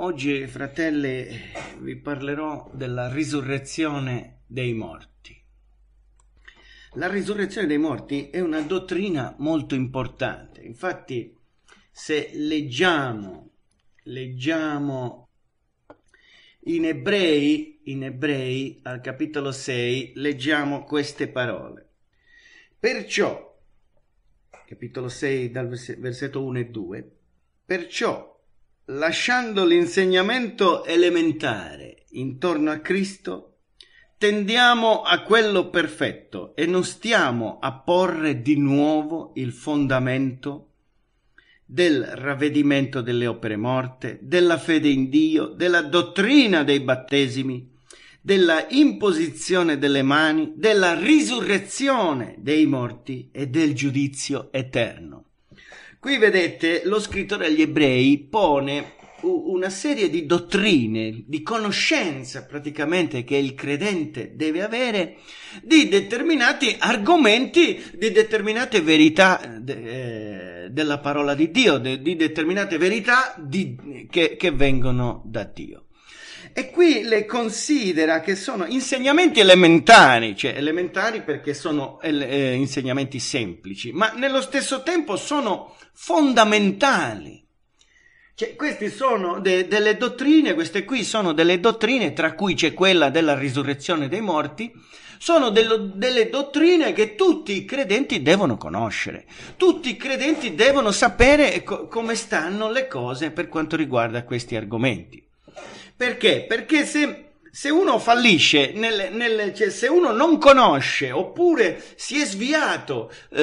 Oggi, fratelli, vi parlerò della risurrezione dei morti. La risurrezione dei morti è una dottrina molto importante. Infatti, se leggiamo, leggiamo in ebrei, in ebrei al capitolo 6, leggiamo queste parole. Perciò, capitolo 6 dal versetto 1 e 2, perciò lasciando l'insegnamento elementare intorno a Cristo, tendiamo a quello perfetto e non stiamo a porre di nuovo il fondamento del ravvedimento delle opere morte, della fede in Dio, della dottrina dei battesimi, della imposizione delle mani, della risurrezione dei morti e del giudizio eterno. Qui vedete, lo scrittore agli ebrei pone una serie di dottrine, di conoscenza praticamente che il credente deve avere di determinati argomenti, di determinate verità de, eh, della parola di Dio, de, di determinate verità di, che, che vengono da Dio e qui le considera che sono insegnamenti elementari, cioè elementari perché sono eh, insegnamenti semplici, ma nello stesso tempo sono fondamentali. Cioè, queste sono de- delle dottrine, queste qui sono delle dottrine, tra cui c'è quella della risurrezione dei morti, sono dello- delle dottrine che tutti i credenti devono conoscere, tutti i credenti devono sapere co- come stanno le cose per quanto riguarda questi argomenti. Perché? Perché se se uno fallisce, nel, nel, cioè se uno non conosce oppure si è sviato eh,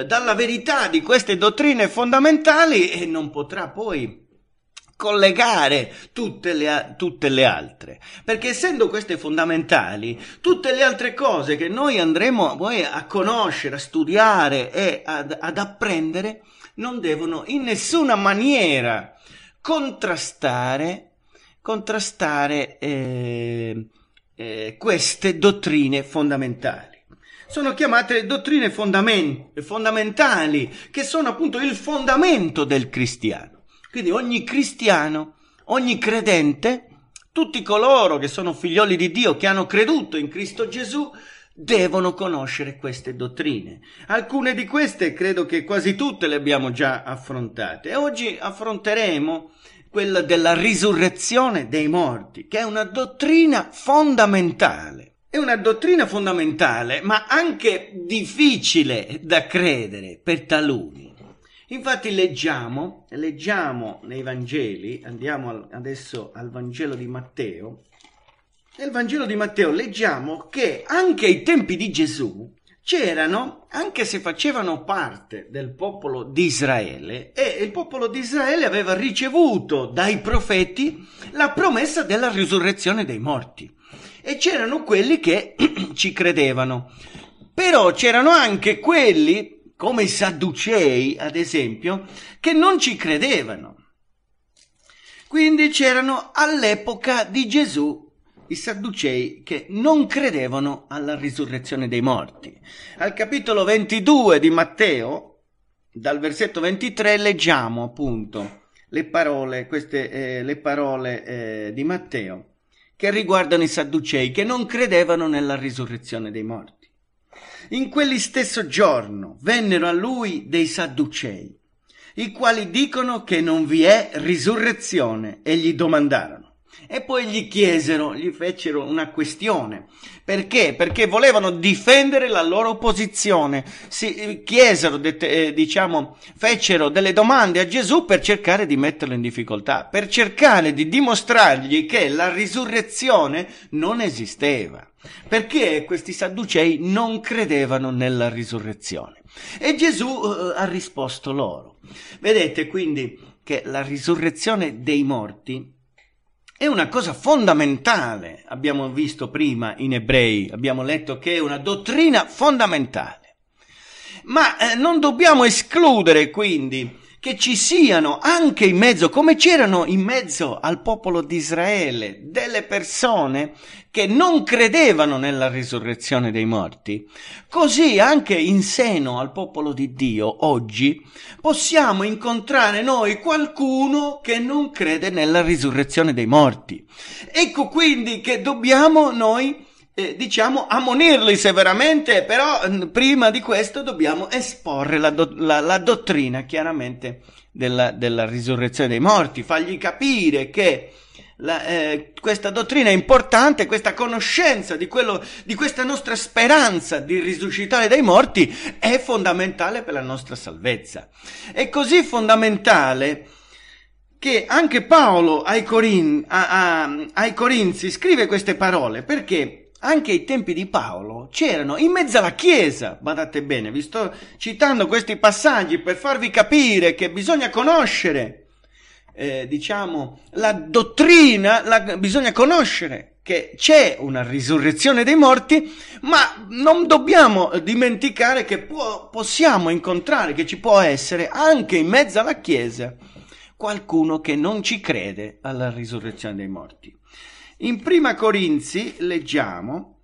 eh, dalla verità di queste dottrine fondamentali, eh, non potrà poi collegare tutte le, tutte le, altre. Perché essendo queste fondamentali, tutte le altre cose che noi andremo poi a conoscere, a studiare e ad, ad apprendere, non devono in nessuna maniera contrastare contrastare eh, eh, queste dottrine fondamentali. Sono chiamate dottrine fondament- fondamentali, che sono appunto il fondamento del cristiano. Quindi ogni cristiano, ogni credente, tutti coloro che sono figlioli di Dio, che hanno creduto in Cristo Gesù, devono conoscere queste dottrine. Alcune di queste credo che quasi tutte le abbiamo già affrontate e oggi affronteremo quella della risurrezione dei morti, che è una dottrina fondamentale. È una dottrina fondamentale, ma anche difficile da credere per taluni. Infatti leggiamo, leggiamo nei Vangeli, andiamo adesso al Vangelo di Matteo, nel Vangelo di Matteo leggiamo che anche ai tempi di Gesù c'erano, anche se facevano parte del popolo di Israele, e il popolo di Israele aveva ricevuto dai profeti la promessa della risurrezione dei morti. E c'erano quelli che ci credevano. Però c'erano anche quelli, come i Sadducei, ad esempio, che non ci credevano. Quindi c'erano all'epoca di Gesù i Sadducei che non credevano alla risurrezione dei morti. Al capitolo 22 di Matteo, dal versetto 23, leggiamo appunto le parole, queste, eh, le parole eh, di Matteo che riguardano i Sadducei che non credevano nella risurrezione dei morti. In quelli stesso giorno vennero a lui dei Sadducei, i quali dicono che non vi è risurrezione, e gli domandarono e poi gli chiesero, gli fecero una questione. Perché? Perché volevano difendere la loro posizione. Si eh, chiesero, eh, diciamo, fecero delle domande a Gesù per cercare di metterlo in difficoltà, per cercare di dimostrargli che la risurrezione non esisteva. Perché questi sadducei non credevano nella risurrezione? E Gesù eh, ha risposto loro. Vedete quindi che la risurrezione dei morti è una cosa fondamentale, abbiamo visto prima in ebrei, abbiamo letto che è una dottrina fondamentale. Ma eh, non dobbiamo escludere quindi che ci siano anche in mezzo, come c'erano in mezzo al popolo di Israele, delle persone che non credevano nella risurrezione dei morti, così anche in seno al popolo di Dio oggi possiamo incontrare noi qualcuno che non crede nella risurrezione dei morti. Ecco quindi che dobbiamo noi eh, diciamo, ammonirli severamente, però prima di questo dobbiamo esporre la, do- la, la dottrina chiaramente della, della, risurrezione dei morti, fargli capire che la, eh, questa dottrina è importante, questa conoscenza di, quello, di questa nostra speranza di risuscitare dai morti è fondamentale per la nostra salvezza. È così fondamentale che anche Paolo ai, Corin, a, a, ai Corinzi scrive queste parole perché anche ai tempi di Paolo c'erano in mezzo alla Chiesa, badate bene, vi sto citando questi passaggi per farvi capire che bisogna conoscere, eh, diciamo, la dottrina, la, bisogna conoscere che c'è una risurrezione dei morti, ma non dobbiamo dimenticare che può, possiamo incontrare, che ci può essere anche in mezzo alla Chiesa qualcuno che non ci crede alla risurrezione dei morti. In Prima Corinzi leggiamo,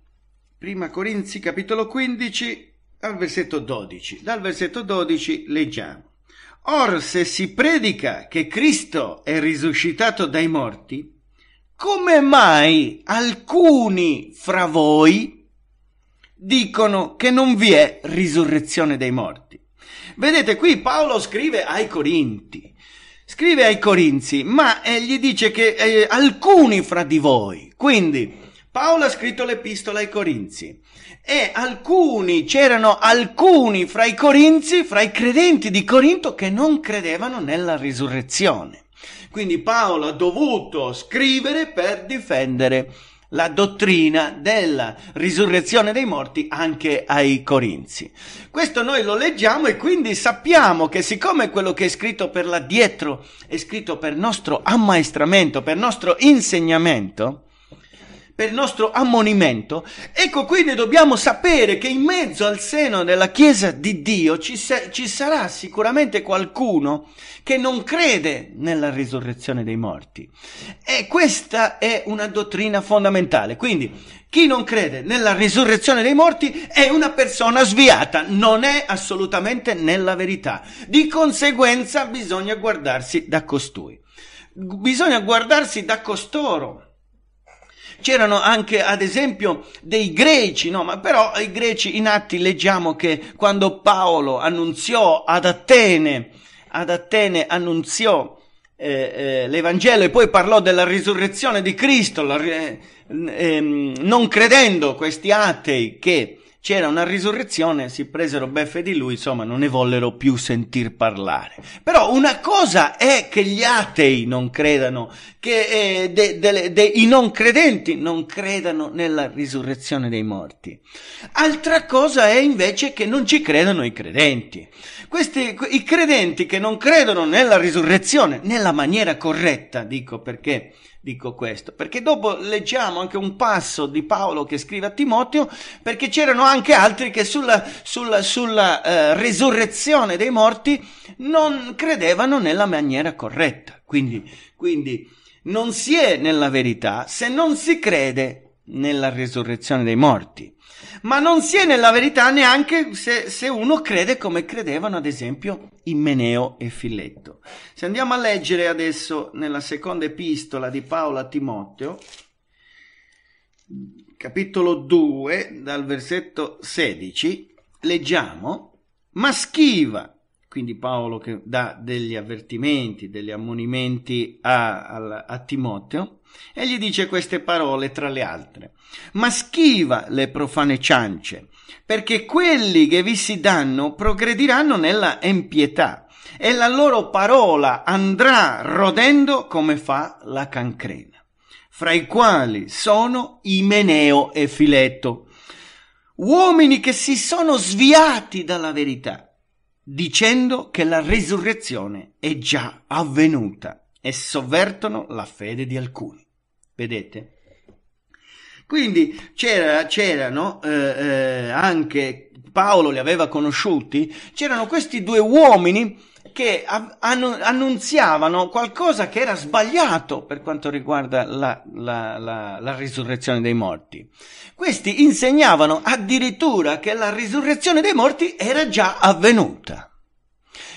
Prima Corinzi capitolo 15 al versetto 12, dal versetto 12 leggiamo. Or se si predica che Cristo è risuscitato dai morti, come mai alcuni fra voi dicono che non vi è risurrezione dei morti? Vedete qui Paolo scrive ai Corinti, scrive ai Corinzi, ma eh, gli dice che eh, alcuni fra di voi, quindi Paolo ha scritto l'epistola ai Corinzi e alcuni, c'erano alcuni fra i Corinzi, fra i credenti di Corinto che non credevano nella risurrezione. Quindi Paolo ha dovuto scrivere per difendere la dottrina della risurrezione dei morti anche ai Corinzi. Questo noi lo leggiamo e quindi sappiamo che siccome quello che è scritto per là dietro è scritto per nostro ammaestramento, per nostro insegnamento, per il nostro ammonimento, ecco quindi dobbiamo sapere che in mezzo al seno della Chiesa di Dio ci, sa- ci sarà sicuramente qualcuno che non crede nella risurrezione dei morti. E questa è una dottrina fondamentale. Quindi chi non crede nella risurrezione dei morti è una persona sviata, non è assolutamente nella verità. Di conseguenza bisogna guardarsi da costui. Bisogna guardarsi da costoro C'erano anche, ad esempio, dei greci, no? Ma però i greci in atti leggiamo che quando Paolo annunziò ad Atene, ad Atene annunziò eh, eh, l'Evangelo e poi parlò della risurrezione di Cristo, la, eh, ehm, non credendo questi atei che c'era una risurrezione, si presero beffe di lui, insomma non ne vollero più sentir parlare. Però una cosa è che gli atei non credano, che eh, de, de, de, i non credenti non credano nella risurrezione dei morti. Altra cosa è invece che non ci credano i credenti. Questi, I credenti che non credono nella risurrezione, nella maniera corretta, dico perché dico questo, perché dopo leggiamo anche un passo di Paolo che scrive a Timoteo, perché c'erano anche altri che sulla, sulla, sulla eh, resurrezione dei morti non credevano nella maniera corretta. Quindi, quindi non si è nella verità se non si crede nella resurrezione dei morti ma non si è nella verità neanche se, se uno crede come credevano ad esempio Immeneo e Filletto. Se andiamo a leggere adesso nella seconda epistola di Paolo a Timoteo, capitolo 2, dal versetto 16, leggiamo, ma schiva, quindi Paolo che dà degli avvertimenti, degli ammonimenti a, a, a Timoteo, e gli dice queste parole tra le altre. Ma schiva le profane ciance, perché quelli che vi si danno progrediranno nella empietà e la loro parola andrà rodendo come fa la cancrena, fra i quali sono Imeneo e Fileto, uomini che si sono sviati dalla verità, dicendo che la risurrezione è già avvenuta e sovvertono la fede di alcuni. Vedete? Quindi c'era, c'erano eh, eh, anche Paolo li aveva conosciuti, c'erano questi due uomini che annunziavano qualcosa che era sbagliato per quanto riguarda la, la, la, la, risurrezione dei morti. Questi insegnavano addirittura che la risurrezione dei morti era già avvenuta.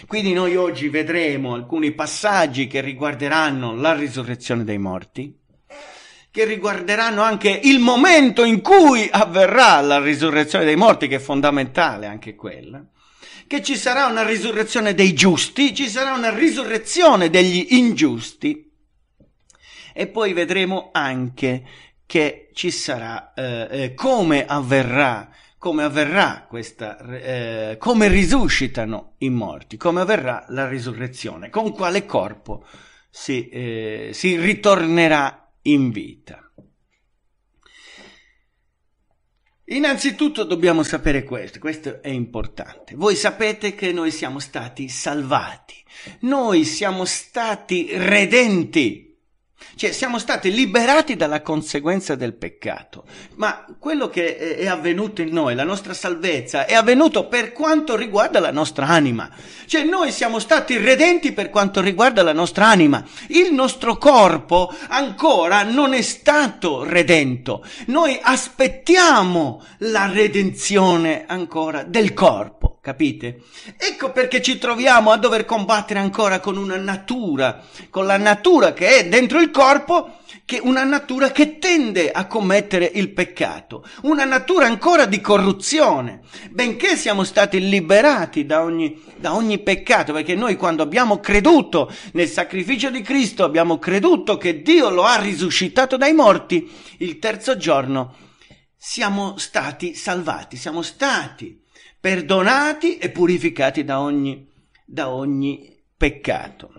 Quindi noi oggi vedremo alcuni passaggi che riguarderanno la risurrezione dei morti che riguarderanno anche il momento in cui avverrà la risurrezione dei morti, che è fondamentale anche quella, che ci sarà una risurrezione dei giusti, ci sarà una risurrezione degli ingiusti e poi vedremo anche che ci sarà eh, eh come avverrà come avverrà questa, eh, come risuscitano i morti, come avverrà la risurrezione, con quale corpo si, eh, si ritornerà in vita. Innanzitutto dobbiamo sapere questo, questo è importante. Voi sapete che noi siamo stati salvati, noi siamo stati redenti cioè siamo stati liberati dalla conseguenza del peccato, ma quello che è avvenuto in noi, la nostra salvezza, è avvenuto per quanto riguarda la nostra anima. Cioè noi siamo stati redenti per quanto riguarda la nostra anima. Il nostro corpo ancora non è stato redento. Noi aspettiamo la redenzione ancora del corpo capite? Ecco perché ci troviamo a dover combattere ancora con una natura, con la natura che è dentro il corpo, che una natura che tende a commettere il peccato, una natura ancora di corruzione, benché siamo stati liberati da ogni, da ogni peccato, perché noi quando abbiamo creduto nel sacrificio di Cristo, abbiamo creduto che Dio lo ha risuscitato dai morti, il terzo giorno siamo stati salvati, siamo stati perdonati e purificati da ogni, da ogni peccato.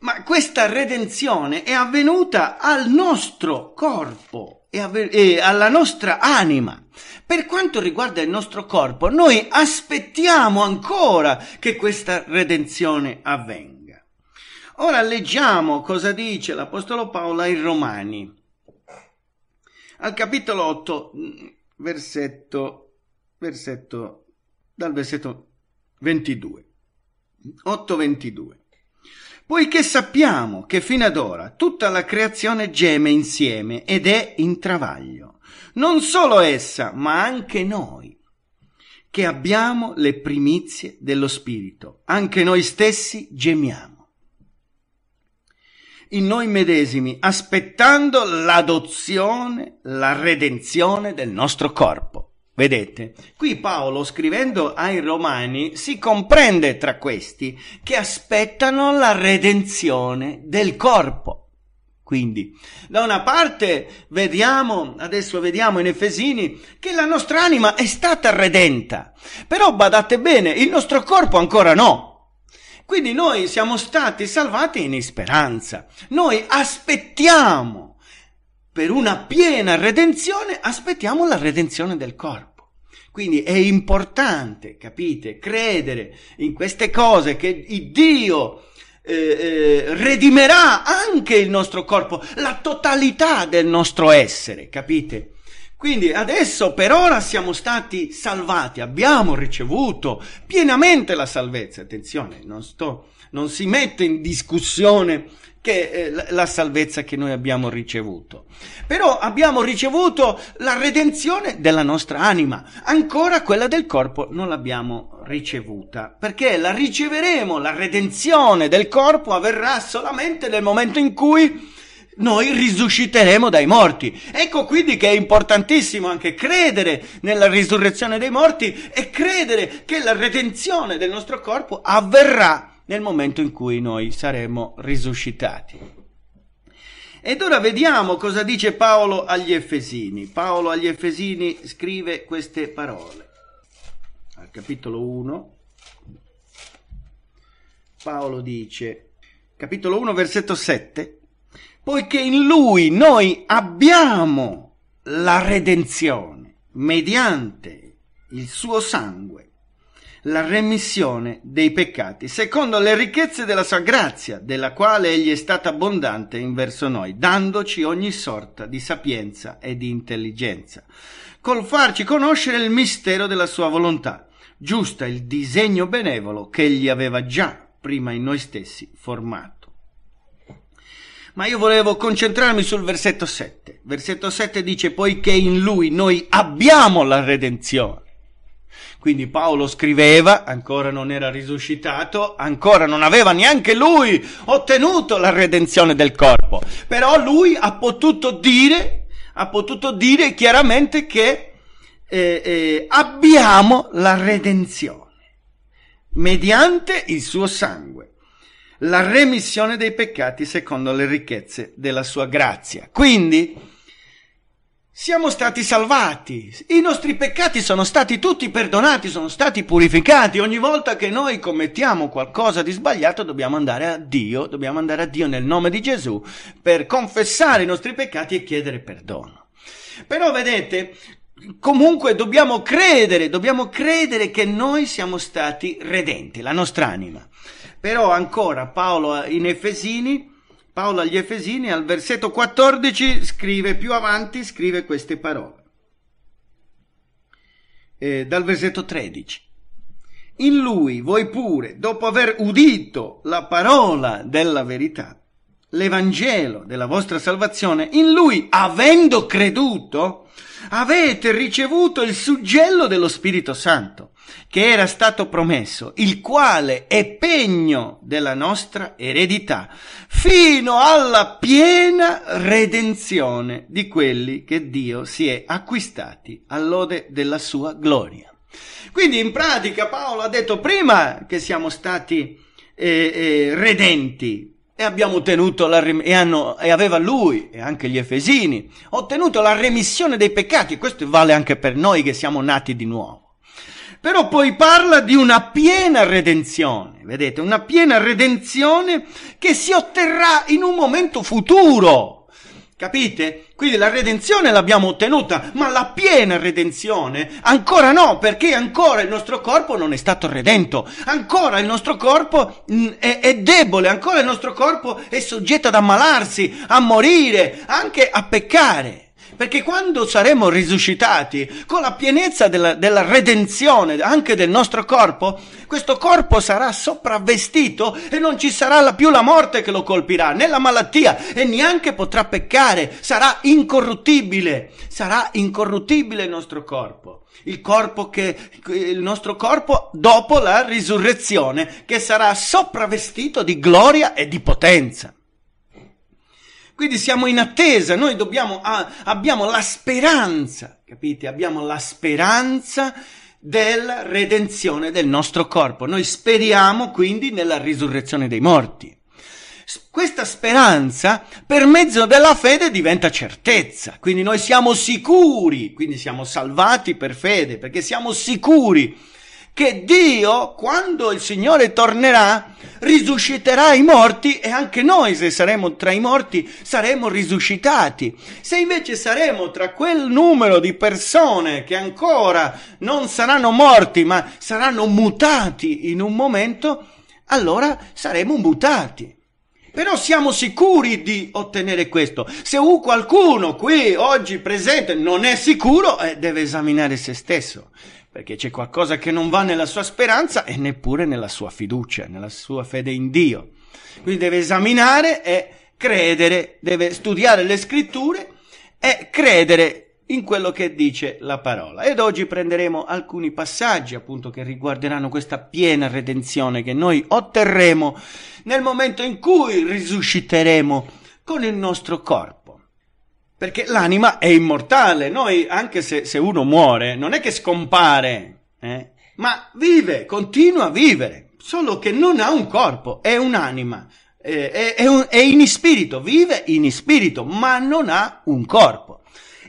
Ma questa redenzione è avvenuta al nostro corpo e, avve- e alla nostra anima. Per quanto riguarda il nostro corpo, noi aspettiamo ancora che questa redenzione avvenga. Ora leggiamo cosa dice l'Apostolo Paolo ai Romani, al capitolo 8, mm, versetto, versetto dal versetto 22. 8:22. Poiché sappiamo che fino ad ora tutta la creazione geme insieme ed è in travaglio, non solo essa, ma anche noi, che abbiamo le primizie dello Spirito, anche noi stessi gemiamo. In noi medesimi, aspettando l'adozione, la redenzione del nostro corpo. Vedete, qui Paolo scrivendo ai Romani si comprende tra questi che aspettano la redenzione del corpo. Quindi, da una parte vediamo, adesso vediamo in Efesini, che la nostra anima è stata redenta, però badate bene, il nostro corpo ancora no. Quindi noi siamo stati salvati in speranza, noi aspettiamo per una piena redenzione aspettiamo la redenzione del corpo. Quindi è importante, capite, credere in queste cose che Dio eh, eh, redimerà anche il nostro corpo, la totalità del nostro essere, capite? Quindi adesso per ora siamo stati salvati, abbiamo ricevuto pienamente la salvezza. Attenzione, non, sto, non si mette in discussione che è eh, la salvezza che noi abbiamo ricevuto. Però abbiamo ricevuto la redenzione della nostra anima, ancora quella del corpo non l'abbiamo ricevuta, perché la riceveremo, la redenzione del corpo avverrà solamente nel momento in cui noi risusciteremo dai morti. Ecco quindi che è importantissimo anche credere nella risurrezione dei morti e credere che la redenzione del nostro corpo avverrà nel momento in cui noi saremo risuscitati. Ed ora vediamo cosa dice Paolo agli Efesini. Paolo agli Efesini scrive queste parole. Al capitolo 1 Paolo dice, capitolo 1 versetto 7, poiché in lui noi abbiamo la redenzione mediante il suo sangue la remissione dei peccati, secondo le ricchezze della sua grazia, della quale egli è stato abbondante in verso noi, dandoci ogni sorta di sapienza e di intelligenza, col farci conoscere il mistero della sua volontà, giusta il disegno benevolo che egli aveva già prima in noi stessi formato. Ma io volevo concentrarmi sul versetto 7. Versetto 7 dice poiché in lui noi abbiamo la redenzione quindi Paolo scriveva, ancora non era risuscitato, ancora non aveva neanche lui ottenuto la redenzione del corpo. Però lui ha potuto dire, ha potuto dire chiaramente che eh, eh, abbiamo la redenzione mediante il suo sangue la remissione dei peccati secondo le ricchezze della sua grazia. Quindi siamo stati salvati, i nostri peccati sono stati tutti perdonati, sono stati purificati. Ogni volta che noi commettiamo qualcosa di sbagliato dobbiamo andare a Dio, dobbiamo andare a Dio nel nome di Gesù per confessare i nostri peccati e chiedere perdono. Però vedete, comunque dobbiamo credere, dobbiamo credere che noi siamo stati redenti, la nostra anima. Però ancora Paolo in Efesini Paolo agli Efesini al versetto 14 scrive più avanti, scrive queste parole. Eh, dal versetto 13. In lui voi pure, dopo aver udito la parola della verità, l'Evangelo della vostra salvazione, in lui, avendo creduto, avete ricevuto il suggello dello Spirito Santo, che era stato promesso, il quale è pegno della nostra eredità, fino alla piena redenzione di quelli che Dio si è acquistati all'ode della sua gloria. Quindi in pratica Paolo ha detto prima che siamo stati eh, eh, redenti e, abbiamo tenuto la rem- e, hanno, e aveva lui e anche gli Efesini ottenuto la remissione dei peccati. Questo vale anche per noi che siamo nati di nuovo. Però poi parla di una piena redenzione, vedete, una piena redenzione che si otterrà in un momento futuro. Capite? Quindi la redenzione l'abbiamo ottenuta, ma la piena redenzione ancora no, perché ancora il nostro corpo non è stato redento, ancora il nostro corpo mm, è, è debole, ancora il nostro corpo è soggetto ad ammalarsi, a morire, anche a peccare perché quando saremo risuscitati con la pienezza della, della redenzione anche del nostro corpo, questo corpo sarà sopravvestito e non ci sarà più la morte che lo colpirà, né la malattia e neanche potrà peccare, sarà incorruttibile, sarà incorruttibile il nostro corpo. Il, corpo che, il nostro corpo dopo la risurrezione che sarà sopravvestito di gloria e di potenza. Quindi siamo in attesa, noi dobbiamo, ah, abbiamo la speranza, capite? Abbiamo la speranza della redenzione del nostro corpo. Noi speriamo quindi nella risurrezione dei morti. Questa speranza per mezzo della fede diventa certezza, quindi noi siamo sicuri, quindi siamo salvati per fede, perché siamo sicuri che Dio, quando il Signore tornerà, risusciterà i morti e anche noi, se saremo tra i morti, saremo risuscitati. Se invece saremo tra quel numero di persone che ancora non saranno morti, ma saranno mutati in un momento, allora saremo mutati. Però siamo sicuri di ottenere questo. Se qualcuno qui oggi presente non è sicuro, eh, deve esaminare se stesso perché c'è qualcosa che non va nella sua speranza e neppure nella sua fiducia, nella sua fede in Dio. Quindi deve esaminare e credere, deve studiare le scritture e credere in quello che dice la parola. Ed oggi prenderemo alcuni passaggi appunto che riguarderanno questa piena redenzione che noi otterremo nel momento in cui risusciteremo con il nostro corpo. Perché l'anima è immortale, noi anche se, se uno muore non è che scompare, eh? ma vive, continua a vivere, solo che non ha un corpo, è un'anima, è, eh, è, è, un, è in spirito, vive in spirito, ma non ha un corpo.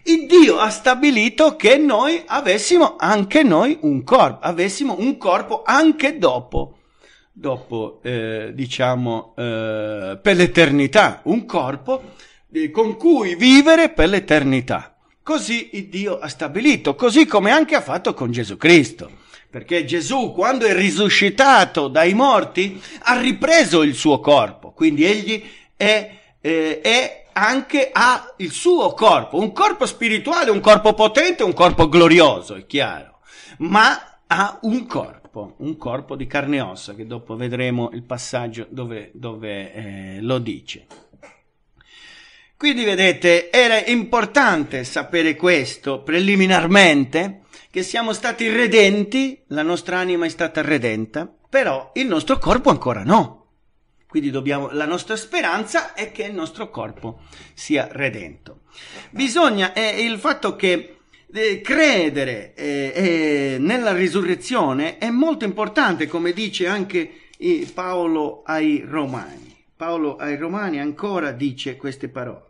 Il Dio ha stabilito che noi avessimo anche noi un corpo, avessimo un corpo anche dopo, dopo eh, diciamo eh, per l'eternità, un corpo con cui vivere per l'eternità. Così Dio ha stabilito, così come anche ha fatto con Gesù Cristo. Perché Gesù, quando è risuscitato dai morti, ha ripreso il suo corpo, quindi egli è, eh, è anche ha il suo corpo, un corpo spirituale, un corpo potente, un corpo glorioso, è chiaro, ma ha un corpo, un corpo di carne e ossa, che dopo vedremo il passaggio dove, dove eh, lo dice. Quindi vedete, era importante sapere questo preliminarmente, che siamo stati redenti, la nostra anima è stata redenta, però il nostro corpo ancora no. Quindi dobbiamo, la nostra speranza è che il nostro corpo sia redento. Bisogna, eh, il fatto che eh, credere eh, eh nella risurrezione è molto importante, come dice anche eh, Paolo ai Romani. Paolo ai Romani ancora dice queste parole.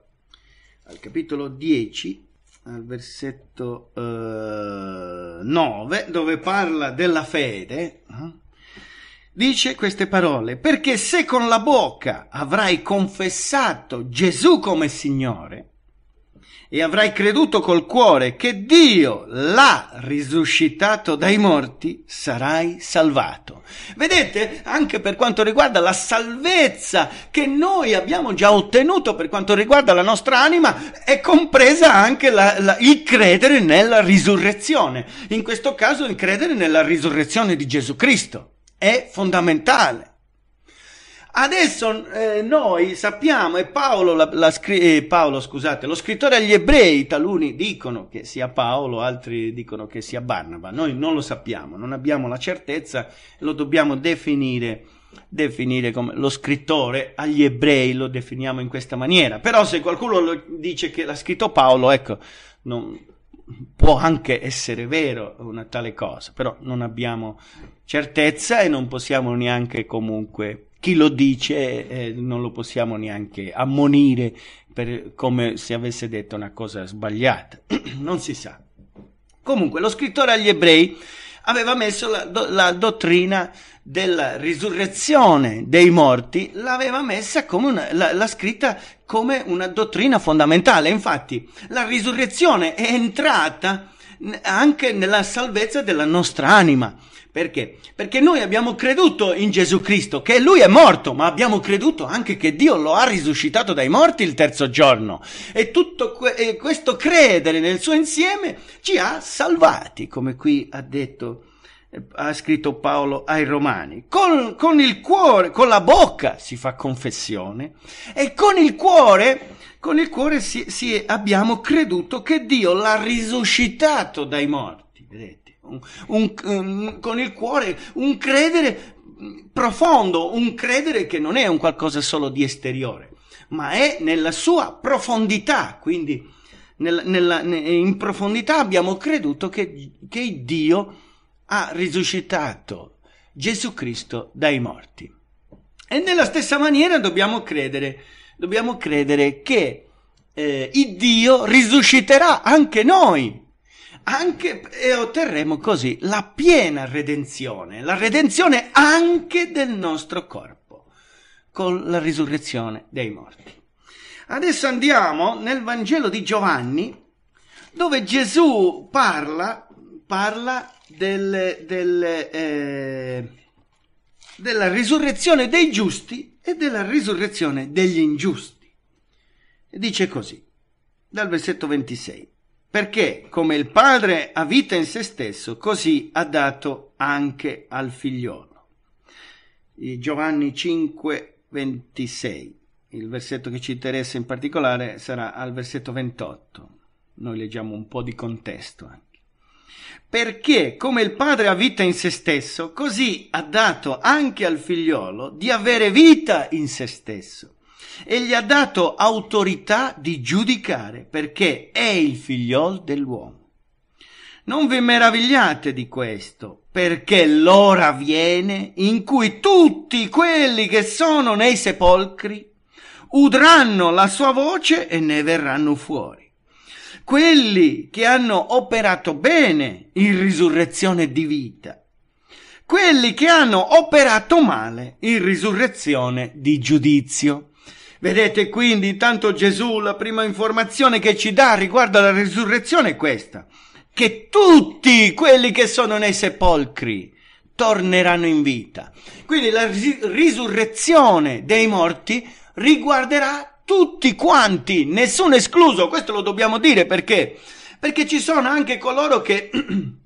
Al capitolo 10, al versetto eh, 9, dove parla della fede, eh, dice queste parole, perché se con la bocca avrai confessato Gesù come Signore, e avrai creduto col cuore che Dio l'ha risuscitato dai morti, sarai salvato. Vedete, anche per quanto riguarda la salvezza che noi abbiamo già ottenuto per quanto riguarda la nostra anima, è compresa anche la, la, il credere nella risurrezione. In questo caso il credere nella risurrezione di Gesù Cristo è fondamentale. Adesso eh, noi sappiamo, e Paolo, la, la scri- eh, Paolo scusate, lo scrittore agli ebrei, taluni dicono che sia Paolo, altri dicono che sia Barnaba, noi non lo sappiamo, non abbiamo la certezza, lo dobbiamo definire, definire come lo scrittore agli ebrei, lo definiamo in questa maniera, però se qualcuno lo dice che l'ha scritto Paolo, ecco, non, può anche essere vero una tale cosa, però non abbiamo certezza e non possiamo neanche comunque chi lo dice eh, non lo possiamo neanche ammonire per, come se avesse detto una cosa sbagliata, non si sa. Comunque lo scrittore agli ebrei aveva messo la, do, la, dottrina della risurrezione dei morti, l'aveva messa come una, la, la scritta come una dottrina fondamentale. Infatti, la risurrezione è entrata anche nella salvezza della nostra anima. Perché? Perché noi abbiamo creduto in Gesù Cristo, che lui è morto, ma abbiamo creduto anche che Dio lo ha risuscitato dai morti il terzo giorno. E tutto que- e questo credere nel suo insieme ci ha salvati, come qui ha detto ha scritto Paolo ai Romani, con, con, il cuore, con la bocca si fa confessione e con il cuore, con il cuore si, si, abbiamo creduto che Dio l'ha risuscitato dai morti, vedete? un, un, um, con il cuore, un credere profondo, un credere che non è un qualcosa solo di esteriore, ma è nella sua profondità, quindi nella, nella, in profondità abbiamo creduto che, che Dio ha risuscitato Gesù Cristo dai morti. E nella stessa maniera dobbiamo credere, dobbiamo credere che eh, Dio risusciterà anche noi anche, e otterremo così la piena redenzione, la redenzione anche del nostro corpo, con la risurrezione dei morti. Adesso andiamo nel Vangelo di Giovanni, dove Gesù parla, parla del, del, eh, della risurrezione dei giusti e della risurrezione degli ingiusti. E dice così, dal versetto 26 perché come il Padre ha vita in se stesso, così ha dato anche al figliolo. Giovanni 5, 26. Il versetto che ci interessa in particolare sarà al versetto 28. Noi leggiamo un po' di contesto anche. Perché come il Padre ha vita in se stesso, così ha dato anche al figliolo di avere vita in se stesso e gli ha dato autorità di giudicare perché è il figliol dell'uomo. Non vi meravigliate di questo, perché l'ora viene in cui tutti quelli che sono nei sepolcri udranno la sua voce e ne verranno fuori. Quelli che hanno operato bene in risurrezione di vita, quelli che hanno operato male in risurrezione di giudizio. Vedete quindi, intanto Gesù, la prima informazione che ci dà riguardo alla risurrezione è questa, che tutti quelli che sono nei sepolcri torneranno in vita. Quindi la risurrezione dei morti riguarderà tutti quanti, nessuno escluso, questo lo dobbiamo dire perché? Perché ci sono anche coloro che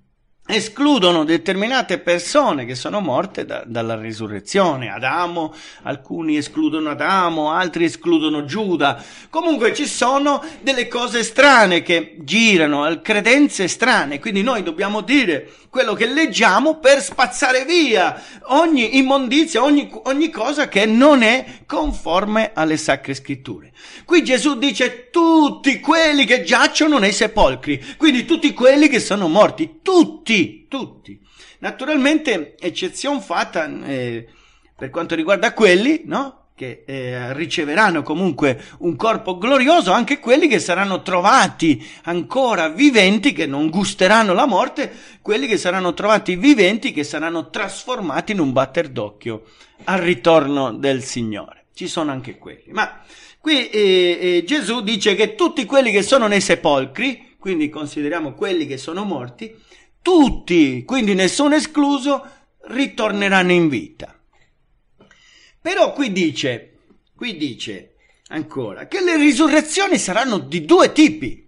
escludono determinate persone che sono morte da, dalla risurrezione. Adamo, alcuni escludono Adamo, altri escludono Giuda. Comunque ci sono delle cose strane che girano, credenze strane, quindi noi dobbiamo dire quello che leggiamo per spazzare via ogni immondizia, ogni, ogni cosa che non è conforme alle sacre scritture. Qui Gesù dice tutti quelli che giacciono nei sepolcri, quindi tutti quelli che sono morti, tutti tutti. Naturalmente, eccezion fatta eh, per quanto riguarda quelli, no? che eh, riceveranno comunque un corpo glorioso, anche quelli che saranno trovati ancora viventi, che non gusteranno la morte, quelli che saranno trovati viventi, che saranno trasformati in un batter d'occhio al ritorno del Signore. Ci sono anche quelli. Ma qui eh, eh, Gesù dice che tutti quelli che sono nei sepolcri, quindi consideriamo quelli che sono morti, tutti, quindi nessuno escluso, ritorneranno in vita. Però qui dice, qui dice ancora, che le risurrezioni saranno di due tipi.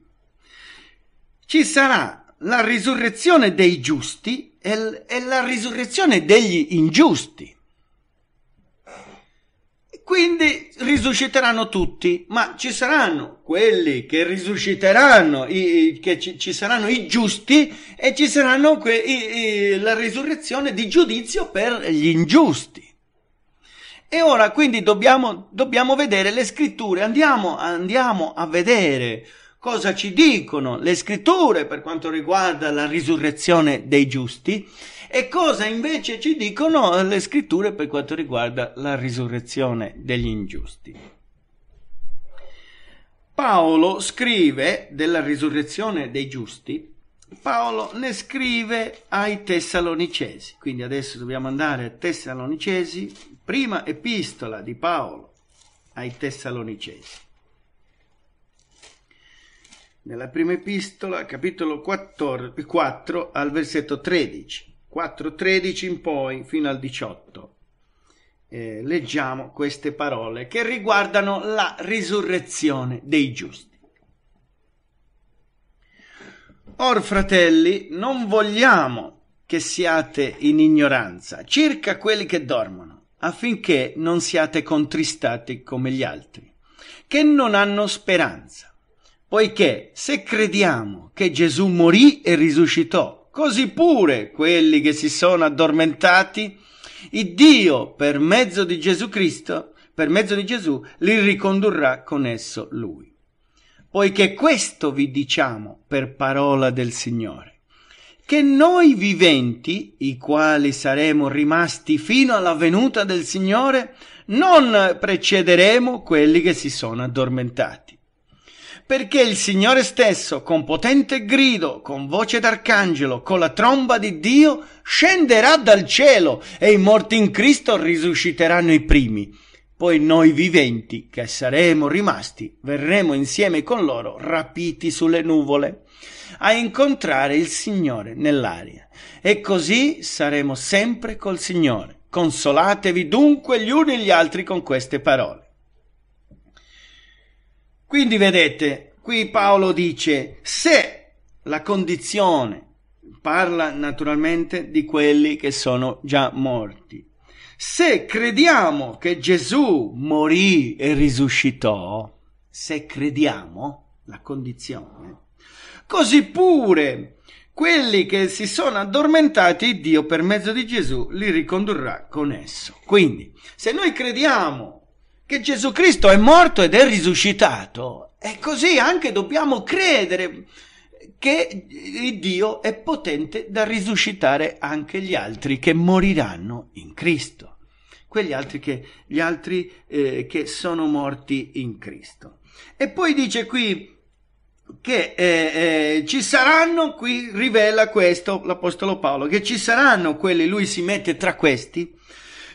Ci sarà la risurrezione dei giusti e, e la risurrezione degli ingiusti. Quindi risusciteranno tutti, ma ci saranno quelli che risusciteranno, i, che ci, ci, saranno i giusti e ci saranno que, i, i, la risurrezione di giudizio per gli ingiusti. E ora quindi dobbiamo, dobbiamo vedere le scritture, andiamo, andiamo a vedere cosa ci dicono le scritture per quanto riguarda la risurrezione dei giusti e cosa invece ci dicono le scritture per quanto riguarda la risurrezione degli ingiusti? Paolo scrive della risurrezione dei giusti, Paolo ne scrive ai Tessalonicesi, quindi adesso dobbiamo andare a Tessalonicesi, prima epistola di Paolo ai Tessalonicesi. Nella prima epistola, capitolo 14, 4 al versetto 13. 4.13 in poi fino al 18. Eh, leggiamo queste parole che riguardano la risurrezione dei giusti. Or fratelli, non vogliamo che siate in ignoranza circa quelli che dormono, affinché non siate contristati come gli altri, che non hanno speranza. Poiché se crediamo che Gesù morì e risuscitò così pure quelli che si sono addormentati, Iddio per mezzo di Gesù Cristo, per mezzo di Gesù, li ricondurrà con esso lui. Poiché questo vi diciamo per parola del Signore, che noi viventi, i quali saremo rimasti fino alla venuta del Signore, non precederemo quelli che si sono addormentati perché il Signore stesso, con potente grido, con voce d'arcangelo, con la tromba di Dio, scenderà dal cielo e i morti in Cristo risusciteranno i primi. Poi noi viventi, che saremo rimasti, verremo insieme con loro rapiti sulle nuvole a incontrare il Signore nell'aria. E così saremo sempre col Signore. Consolatevi dunque gli uni gli altri con queste parole. Quindi vedete, qui Paolo dice, se la condizione, parla naturalmente di quelli che sono già morti, se crediamo che Gesù morì e risuscitò, se crediamo la condizione, così pure quelli che si sono addormentati, Dio per mezzo di Gesù li ricondurrà con esso. Quindi, se noi crediamo che Gesù Cristo è morto ed è risuscitato. E così anche dobbiamo credere che Dio è potente da risuscitare anche gli altri che moriranno in Cristo, quegli altri che, gli altri, eh, che sono morti in Cristo. E poi dice qui che eh, eh, ci saranno, qui rivela questo l'Apostolo Paolo, che ci saranno quelli, lui si mette tra questi,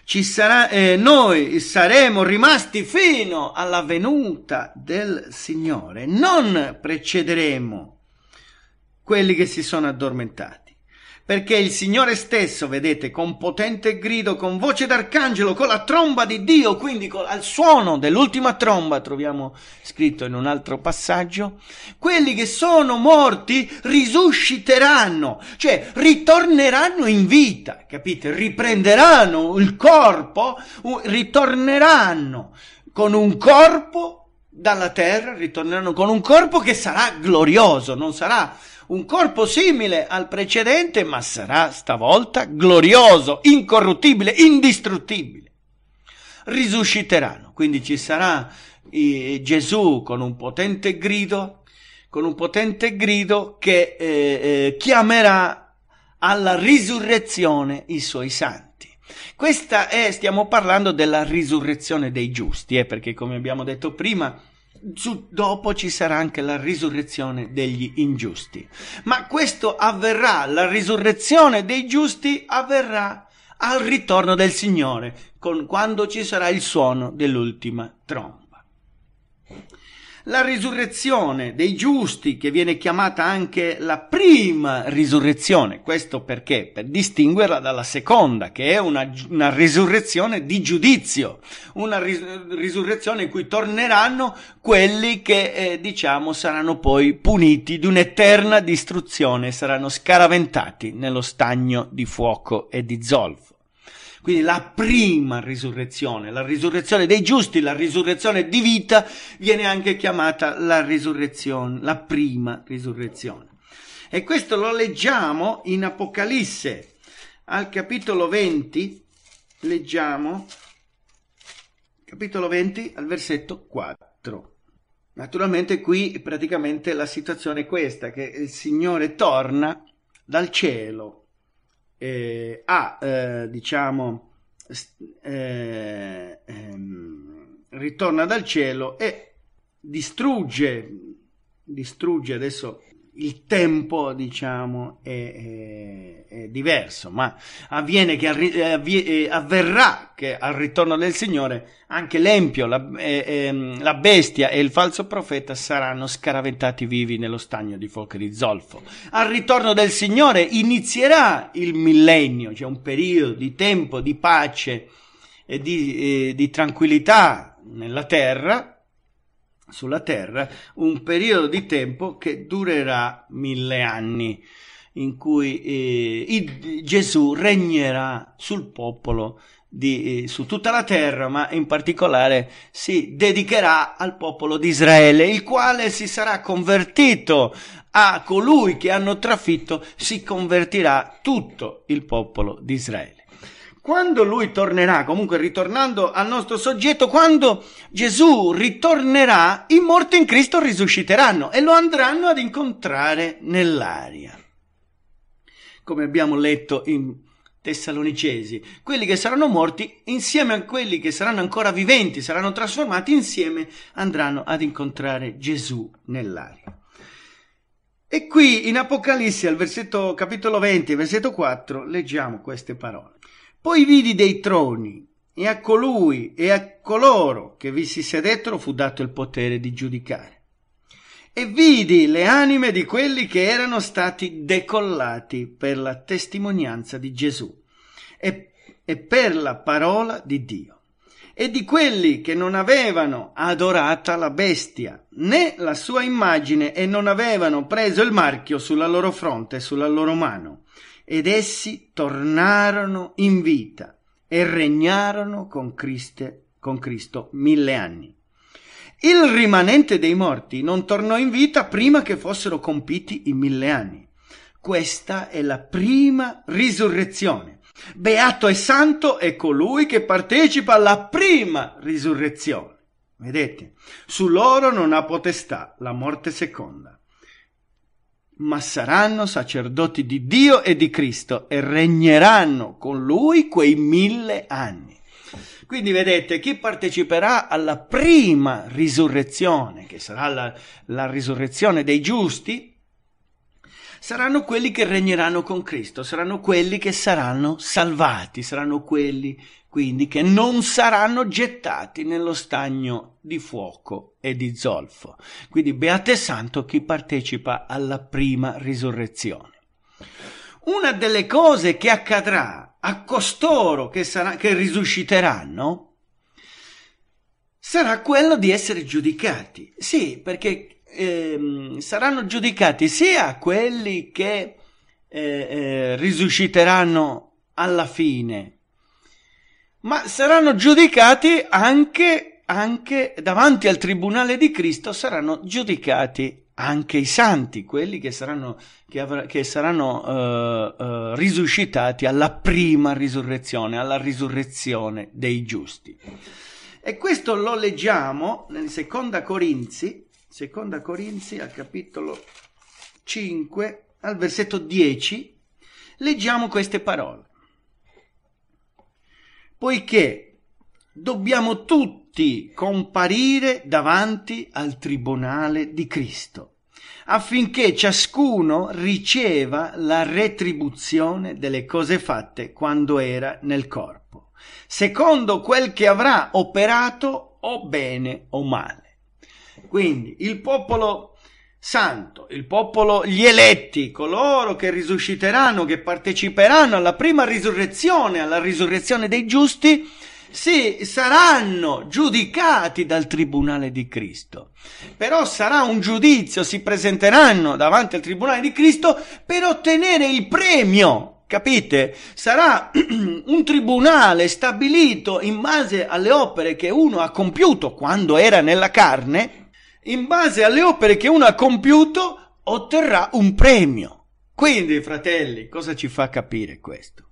ci sarà, eh, noi saremo rimasti fino alla venuta del Signore, non precederemo quelli che si sono addormentati perché il Signore stesso, vedete, con potente grido, con voce d'arcangelo, con la tromba di Dio, quindi con, al suono dell'ultima tromba, troviamo scritto in un altro passaggio, quelli che sono morti risusciteranno, cioè ritorneranno in vita, capite? Riprenderanno il corpo, ritorneranno con un corpo dalla terra, ritorneranno con un corpo che sarà glorioso, non sarà un corpo simile al precedente, ma sarà stavolta glorioso, incorruttibile, indistruttibile. Risusciteranno, quindi ci sarà eh, Gesù con un potente grido, con un potente grido che eh, eh, chiamerà alla risurrezione i suoi santi. Questa è, stiamo parlando della risurrezione dei giusti, eh, perché come abbiamo detto prima, su, dopo ci sarà anche la risurrezione degli ingiusti. Ma questo avverrà, la risurrezione dei giusti avverrà al ritorno del Signore, con, quando ci sarà il suono dell'ultima tromba la risurrezione dei giusti, che viene chiamata anche la prima risurrezione. Questo perché? Per distinguerla dalla seconda, che è una, una risurrezione di giudizio, una ris- risurrezione in cui torneranno quelli che, eh, diciamo, saranno poi puniti di un'eterna distruzione, saranno scaraventati nello stagno di fuoco e di zolfo. Quindi la prima risurrezione, la risurrezione dei giusti, la risurrezione di vita, viene anche chiamata la risurrezione, la prima risurrezione. E questo lo leggiamo in Apocalisse, al capitolo 20, leggiamo, capitolo 20, al versetto 4. Naturalmente qui praticamente la situazione è questa, che il Signore torna dal cielo eh, ha, eh, diciamo, eh, ehm, ritorna dal cielo e distrugge, distrugge adesso il tempo, diciamo, è, è, è diverso, ma avviene che arri- eh, avvie- eh, avverrà che al ritorno del Signore anche l'empio, la, eh, eh, la, bestia e il falso profeta saranno scaraventati vivi nello stagno di fuoco di zolfo. Al ritorno del Signore inizierà il millennio, cioè un periodo di tempo, di pace e di, eh, di tranquillità nella terra sulla Terra un periodo di tempo che durerà mille anni, in cui eh, Gesù regnerà sul popolo di, eh, su tutta la terra, ma in particolare si dedicherà al popolo di Israele, il quale si sarà convertito a colui che hanno trafitto, si convertirà tutto il popolo di Israele quando lui tornerà, comunque ritornando al nostro soggetto, quando Gesù ritornerà, i morti in Cristo risusciteranno e lo andranno ad incontrare nell'aria. Come abbiamo letto in Tessalonicesi, quelli che saranno morti insieme a quelli che saranno ancora viventi, saranno trasformati insieme, andranno ad incontrare Gesù nell'aria. E qui in Apocalisse, al versetto, capitolo 20, versetto 4, leggiamo queste parole. Poi vidi dei troni, e a colui e a coloro che vi si sedettero fu dato il potere di giudicare. E vidi le anime di quelli che erano stati decollati per la testimonianza di Gesù e, e per la parola di Dio, e di quelli che non avevano adorata la bestia né la sua immagine e non avevano preso il marchio sulla loro fronte e sulla loro mano ed essi tornarono in vita e regnarono con, Criste, con Cristo mille anni. Il rimanente dei morti non tornò in vita prima che fossero compiti i mille anni. Questa è la prima risurrezione. Beato e santo è colui che partecipa alla prima risurrezione. Vedete, su loro non ha potestà la morte seconda ma saranno sacerdoti di Dio e di Cristo e regneranno con lui quei mille anni. Quindi vedete, chi parteciperà alla prima risurrezione, che sarà la, la risurrezione dei giusti, saranno quelli che regneranno con Cristo, saranno quelli che saranno salvati, saranno quelli quindi che non saranno gettati nello stagno di fuoco e di zolfo. Quindi beate e santo chi partecipa alla prima risurrezione. Una delle cose che accadrà a costoro che, sarà, che risusciteranno sarà quello di essere giudicati. Sì, perché eh, saranno giudicati sia quelli che eh, eh, risusciteranno alla fine ma saranno giudicati anche, anche davanti al tribunale di Cristo, saranno giudicati anche i santi, quelli che saranno, che avr- che saranno uh, uh, risuscitati alla prima risurrezione, alla risurrezione dei giusti. E questo lo leggiamo nel seconda Corinzi, seconda Corinzi al capitolo 5, al versetto 10, leggiamo queste parole poiché dobbiamo tutti comparire davanti al tribunale di Cristo, affinché ciascuno riceva la retribuzione delle cose fatte quando era nel corpo, secondo quel che avrà operato o bene o male. Quindi il popolo santo, il popolo, gli eletti, coloro che risusciteranno, che parteciperanno alla prima risurrezione, alla risurrezione dei giusti, sì, saranno giudicati dal tribunale di Cristo. Però sarà un giudizio, si presenteranno davanti al tribunale di Cristo per ottenere il premio. Capite? Sarà un tribunale stabilito in base alle opere che uno ha compiuto quando era nella carne in base alle opere che uno ha compiuto otterrà un premio. Quindi, fratelli, cosa ci fa capire questo?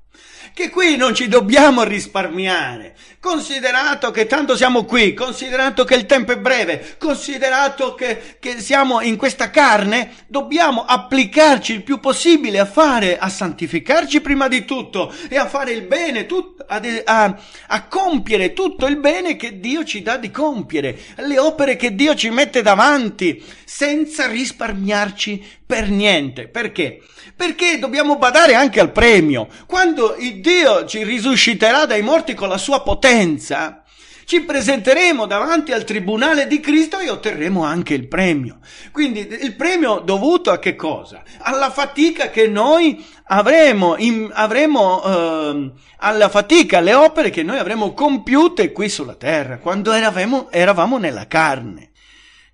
che qui non ci dobbiamo risparmiare, considerato che tanto siamo qui, considerato che il tempo è breve, considerato che, che siamo in questa carne, dobbiamo applicarci il più possibile a fare, a santificarci prima di tutto e a fare il bene, tut, a, a, a compiere tutto il bene che Dio ci dà di compiere, le opere che Dio ci mette davanti, senza risparmiarci per niente. Perché? Perché dobbiamo badare anche al premio. Quando il Dio ci risusciterà dai morti con la sua potenza, ci presenteremo davanti al tribunale di Cristo e otterremo anche il premio. Quindi il premio dovuto a che cosa? Alla fatica che noi avremo, in, avremo eh, alla fatica, alle opere che noi avremo compiute qui sulla terra, quando eravamo, eravamo nella carne.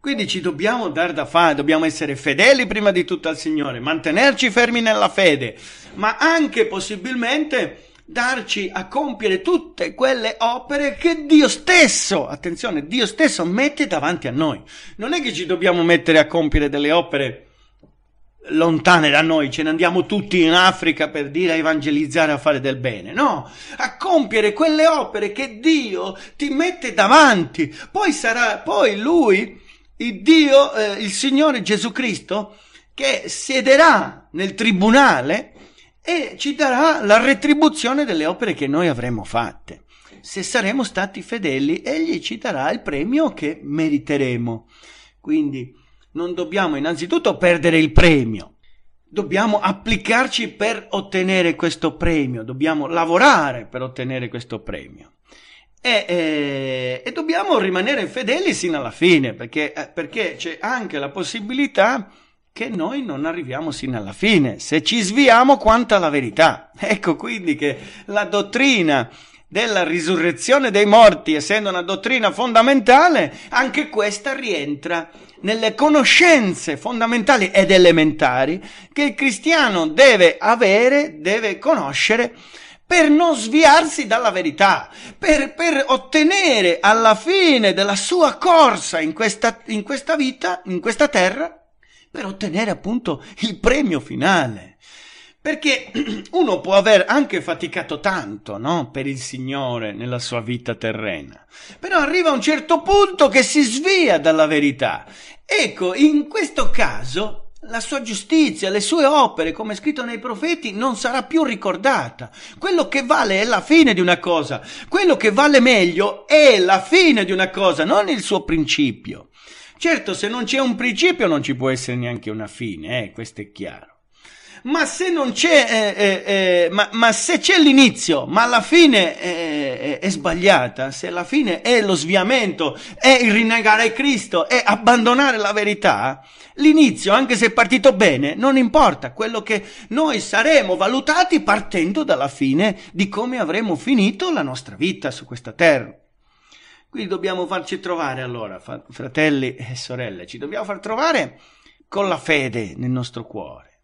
Quindi ci dobbiamo dar da fare, dobbiamo essere fedeli prima di tutto al Signore, mantenerci fermi nella fede, ma anche possibilmente darci a compiere tutte quelle opere che Dio stesso, attenzione, Dio stesso mette davanti a noi. Non è che ci dobbiamo mettere a compiere delle opere lontane da noi, ce ne andiamo tutti in Africa per dire a evangelizzare, a fare del bene, no, a compiere quelle opere che Dio ti mette davanti, poi sarà, poi Lui, il Dio, eh, il Signore Gesù Cristo, che siederà nel tribunale e ci darà la retribuzione delle opere che noi avremo fatte. Se saremo stati fedeli, egli ci darà il premio che meriteremo. Quindi non dobbiamo innanzitutto perdere il premio, dobbiamo applicarci per ottenere questo premio, dobbiamo lavorare per ottenere questo premio. E, e, eh, e dobbiamo rimanere fedeli sino alla fine, perché, eh, perché c'è anche la possibilità che noi non arriviamo sino alla fine, se ci sviamo quanto alla verità. Ecco quindi che la dottrina della risurrezione dei morti, essendo una dottrina fondamentale, anche questa rientra nelle conoscenze fondamentali ed elementari che il cristiano deve avere, deve conoscere per non sviarsi dalla verità, per, per ottenere alla fine della sua corsa in questa, in questa vita, in questa terra, per ottenere appunto il premio finale. Perché uno può aver anche faticato tanto, no? Per il Signore nella sua vita terrena. Però arriva a un certo punto che si svia dalla verità. Ecco, in questo caso la sua giustizia, le sue opere, come scritto nei profeti, non sarà più ricordata. Quello che vale è la fine di una cosa, quello che vale meglio è la fine di una cosa, non il suo principio. Certo, se non c'è un principio non ci può essere neanche una fine, eh, questo è chiaro. Ma se non c'è, eh, eh, eh ma, ma, se c'è l'inizio, ma la fine è, eh, eh, è sbagliata, se la fine è lo sviamento, è il rinnegare Cristo, è abbandonare la verità, l'inizio, anche se è partito bene, non importa, quello che noi saremo valutati partendo dalla fine di come avremo finito la nostra vita su questa terra. Quindi dobbiamo farci trovare allora, fratelli e sorelle, ci dobbiamo far trovare con la fede nel nostro cuore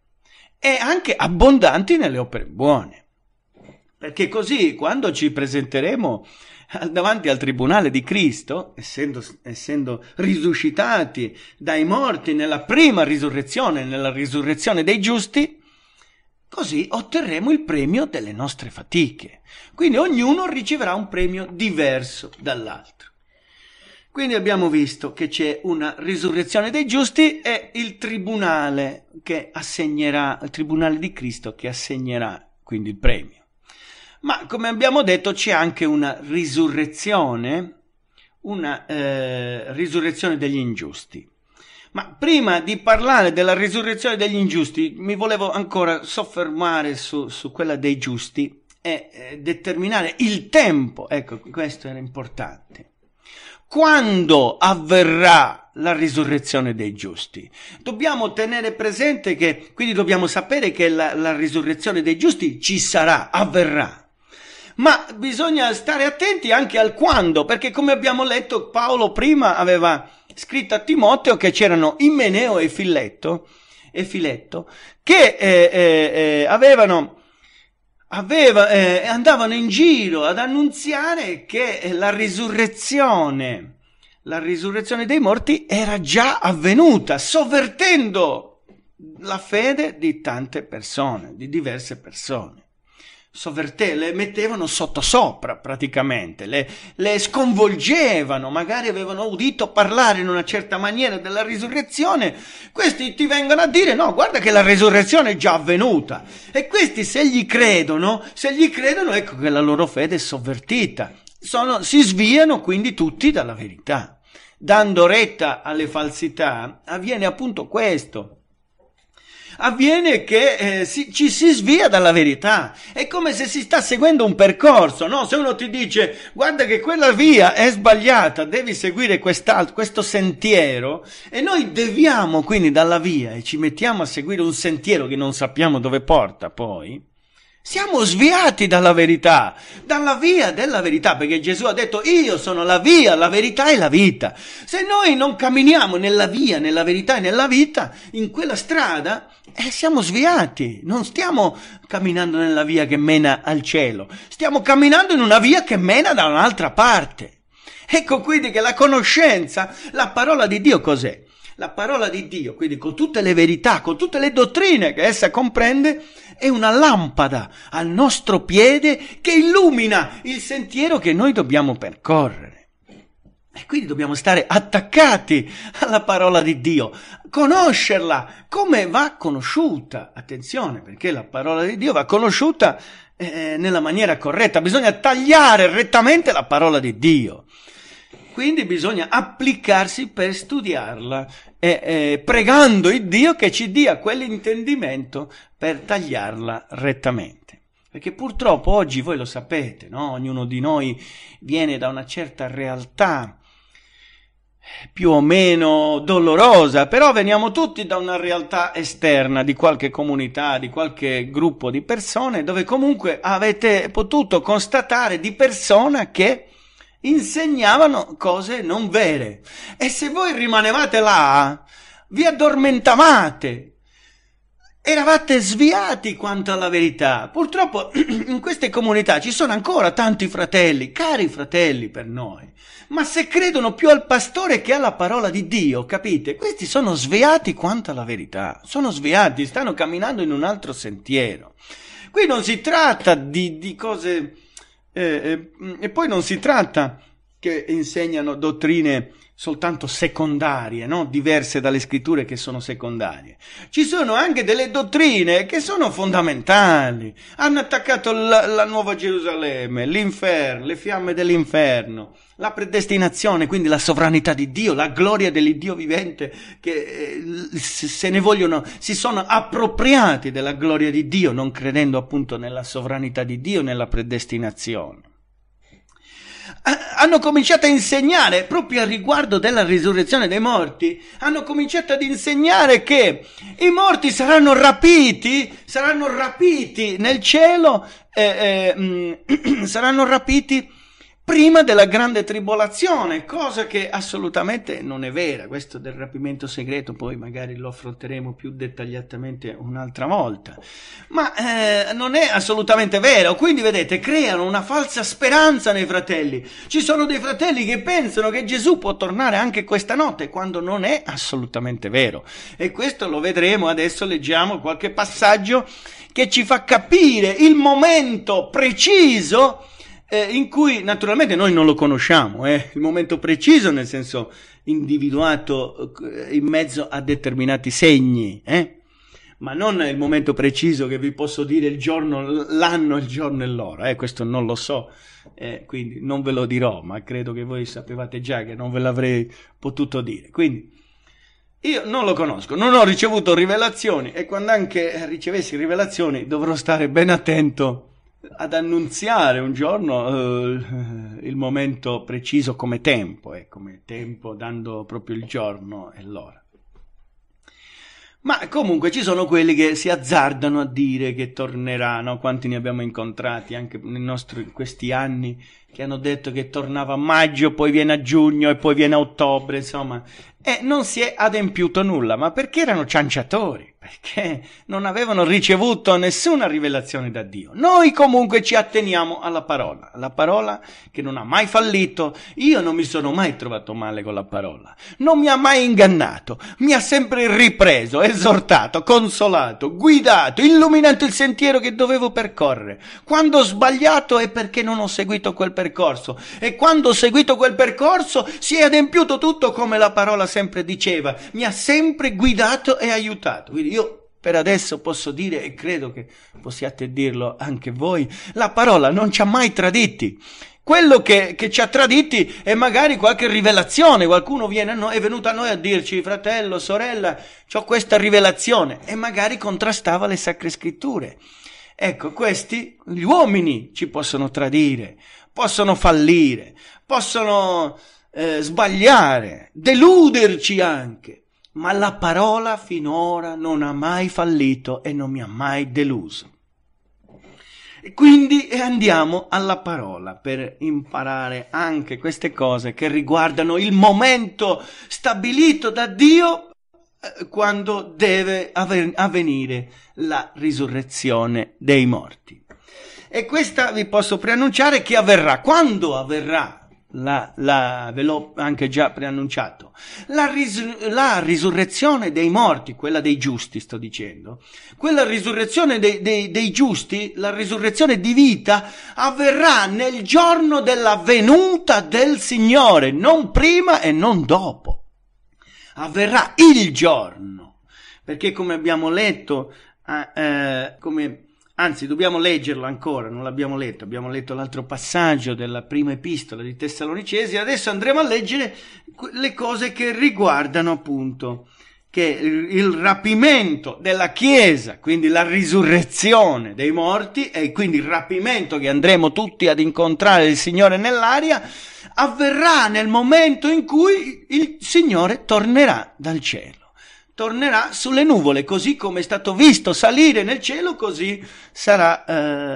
e anche abbondanti nelle opere buone. Perché così quando ci presenteremo davanti al tribunale di Cristo, essendo, essendo risuscitati dai morti nella prima risurrezione, nella risurrezione dei giusti, Così otterremo il premio delle nostre fatiche. Quindi ognuno riceverà un premio diverso dall'altro. Quindi abbiamo visto che c'è una risurrezione dei giusti e il tribunale che assegnerà, il tribunale di Cristo che assegnerà quindi il premio. Ma come abbiamo detto c'è anche una risurrezione, una eh, risurrezione degli ingiusti. Ma prima di parlare della risurrezione degli ingiusti, mi volevo ancora soffermare su, su quella dei giusti e eh, determinare il tempo. Ecco, questo era importante. Quando avverrà la risurrezione dei giusti? Dobbiamo tenere presente che, quindi dobbiamo sapere che la, la risurrezione dei giusti ci sarà, avverrà ma bisogna stare attenti anche al quando, perché come abbiamo letto Paolo prima aveva scritto a Timoteo che c'erano Immeneo e Filetto, e Filetto che eh, eh, eh, avevano, aveva, eh, andavano in giro ad annunziare che eh, la risurrezione, la risurrezione dei morti era già avvenuta, sovvertendo la fede di tante persone, di diverse persone sovvertevano, le mettevano sottosopra praticamente, le, le sconvolgevano, magari avevano udito parlare in una certa maniera della risurrezione, questi ti vengono a dire no, guarda che la risurrezione è già avvenuta e questi se gli credono, se gli credono ecco che la loro fede è sovvertita, Sono, si sviano quindi tutti dalla verità. Dando retta alle falsità avviene appunto questo avviene che eh, si, ci si svia dalla verità. È come se si sta seguendo un percorso, no? Se uno ti dice guarda che quella via è sbagliata, devi seguire questo sentiero e noi deviamo quindi dalla via e ci mettiamo a seguire un sentiero che non sappiamo dove porta poi. Siamo sviati dalla verità, dalla via della verità, perché Gesù ha detto io sono la via, la verità e la vita. Se noi non camminiamo nella via, nella verità e nella vita, in quella strada, eh, siamo sviati, non stiamo camminando nella via che mena al cielo, stiamo camminando in una via che mena da un'altra parte. Ecco quindi che la conoscenza, la parola di Dio cos'è? La parola di Dio, quindi con tutte le verità, con tutte le dottrine che essa comprende, è una lampada al nostro piede che illumina il sentiero che noi dobbiamo percorrere. E quindi dobbiamo stare attaccati alla parola di Dio, conoscerla come va conosciuta. Attenzione, perché la parola di Dio va conosciuta eh, nella maniera corretta, bisogna tagliare rettamente la parola di Dio. Quindi bisogna applicarsi per studiarla, eh, eh, pregando il Dio che ci dia quell'intendimento per tagliarla rettamente. Perché purtroppo oggi voi lo sapete, no? ognuno di noi viene da una certa realtà più o meno dolorosa, però veniamo tutti da una realtà esterna di qualche comunità, di qualche gruppo di persone, dove comunque avete potuto constatare di persona che insegnavano cose non vere. E se voi rimanevate là, vi addormentavate. Eravate sviati quanto alla verità. Purtroppo in queste comunità ci sono ancora tanti fratelli, cari fratelli per noi, ma se credono più al pastore che alla parola di Dio, capite? Questi sono sviati quanto alla verità, sono sviati, stanno camminando in un altro sentiero. Qui non si tratta di, di cose e, eh, eh, e, poi non si tratta che insegnano dottrine soltanto secondarie, no? diverse dalle scritture che sono secondarie. Ci sono anche delle dottrine che sono fondamentali. Hanno attaccato la, la nuova Gerusalemme, l'inferno, le fiamme dell'inferno, la predestinazione, quindi la sovranità di Dio, la gloria dell'Iddio vivente, che eh, se ne vogliono, si sono appropriati della gloria di Dio, non credendo appunto nella sovranità di Dio, nella predestinazione. Eh, hanno cominciato a insegnare proprio a riguardo della risurrezione dei morti, hanno cominciato ad insegnare che i morti saranno rapiti, saranno rapiti nel cielo, eh, eh, mm, saranno rapiti prima della grande tribolazione, cosa che assolutamente non è vera. Questo del rapimento segreto poi magari lo affronteremo più dettagliatamente un'altra volta. Ma eh, non è assolutamente vero. Quindi vedete, creano una falsa speranza nei fratelli. Ci sono dei fratelli che pensano che Gesù può tornare anche questa notte, quando non è assolutamente vero. E questo lo vedremo adesso, leggiamo qualche passaggio che ci fa capire il momento preciso eh, in cui naturalmente noi non lo conosciamo, eh, il momento preciso nel senso individuato eh, in mezzo a determinati segni, eh? ma non il momento preciso che vi posso dire il giorno, l'anno, il giorno e l'ora, eh, questo non lo so, eh, quindi non ve lo dirò, ma credo che voi sapevate già che non ve l'avrei potuto dire. Quindi io non lo conosco, non ho ricevuto rivelazioni e quando anche ricevessi rivelazioni dovrò stare ben attento ad annunziare un giorno eh, il momento preciso come tempo, eh, come tempo dando proprio il giorno e l'ora. Ma comunque ci sono quelli che si azzardano a dire che tornerà, no? quanti ne abbiamo incontrati anche nostro, in questi anni che hanno detto che tornava a maggio, poi viene a giugno e poi viene a ottobre, insomma, e non si è adempiuto nulla, ma perché erano cianciatori? perché non avevano ricevuto nessuna rivelazione da Dio. Noi comunque ci atteniamo alla parola, la parola che non ha mai fallito, io non mi sono mai trovato male con la parola, non mi ha mai ingannato, mi ha sempre ripreso, esortato, consolato, guidato, illuminato il sentiero che dovevo percorrere. Quando ho sbagliato è perché non ho seguito quel percorso e quando ho seguito quel percorso si è adempiuto tutto come la parola sempre diceva, mi ha sempre guidato e aiutato. Quindi per adesso posso dire, e credo che possiate dirlo anche voi, la parola non ci ha mai traditi. Quello che, che ci ha traditi è magari qualche rivelazione, qualcuno noi, è venuto a noi a dirci, fratello, sorella, ho questa rivelazione, e magari contrastava le sacre scritture. Ecco, questi, gli uomini ci possono tradire, possono fallire, possono eh, sbagliare, deluderci anche, ma la parola finora non ha mai fallito e non mi ha mai deluso. E Quindi eh, andiamo alla parola per imparare anche queste cose che riguardano il momento stabilito da Dio eh, quando deve avvenire la risurrezione dei morti. E questa vi posso preannunciare che avverrà. Quando avverrà la, la, ve l'ho anche già preannunciato, la, ris- la, risurrezione dei morti, quella dei giusti sto dicendo, quella risurrezione dei, dei, dei giusti, la risurrezione di vita avverrà nel giorno della venuta del Signore, non prima e non dopo, avverrà il giorno, perché come abbiamo letto, eh, eh come Anzi, dobbiamo leggerlo ancora, non l'abbiamo letto, abbiamo letto l'altro passaggio della prima epistola di Tessalonicesi, adesso andremo a leggere le cose che riguardano appunto che il rapimento della Chiesa, quindi la risurrezione dei morti e quindi il rapimento che andremo tutti ad incontrare il Signore nell'aria, avverrà nel momento in cui il Signore tornerà dal cielo tornerà sulle nuvole, così come è stato visto salire nel cielo, così, sarà,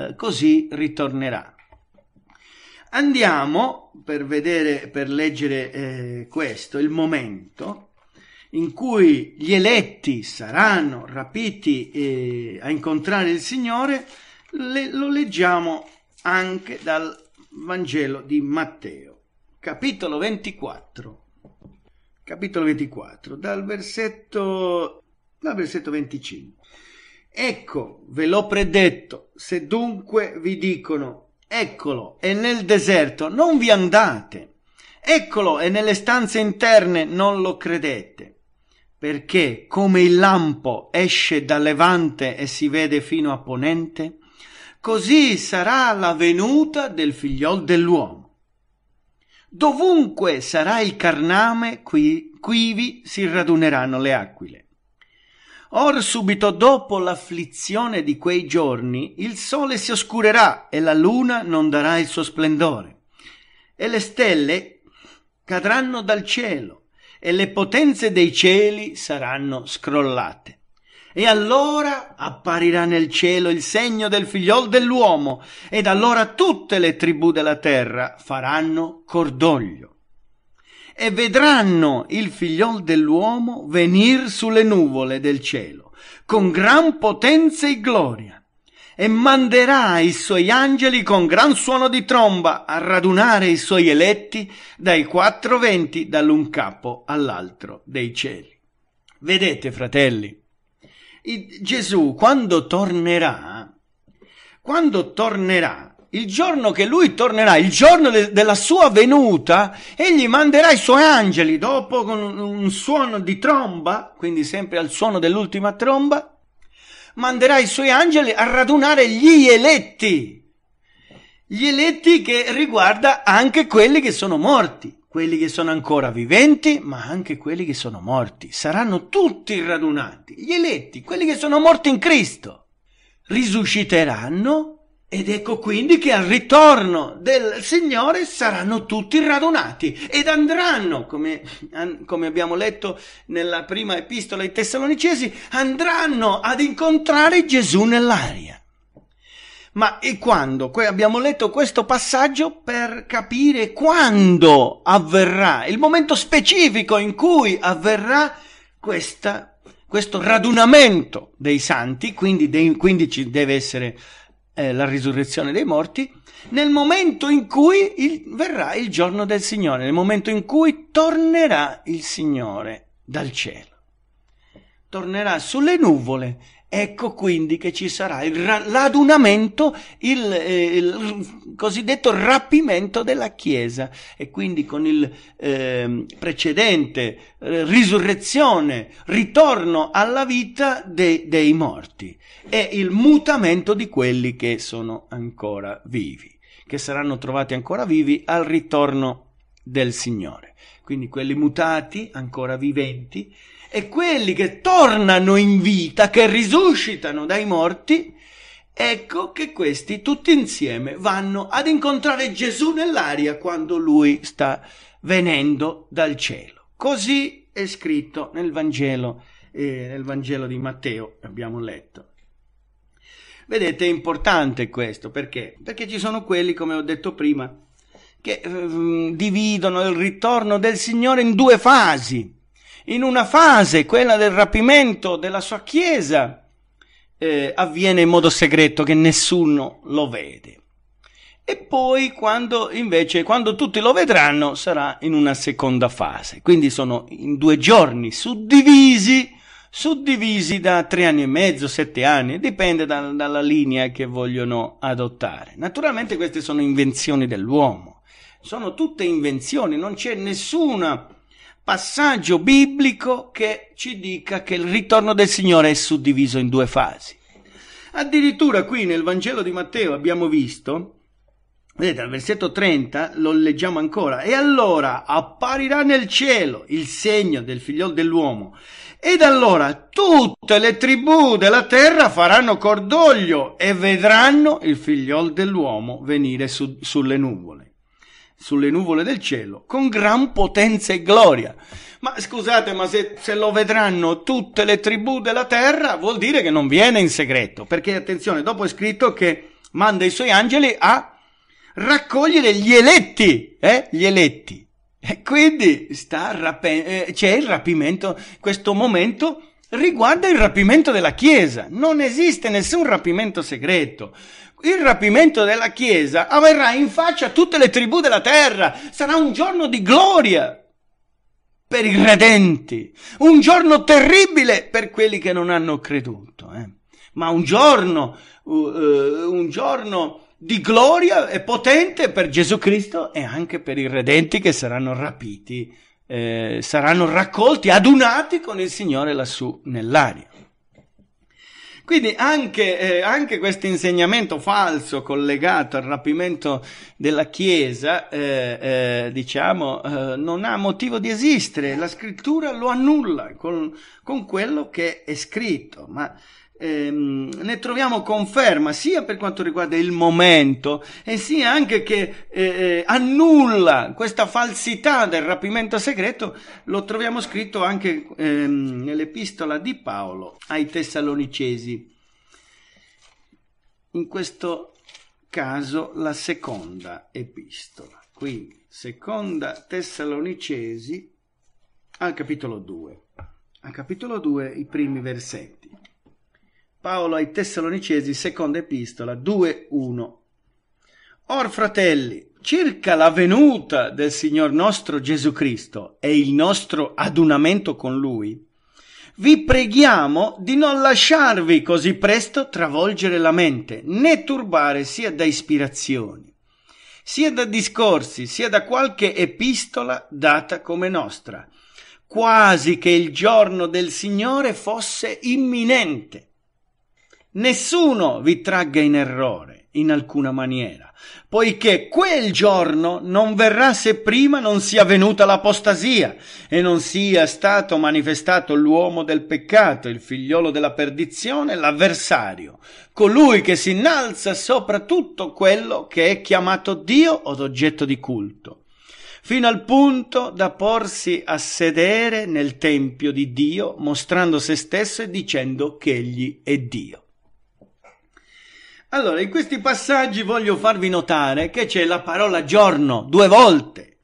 eh, così ritornerà. Andiamo per vedere, per leggere eh, questo, il momento in cui gli eletti saranno rapiti eh, a incontrare il Signore, le, lo leggiamo anche dal Vangelo di Matteo, capitolo 24 capitolo 24, dal versetto, dal versetto 25. Ecco, ve l'ho predetto, se dunque vi dicono, eccolo, è nel deserto, non vi andate, eccolo, è nelle stanze interne, non lo credete. Perché come il lampo esce da levante e si vede fino a ponente, così sarà la venuta del figliol dell'uomo. Dovunque sarà il carname, qui, quivi si raduneranno le aquile. Or subito dopo l'afflizione di quei giorni il sole si oscurerà e la luna non darà il suo splendore, e le stelle cadranno dal cielo, e le potenze dei cieli saranno scrollate. E allora apparirà nel cielo il segno del figliol dell'uomo, ed allora tutte le tribù della terra faranno cordoglio. E vedranno il figliol dell'uomo venir sulle nuvole del cielo, con gran potenza e gloria. E manderà i suoi angeli con gran suono di tromba a radunare i suoi eletti dai quattro venti dall'un capo all'altro dei cieli. Vedete, fratelli, Gesù quando tornerà, quando tornerà, il giorno che lui tornerà, il giorno de- della sua venuta, egli manderà i suoi angeli dopo con un, un suono di tromba, quindi sempre al suono dell'ultima tromba, manderà i suoi angeli a radunare gli eletti, gli eletti che riguarda anche quelli che sono morti quelli che sono ancora viventi, ma anche quelli che sono morti. Saranno tutti radunati, gli eletti, quelli che sono morti in Cristo. Risusciteranno ed ecco quindi che al ritorno del Signore saranno tutti radunati ed andranno, come, come abbiamo letto nella prima epistola ai Tessalonicesi, andranno ad incontrare Gesù nell'aria. Ma e quando? Que- abbiamo letto questo passaggio per capire quando avverrà, il momento specifico in cui avverrà questa, questo radunamento dei santi, quindi, dei, quindi ci deve essere eh, la risurrezione dei morti, nel momento in cui il, verrà il giorno del Signore, nel momento in cui tornerà il Signore dal cielo tornerà sulle nuvole Ecco quindi che ci sarà il ra- l'adunamento, il, eh, il, cosiddetto rapimento della Chiesa e quindi con il eh, precedente eh, risurrezione, ritorno alla vita de- dei morti e il mutamento di quelli che sono ancora vivi, che saranno trovati ancora vivi al ritorno del Signore quindi quelli mutati, ancora viventi, e quelli che tornano in vita, che risuscitano dai morti, ecco che questi tutti insieme vanno ad incontrare Gesù nell'aria quando lui sta venendo dal cielo. Così è scritto nel Vangelo, eh, nel Vangelo di Matteo, abbiamo letto. Vedete, è importante questo perché? Perché ci sono quelli, come ho detto prima, che eh, dividono il ritorno del Signore in due fasi. In una fase, quella del rapimento della sua Chiesa, eh, avviene in modo segreto che nessuno lo vede. E poi quando invece, quando tutti lo vedranno, sarà in una seconda fase. Quindi sono in due giorni suddivisi, suddivisi da tre anni e mezzo, sette anni, dipende da, dalla linea che vogliono adottare. Naturalmente queste sono invenzioni dell'uomo sono tutte invenzioni, non c'è nessun passaggio biblico che ci dica che il ritorno del Signore è suddiviso in due fasi. Addirittura qui nel Vangelo di Matteo abbiamo visto, vedete al versetto 30 lo leggiamo ancora, e allora apparirà nel cielo il segno del figliol dell'uomo, ed allora tutte le tribù della terra faranno cordoglio e vedranno il figliol dell'uomo venire su, sulle nuvole sulle nuvole del cielo con gran potenza e gloria. Ma scusate, ma se, se, lo vedranno tutte le tribù della terra vuol dire che non viene in segreto, perché attenzione, dopo è scritto che manda i suoi angeli a raccogliere gli eletti, eh? Gli eletti. E quindi rape- eh, c'è il rapimento, questo momento riguarda il rapimento della Chiesa. Non esiste nessun rapimento segreto il rapimento della Chiesa avverrà in faccia a tutte le tribù della terra. Sarà un giorno di gloria per i credenti, un giorno terribile per quelli che non hanno creduto. Eh. Ma un giorno, uh, uh un giorno di gloria e potente per Gesù Cristo e anche per i redenti che saranno rapiti, eh, saranno raccolti, adunati con il Signore lassù nell'aria. Quindi anche, eh, anche questo insegnamento falso collegato al rapimento della Chiesa, eh, eh, diciamo, eh, non ha motivo di esistere, la scrittura lo annulla con, con quello che è scritto, ma ehm, ne troviamo conferma sia per quanto riguarda il momento e sia anche che eh, eh, annulla questa falsità del rapimento segreto, lo troviamo scritto anche ehm, nell'epistola di Paolo ai Tessalonicesi. In questo caso la seconda epistola, quindi seconda Tessalonicesi al capitolo 2. Al capitolo 2 i primi versetti. Paolo ai Tessalonicesi, seconda epistola 2.1. Or fratelli, circa la venuta del Signor nostro Gesù Cristo e il nostro adunamento con Lui, vi preghiamo di non lasciarvi così presto travolgere la mente, né turbare sia da ispirazioni, sia da discorsi, sia da qualche epistola data come nostra, quasi che il giorno del Signore fosse imminente nessuno vi tragga in errore in alcuna maniera, poiché quel giorno non verrà se prima non sia venuta l'apostasia e non sia stato manifestato l'uomo del peccato, il figliolo della perdizione, l'avversario, colui che si innalza sopra tutto quello che è chiamato Dio o oggetto di culto fino al punto da porsi a sedere nel tempio di Dio, mostrando se stesso e dicendo che egli è Dio. Allora, in questi passaggi voglio farvi notare che c'è la parola giorno due volte.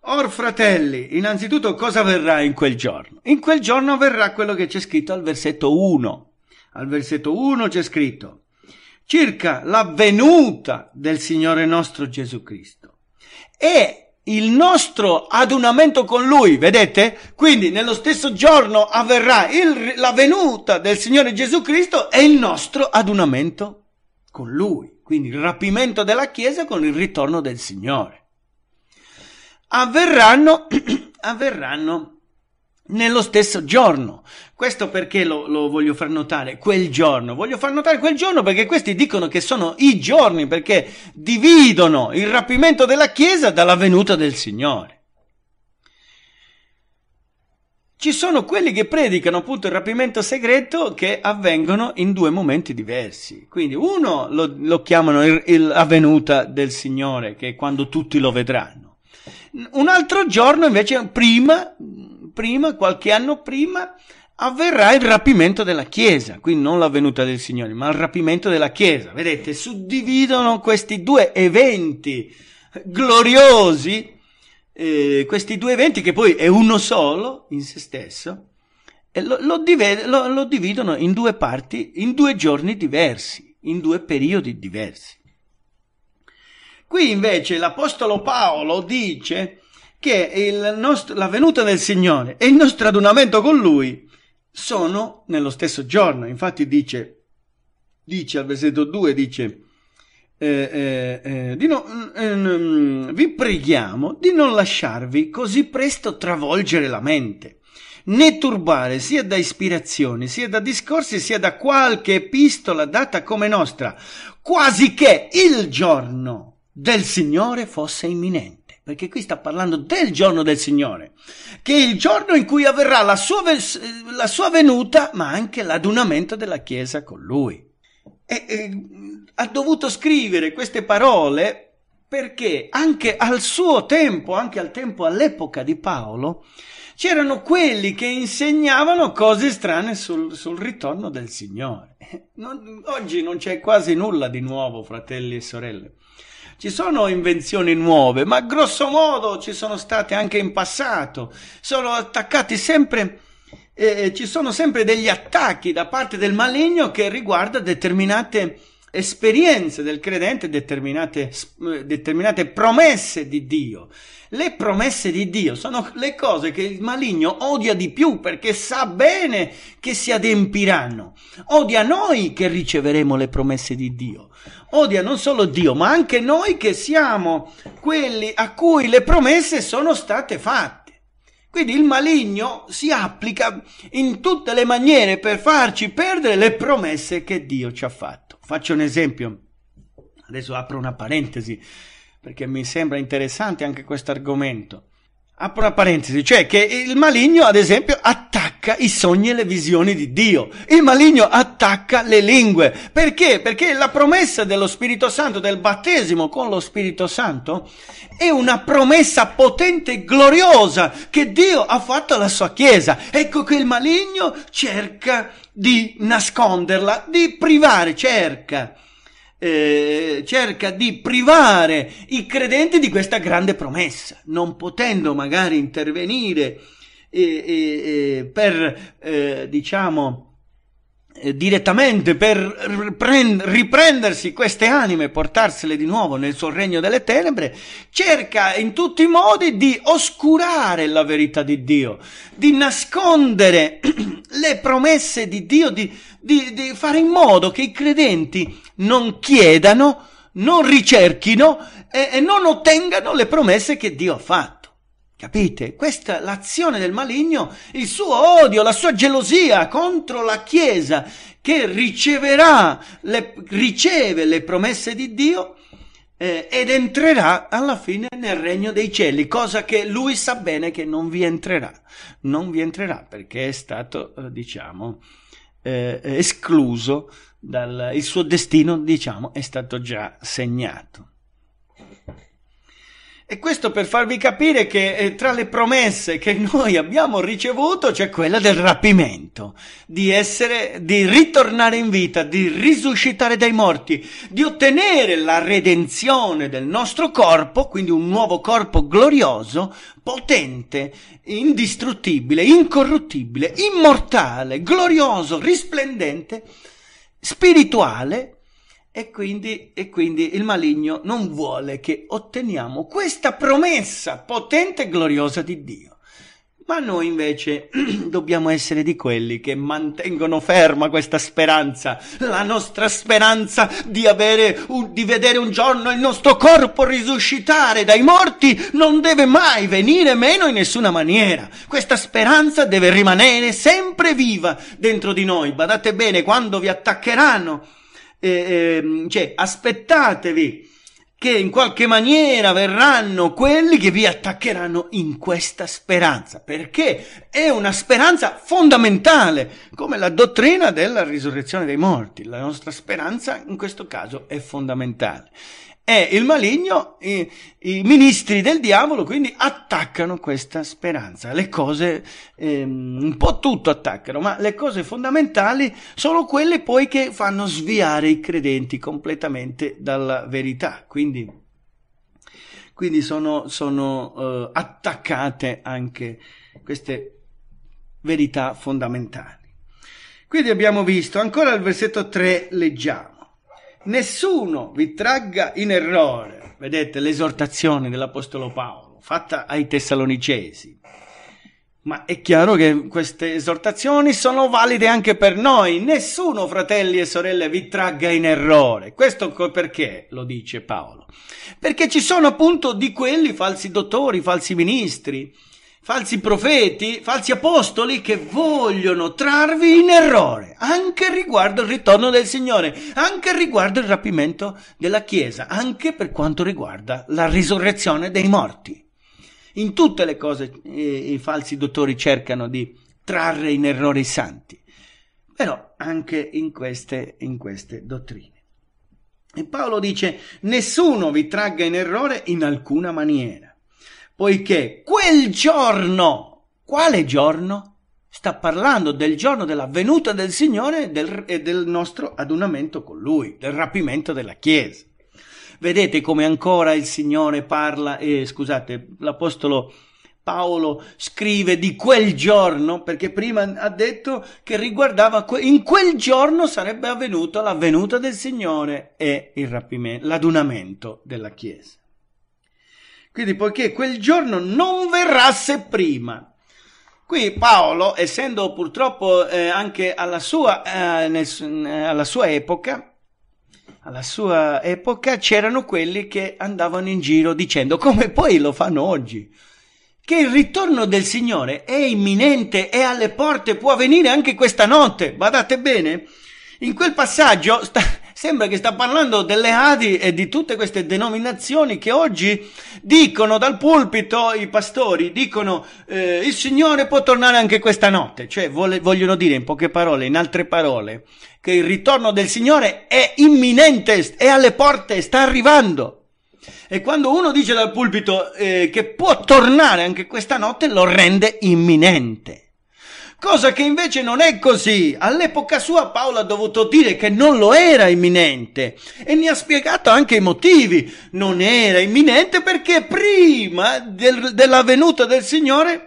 Or fratelli, innanzitutto cosa verrà in quel giorno? In quel giorno verrà quello che c'è scritto al versetto 1. Al versetto 1 c'è scritto circa la venuta del Signore nostro Gesù Cristo. E il nostro adunamento con Lui, vedete? Quindi nello stesso giorno avverrà il, la venuta del Signore Gesù Cristo e il nostro adunamento con Lui, quindi il rapimento della Chiesa con il ritorno del Signore. Avverranno, avverranno nello stesso giorno, questo perché lo, lo, voglio far notare quel giorno? Voglio far notare quel giorno perché questi dicono che sono i giorni, perché dividono il rapimento della Chiesa dalla venuta del Signore. Ci sono quelli che predicano appunto il rapimento segreto che avvengono in due momenti diversi. Quindi uno lo, lo chiamano la venuta del Signore, che è quando tutti lo vedranno. Un altro giorno invece, prima, prima qualche anno prima, avverrà il rapimento della Chiesa, qui non la venuta del Signore, ma il rapimento della Chiesa. Vedete, suddividono questi due eventi gloriosi, eh, questi due eventi che poi è uno solo in se stesso, e lo, lo, divide, lo, lo dividono in due parti, in due giorni diversi, in due periodi diversi. Qui invece l'Apostolo Paolo dice che nostro, la venuta del Signore e il nostro radunamento con Lui sono nello stesso giorno. Infatti dice, dice al versetto 2, dice, eh, eh, eh, no, eh, mm, mm, vi preghiamo di non lasciarvi così presto travolgere la mente, né turbare sia da ispirazioni, sia da discorsi, sia da qualche epistola data come nostra, quasi che il giorno del Signore fosse imminente perché qui sta parlando del giorno del Signore, che è il giorno in cui avverrà la sua, la sua venuta, ma anche l'adunamento della Chiesa con lui. E, e, ha dovuto scrivere queste parole perché anche al suo tempo, anche al tempo all'epoca di Paolo, c'erano quelli che insegnavano cose strane sul, sul ritorno del Signore. Non, oggi non c'è quasi nulla di nuovo, fratelli e sorelle ci sono invenzioni nuove, ma grosso modo ci sono state anche in passato. Sono attaccati sempre, eh, ci sono sempre degli attacchi da parte del maligno che riguarda determinate esperienze del credente determinate, eh, determinate promesse di Dio. Le promesse di Dio sono le cose che il maligno odia di più perché sa bene che si adempiranno. Odia noi che riceveremo le promesse di Dio. Odia non solo Dio, ma anche noi che siamo quelli a cui le promesse sono state fatte. Quindi il maligno si applica in tutte le maniere per farci perdere le promesse che Dio ci ha fatto. Faccio un esempio, adesso apro una parentesi, perché mi sembra interessante anche questo argomento. Apro una parentesi, cioè che il maligno, ad esempio, attacca attacca i sogni e le visioni di Dio. Il maligno attacca le lingue. Perché? Perché la promessa dello Spirito Santo, del battesimo con lo Spirito Santo, è una promessa potente e gloriosa che Dio ha fatto alla sua Chiesa. Ecco che il maligno cerca di nasconderla, di privare, cerca. Eh, cerca di privare i credenti di questa grande promessa, non potendo magari intervenire eh, diciamo, eh, per, diciamo, direttamente per riprendersi queste anime e portarsele di nuovo nel suo regno delle tenebre, cerca in tutti i modi di oscurare la verità di Dio, di nascondere le promesse di Dio, di, di, di fare in modo che i credenti non chiedano, non ricerchino e, e non ottengano le promesse che Dio ha fatto. Capite? Questa è l'azione del maligno, il suo odio, la sua gelosia contro la Chiesa che riceverà, le, riceve le promesse di Dio eh, ed entrerà alla fine nel regno dei cieli, cosa che lui sa bene che non vi entrerà, non vi entrerà perché è stato, eh, diciamo, eh, escluso dal il suo destino, diciamo, è stato già segnato. E questo per farvi capire che eh, tra le promesse che noi abbiamo ricevuto c'è quella del rapimento, di essere, di ritornare in vita, di risuscitare dai morti, di ottenere la redenzione del nostro corpo, quindi un nuovo corpo glorioso, potente, indistruttibile, incorruttibile, immortale, glorioso, risplendente, spirituale, e quindi, e quindi il maligno non vuole che otteniamo questa promessa potente e gloriosa di Dio. Ma noi invece dobbiamo essere di quelli che mantengono ferma questa speranza, la nostra speranza di, un, di, vedere un giorno il nostro corpo risuscitare dai morti non deve mai venire meno in nessuna maniera. Questa speranza deve rimanere sempre viva dentro di noi. Badate bene, quando vi attaccheranno eh, cioè, aspettatevi che in qualche maniera verranno quelli che vi attaccheranno in questa speranza, perché è una speranza fondamentale, come la dottrina della risurrezione dei morti. La nostra speranza in questo caso è fondamentale e il maligno, i, i, ministri del diavolo, quindi attaccano questa speranza. Le cose, ehm, un po' tutto attaccano, ma le cose fondamentali sono quelle poi che fanno sviare i credenti completamente dalla verità. Quindi, quindi sono, sono eh, attaccate anche queste verità fondamentali. Quindi abbiamo visto, ancora il versetto 3 leggiamo nessuno vi tragga in errore. Vedete l'esortazione dell'Apostolo Paolo fatta ai Tessalonicesi. Ma è chiaro che queste esortazioni sono valide anche per noi. Nessuno, fratelli e sorelle, vi tragga in errore. Questo perché lo dice Paolo? Perché ci sono appunto di quelli falsi dottori, falsi ministri, falsi profeti, falsi apostoli che vogliono trarvi in errore, anche riguardo il ritorno del Signore, anche riguardo il rapimento della Chiesa, anche per quanto riguarda la risurrezione dei morti. In tutte le cose eh, i falsi dottori cercano di trarre in errore i santi, però anche in queste, in queste dottrine. E Paolo dice, nessuno vi tragga in errore in alcuna maniera poiché quel giorno, quale giorno? Sta parlando del giorno della venuta del Signore e del, e del nostro adunamento con Lui, del rapimento della Chiesa. Vedete come ancora il Signore parla, eh, scusate, l'Apostolo Paolo scrive di quel giorno, perché prima ha detto che riguardava que- in quel giorno sarebbe avvenuta la venuta del Signore e il rapimento, l'adunamento della Chiesa. Quindi poiché quel giorno non verrà se prima. Qui Paolo, essendo purtroppo eh, anche alla sua, eh, nel, eh, alla sua epoca, alla sua epoca c'erano quelli che andavano in giro dicendo, come poi lo fanno oggi, che il ritorno del Signore è imminente, è alle porte, può avvenire anche questa notte. Badate bene, in quel passaggio sta, Sembra che sta parlando delle Adi e di tutte queste denominazioni che oggi dicono dal pulpito i pastori, dicono eh, il Signore può tornare anche questa notte, cioè vole, vogliono dire in poche parole, in altre parole, che il ritorno del Signore è imminente, è alle porte, sta arrivando. E quando uno dice dal pulpito eh, che può tornare anche questa notte, lo rende imminente cosa che invece non è così. All'epoca sua Paolo ha dovuto dire che non lo era imminente e ne ha spiegato anche i motivi. Non era imminente perché prima del, della venuta del Signore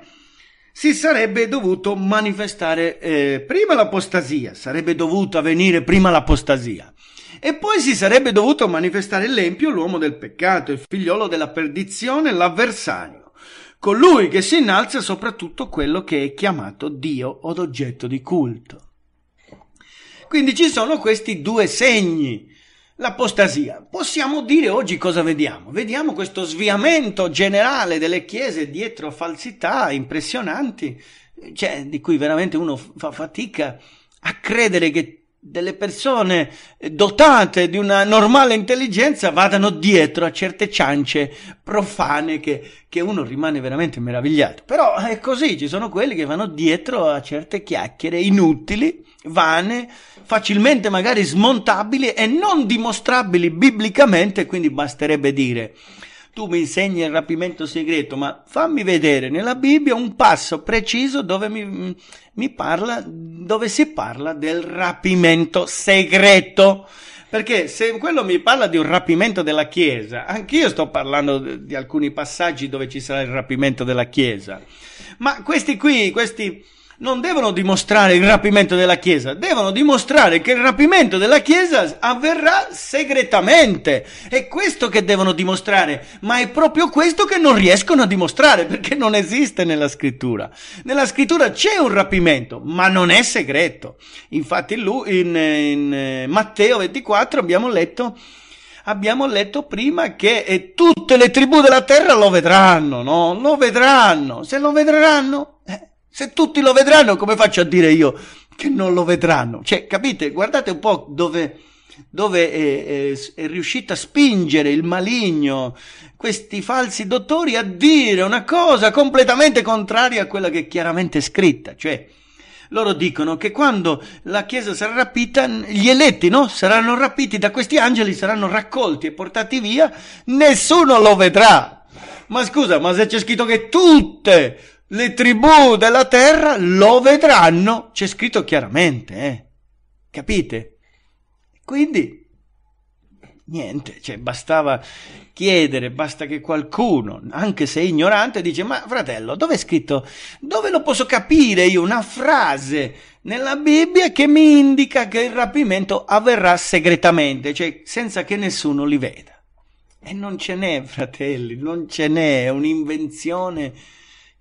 si sarebbe dovuto manifestare eh, prima l'apostasia, sarebbe dovuta venire prima l'apostasia. E poi si sarebbe dovuto manifestare l'empio, l'uomo del peccato, il figliolo della perdizione, l'avversario colui che si innalza soprattutto quello che è chiamato Dio od oggetto di culto. Quindi ci sono questi due segni. L'apostasia. Possiamo dire oggi cosa vediamo? Vediamo questo sviamento generale delle chiese dietro falsità impressionanti, cioè, di cui veramente uno fa fatica a credere che delle persone dotate di una normale intelligenza vadano dietro a certe ciance profane che, che, uno rimane veramente meravigliato. Però è così, ci sono quelli che vanno dietro a certe chiacchiere inutili, vane, facilmente magari smontabili e non dimostrabili biblicamente, quindi basterebbe dire tu mi insegni il rapimento segreto, ma fammi vedere nella Bibbia un passo preciso dove mi, mm, mi parla, dove si parla del rapimento segreto. Perché se quello mi parla di un rapimento della Chiesa, anch'io sto parlando di alcuni passaggi dove ci sarà il rapimento della Chiesa. Ma questi qui, questi non devono dimostrare il rapimento della Chiesa, devono dimostrare che il rapimento della Chiesa avverrà segretamente. È questo che devono dimostrare, ma è proprio questo che non riescono a dimostrare perché non esiste nella scrittura. Nella scrittura c'è un rapimento, ma non è segreto. Infatti lui, in, in eh, Matteo 24 abbiamo letto abbiamo letto prima che eh, tutte le tribù della terra lo vedranno, no? Lo vedranno. Se lo vedranno, eh, se tutti lo vedranno, come faccio a dire io che non lo vedranno? Cioè, capite, guardate un po' dove, dove è, è, è riuscito a spingere il maligno, questi falsi dottori, a dire una cosa completamente contraria a quella che è chiaramente scritta. Cioè, loro dicono che quando la Chiesa sarà rapita, gli eletti no? saranno rapiti da questi angeli, saranno raccolti e portati via, nessuno lo vedrà. Ma scusa, ma se c'è scritto che tutte le tribù della terra lo vedranno, c'è scritto chiaramente, eh? capite? Quindi, niente, cioè bastava chiedere, basta che qualcuno, anche se ignorante, dice, ma fratello, dove è scritto, dove lo posso capire io una frase nella Bibbia che mi indica che il rapimento avverrà segretamente, cioè senza che nessuno li veda? E non ce n'è, fratelli, non ce n'è, è un'invenzione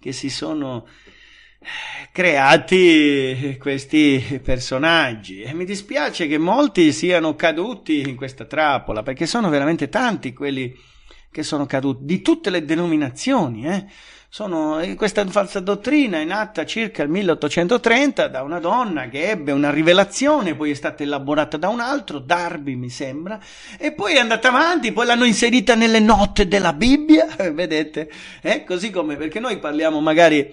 che si sono eh, creati questi personaggi e mi dispiace che molti siano caduti in questa trappola perché sono veramente tanti quelli che sono caduti di tutte le denominazioni eh? Sono, questa falsa dottrina è nata circa il 1830 da una donna che ebbe una rivelazione, poi è stata elaborata da un altro, Darby mi sembra, e poi è andata avanti, poi l'hanno inserita nelle note della Bibbia, vedete? Eh, così come perché noi parliamo magari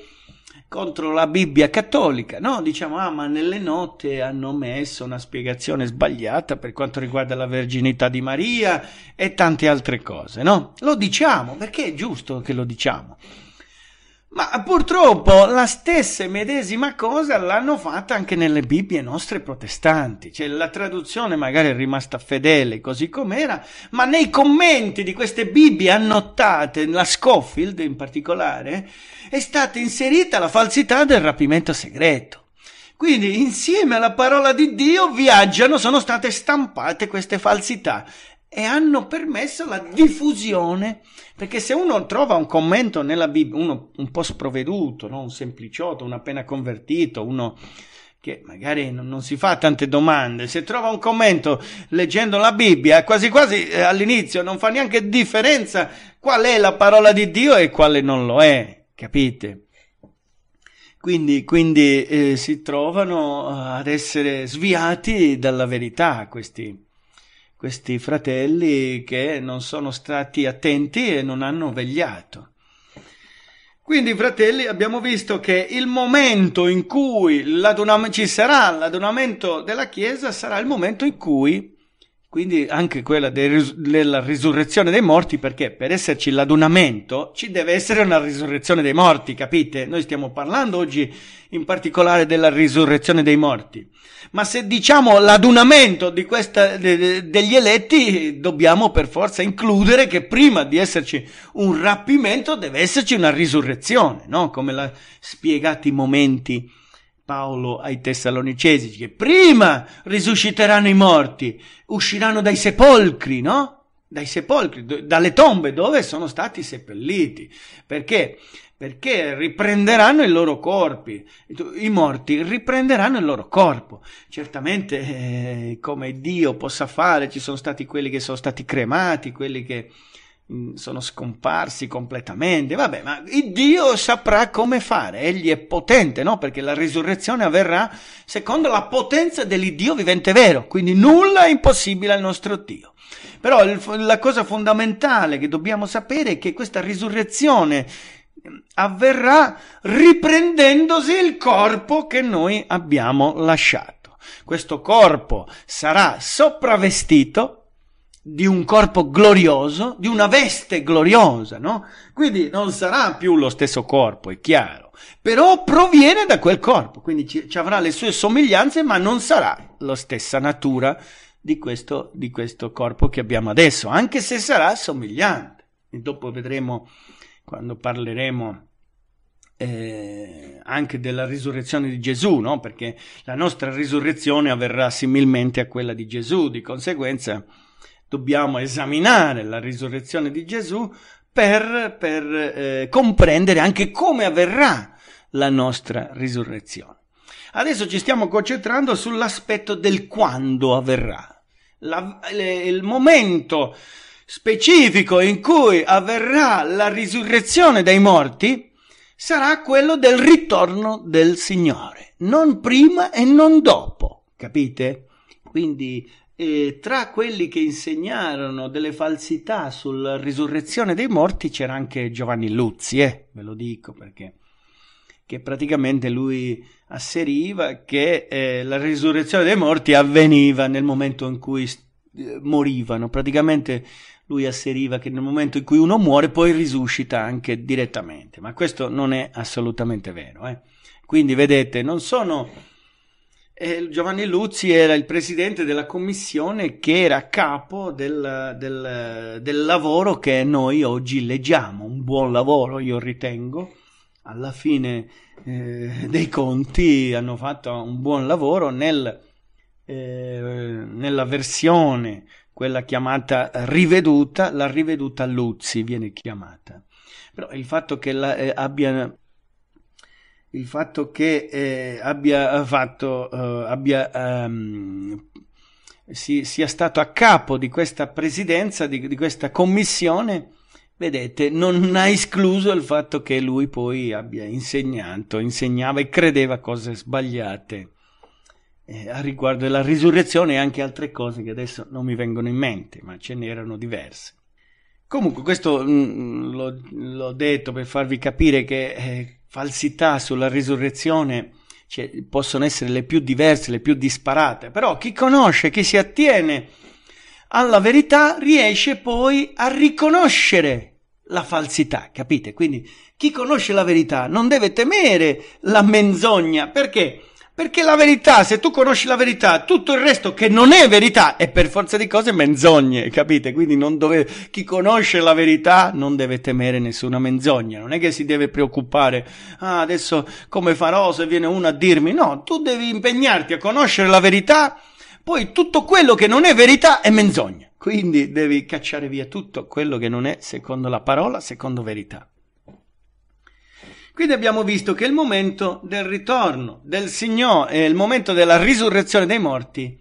contro la Bibbia cattolica, no? Diciamo, ah, ma nelle note hanno messo una spiegazione sbagliata per quanto riguarda la verginità di Maria e tante altre cose, no? Lo diciamo perché è giusto che lo diciamo. Ma purtroppo la stessa medesima cosa l'hanno fatta anche nelle Bibbie nostre protestanti, cioè la traduzione magari è rimasta fedele così com'era, ma nei commenti di queste Bibbie annotate, la Scofield in particolare, è stata inserita la falsità del rapimento segreto. Quindi insieme alla parola di Dio viaggiano, sono state stampate queste falsità e hanno permesso la diffusione perché se uno trova un commento nella Bibbia, uno un po' sprovveduto, no? un sempliciotto, un appena convertito, uno che magari non, non, si fa tante domande, se trova un commento leggendo la Bibbia, quasi quasi eh, all'inizio non fa neanche differenza qual è la parola di Dio e quale non lo è, capite? Quindi, quindi eh, si trovano eh, ad essere sviati dalla verità questi questi fratelli che non sono stati attenti e non hanno vegliato. Quindi, fratelli, abbiamo visto che il momento in cui ci sarà l'adunamento della Chiesa sarà il momento in cui quindi anche quella della risurrezione dei morti, perché per esserci l'adunamento ci deve essere una risurrezione dei morti, capite? Noi stiamo parlando oggi in particolare della risurrezione dei morti. Ma se diciamo l'adunamento di questa, de, de, degli eletti, dobbiamo per forza includere che prima di esserci un rapimento deve esserci una risurrezione, no? Come l'ha spiegato i momenti Paolo ai Tessalonicesi, che prima risusciteranno i morti, usciranno dai sepolcri, no? Dai sepolcri, d- dalle tombe dove sono stati seppelliti. Perché? Perché riprenderanno i loro corpi, i morti riprenderanno il loro corpo. Certamente, eh, come Dio possa fare, ci sono stati quelli che sono stati cremati, quelli che Mm, sono scomparsi completamente. Vabbè, ma Dio saprà come fare, egli è potente, no? Perché la risurrezione avverrà secondo la potenza dell'Iddio vivente vero, quindi nulla è impossibile al nostro Dio. Però il, la cosa fondamentale che dobbiamo sapere è che questa risurrezione mm, avverrà riprendendosi il corpo che noi abbiamo lasciato. Questo corpo sarà sopravvestito di un corpo glorioso, di una veste gloriosa, no? Quindi non sarà più lo stesso corpo, è chiaro, però proviene da quel corpo, quindi ci, ci avrà le sue somiglianze, ma non sarà la stessa natura di questo, di questo corpo che abbiamo adesso, anche se sarà somigliante. E dopo vedremo quando parleremo. Eh, anche della risurrezione di Gesù, no? perché la nostra risurrezione avverrà similmente a quella di Gesù, di conseguenza dobbiamo esaminare la risurrezione di Gesù per, per eh, comprendere anche come avverrà la nostra risurrezione. Adesso ci stiamo concentrando sull'aspetto del quando avverrà, la, le, il momento specifico in cui avverrà la risurrezione dei morti sarà quello del ritorno del Signore, non prima e non dopo, capite? Quindi e tra quelli che insegnarono delle falsità sulla risurrezione dei morti c'era anche Giovanni Luzzi, eh, ve lo dico perché che praticamente lui asseriva che eh, la risurrezione dei morti avveniva nel momento in cui st- eh, morivano, praticamente lui asseriva che nel momento in cui uno muore poi risuscita anche direttamente, ma questo non è assolutamente vero. Eh. Quindi vedete, non sono eh, Giovanni Luzzi era il presidente della commissione che era capo del, del, del lavoro che noi oggi leggiamo, un buon lavoro io ritengo, alla fine eh, dei conti hanno fatto un buon lavoro nel, eh, nella versione, quella chiamata riveduta, la riveduta Luzzi viene chiamata. Però il fatto che la, eh, abbia il fatto che eh, abbia fatto, eh, abbia, ehm, si, sia stato a capo di questa presidenza, di, di, questa commissione, vedete, non ha escluso il fatto che lui poi abbia insegnato, insegnava e credeva cose sbagliate eh, a riguardo della risurrezione e anche altre cose che adesso non mi vengono in mente, ma ce n'erano diverse. Comunque, questo mh, mm, mm, l'ho, l'ho, detto per farvi capire che eh, falsità sulla risurrezione cioè, possono essere le più diverse, le più disparate, però chi conosce, chi si attiene alla verità riesce poi a riconoscere la falsità, capite? Quindi chi conosce la verità non deve temere la menzogna, perché? Perché la verità, se tu conosci la verità, tutto il resto che non è verità è per forza di cose menzogne, capite? Quindi dove... chi conosce la verità non deve temere nessuna menzogna, non è che si deve preoccupare, ah, adesso come farò se viene uno a dirmi? No, tu devi impegnarti a conoscere la verità, poi tutto quello che non è verità è menzogna. Quindi devi cacciare via tutto quello che non è secondo la parola, secondo verità. Quindi abbiamo visto che il momento del ritorno del Signore, eh, il momento della risurrezione dei morti,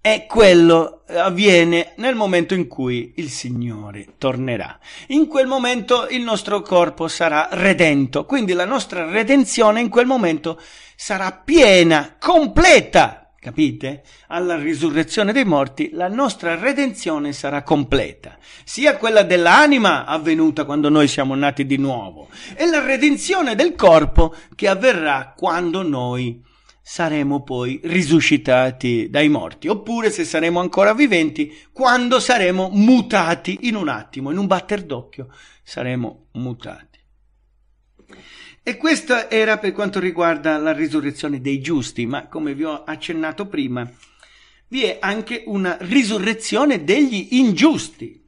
è quello che eh, avviene nel momento in cui il Signore tornerà. In quel momento il nostro corpo sarà redento, quindi la nostra redenzione in quel momento sarà piena, completa, Capite? Alla risurrezione dei morti la nostra redenzione sarà completa, sia quella dell'anima avvenuta quando noi siamo nati di nuovo, e la redenzione del corpo che avverrà quando noi saremo poi risuscitati dai morti, oppure se saremo ancora viventi, quando saremo mutati in un attimo, in un batter d'occhio saremo mutati. E questo era per quanto riguarda la risurrezione dei giusti, ma come vi ho accennato prima, vi è anche una risurrezione degli ingiusti.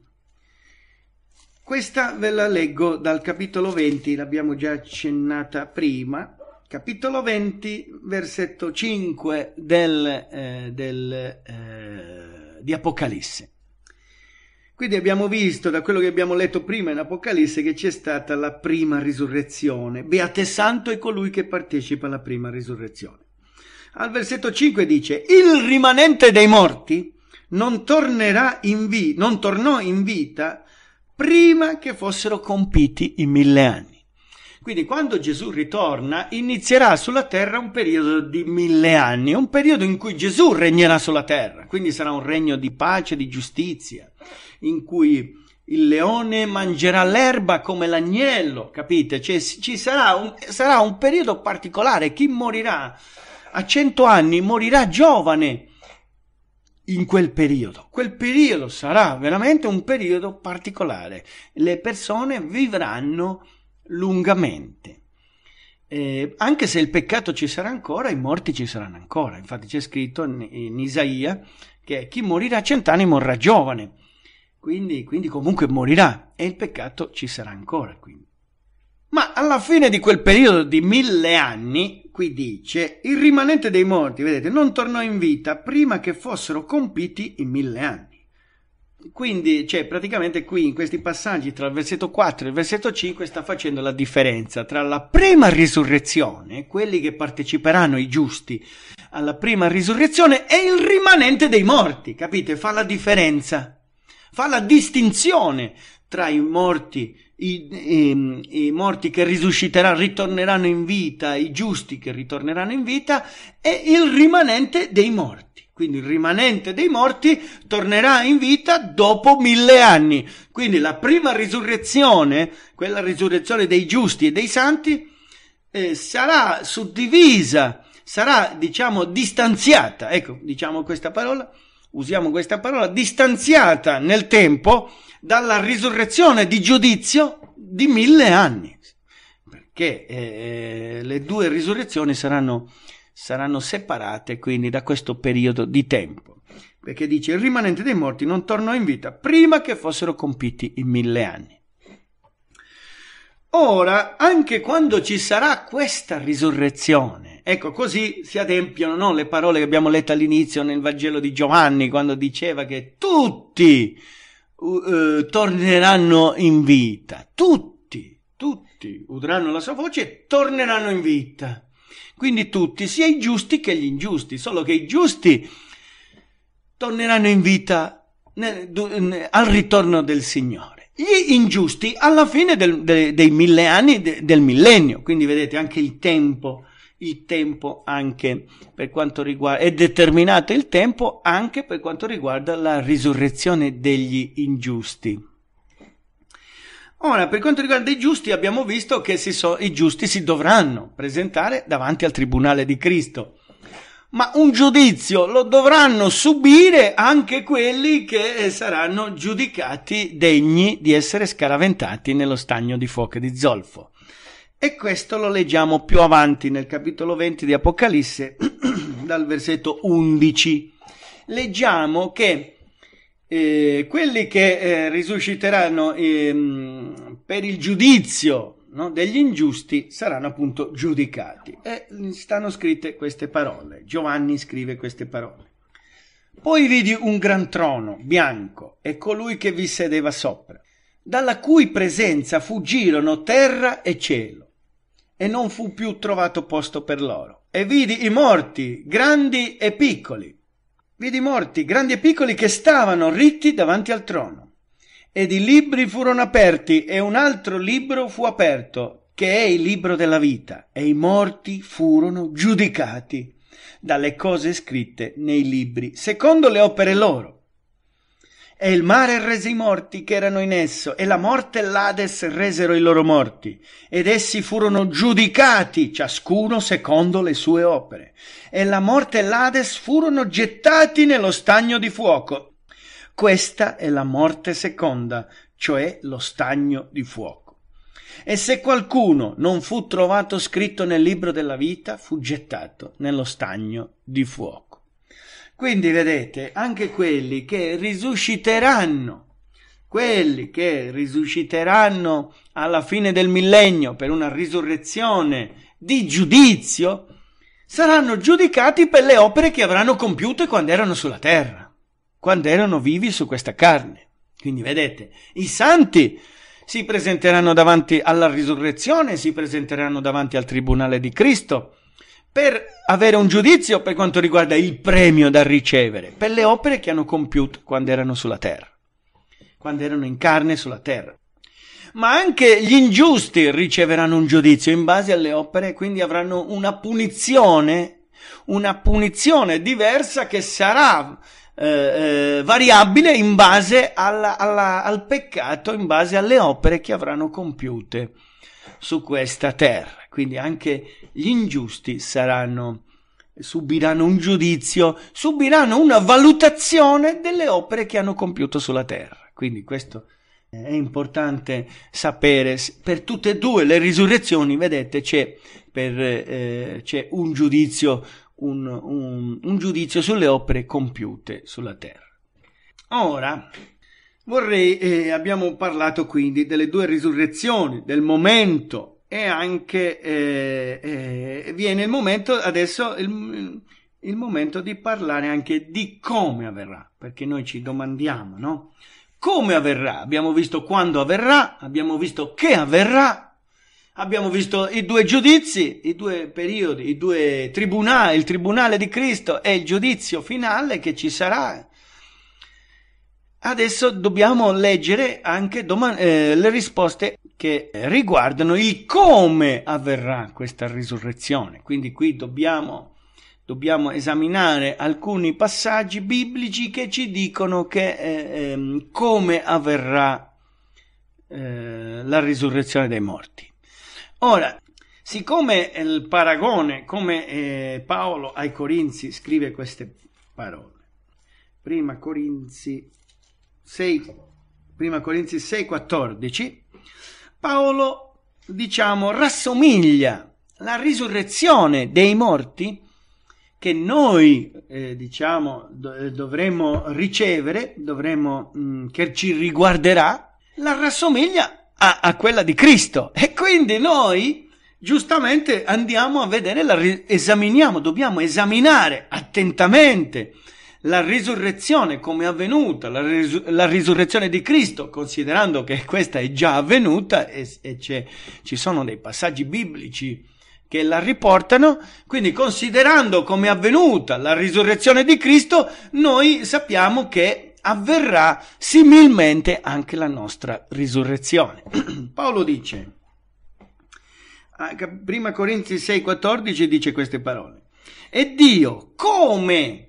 Questa ve la leggo dal capitolo 20, l'abbiamo già accennata prima, capitolo 20, versetto 5 del, eh, del, eh, di Apocalisse. Quindi abbiamo visto da quello che abbiamo letto prima in Apocalisse che c'è stata la prima risurrezione. Beate santo è colui che partecipa alla prima risurrezione. Al versetto 5 dice, il rimanente dei morti non, in vi- non tornò in vita prima che fossero compiti i mille anni. Quindi quando Gesù ritorna inizierà sulla terra un periodo di mille anni, un periodo in cui Gesù regnerà sulla terra, quindi sarà un regno di pace, di giustizia, in cui il leone mangerà l'erba come l'agnello, capite? Cioè, ci sarà un, sarà un periodo particolare, chi morirà a cento anni morirà giovane in quel periodo. Quel periodo sarà veramente un periodo particolare, le persone vivranno lungamente. Eh, anche se il peccato ci sarà ancora, i morti ci saranno ancora. Infatti c'è scritto in, in Isaia che chi morirà a cent'anni morrà giovane, quindi, quindi, comunque morirà e il peccato ci sarà ancora. Quindi. Ma alla fine di quel periodo di mille anni, qui dice, il rimanente dei morti, vedete, non tornò in vita prima che fossero compiti i mille anni. Quindi, cioè, praticamente qui in questi passaggi tra il versetto 4 e il versetto 5 sta facendo la differenza tra la prima risurrezione, quelli che parteciperanno i giusti alla prima risurrezione, e il rimanente dei morti, capite? Fa la differenza, fa la distinzione tra i morti, i, i, ehm, i morti che risusciteranno, ritorneranno in vita, i giusti che ritorneranno in vita, e il rimanente dei morti quindi il rimanente dei morti tornerà in vita dopo mille anni. Quindi la prima risurrezione, quella risurrezione dei giusti e dei santi, eh, sarà suddivisa, sarà diciamo distanziata, ecco diciamo questa parola, usiamo questa parola, distanziata nel tempo dalla risurrezione di giudizio di mille anni, perché eh, eh le due risurrezioni saranno saranno separate quindi da questo periodo di tempo. Perché dice il rimanente dei morti non tornò in vita prima che fossero compiti i mille anni. Ora, anche quando ci sarà questa risurrezione, ecco così si adempiono no? le parole che abbiamo letto all'inizio nel Vangelo di Giovanni, quando diceva che tutti uh, eh, torneranno in vita, tutti, tutti udranno la sua voce e torneranno in vita. Quindi tutti, sia i giusti che gli ingiusti, solo che i giusti torneranno in vita al ritorno del Signore. Gli ingiusti alla fine del, de, dei mille anni de, del millennio, quindi vedete anche il tempo, il tempo anche per quanto riguarda, è determinato il tempo anche per quanto riguarda la risurrezione degli ingiusti. Ora, per quanto riguarda i giusti, abbiamo visto che so, i giusti si dovranno presentare davanti al Tribunale di Cristo. Ma un giudizio lo dovranno subire anche quelli che eh, saranno giudicati degni di essere scaraventati nello stagno di fuoco di zolfo. E questo lo leggiamo più avanti nel capitolo 20 di Apocalisse, dal versetto 11. Leggiamo che eh, quelli che eh, risusciteranno ehm, per il giudizio no, degli ingiusti saranno appunto giudicati. E stanno scritte queste parole. Giovanni scrive queste parole. Poi vidi un gran trono bianco e colui che vi sedeva sopra, dalla cui presenza fuggirono terra e cielo, e non fu più trovato posto per loro. E vidi i morti, grandi e piccoli Vidi morti, grandi e piccoli, che stavano ritti davanti al trono. Ed i libri furono aperti, e un altro libro fu aperto, che è il libro della vita, e i morti furono giudicati dalle cose scritte nei libri, secondo le opere loro. E il mare rese i morti che erano in esso, e la morte e l'Ades resero i loro morti, ed essi furono giudicati, ciascuno secondo le sue opere. E la morte e l'Ades furono gettati nello stagno di fuoco. Questa è la morte seconda, cioè lo stagno di fuoco. E se qualcuno non fu trovato scritto nel libro della vita, fu gettato nello stagno di fuoco. Quindi vedete, anche quelli che risusciteranno, quelli che risusciteranno alla fine del millennio per una risurrezione di giudizio, saranno giudicati per le opere che avranno compiute quando erano sulla terra, quando erano vivi su questa carne. Quindi vedete, i santi si presenteranno davanti alla risurrezione, si presenteranno davanti al tribunale di Cristo per avere un giudizio per quanto riguarda il premio da ricevere per le opere che hanno compiuto quando erano sulla terra, quando erano in carne sulla terra. Ma anche gli ingiusti riceveranno un giudizio in base alle opere, quindi avranno una punizione, una punizione diversa che sarà eh, eh variabile in base alla, alla, al peccato, in base alle opere che avranno compiute su questa terra quindi anche gli ingiusti saranno, subiranno un giudizio, subiranno una valutazione delle opere che hanno compiuto sulla terra. Quindi questo è importante sapere, per tutte e due le risurrezioni, vedete, c'è, per, eh, c'è un, giudizio, un, un, un giudizio sulle opere compiute sulla terra. Ora, vorrei, eh, abbiamo parlato quindi delle due risurrezioni, del momento e anche eh, eh, viene il momento adesso il, il, momento di parlare anche di come avverrà perché noi ci domandiamo no come avverrà abbiamo visto quando avverrà abbiamo visto che avverrà abbiamo visto i due giudizi i due periodi i due tribunali il tribunale di Cristo e il giudizio finale che ci sarà Adesso dobbiamo leggere anche doma- eh, le risposte che riguardano il come avverrà questa risurrezione. Quindi qui dobbiamo, dobbiamo esaminare alcuni passaggi biblici che ci dicono che, eh, eh, come avverrà eh, la risurrezione dei morti. Ora, siccome il paragone, come eh, Paolo ai Corinzi scrive queste parole, prima Corinzi 6, prima Corinzi 6,14, Paolo, diciamo, rassomiglia la risurrezione dei morti che noi, eh, diciamo, do- eh, dovremmo ricevere, dovremmo, mh, mm, che ci riguarderà, la rassomiglia a-, a quella di Cristo. E quindi noi, giustamente andiamo a vedere, la, esaminiamo, dobbiamo esaminare attentamente la risurrezione come è avvenuta, la, risu- la, risurrezione di Cristo, considerando che questa è già avvenuta e, e ci sono dei passaggi biblici che la riportano, quindi considerando come è avvenuta la risurrezione di Cristo, noi sappiamo che avverrà similmente anche la nostra risurrezione. Paolo dice, ah, prima Corinzi 6,14 dice queste parole, e Dio come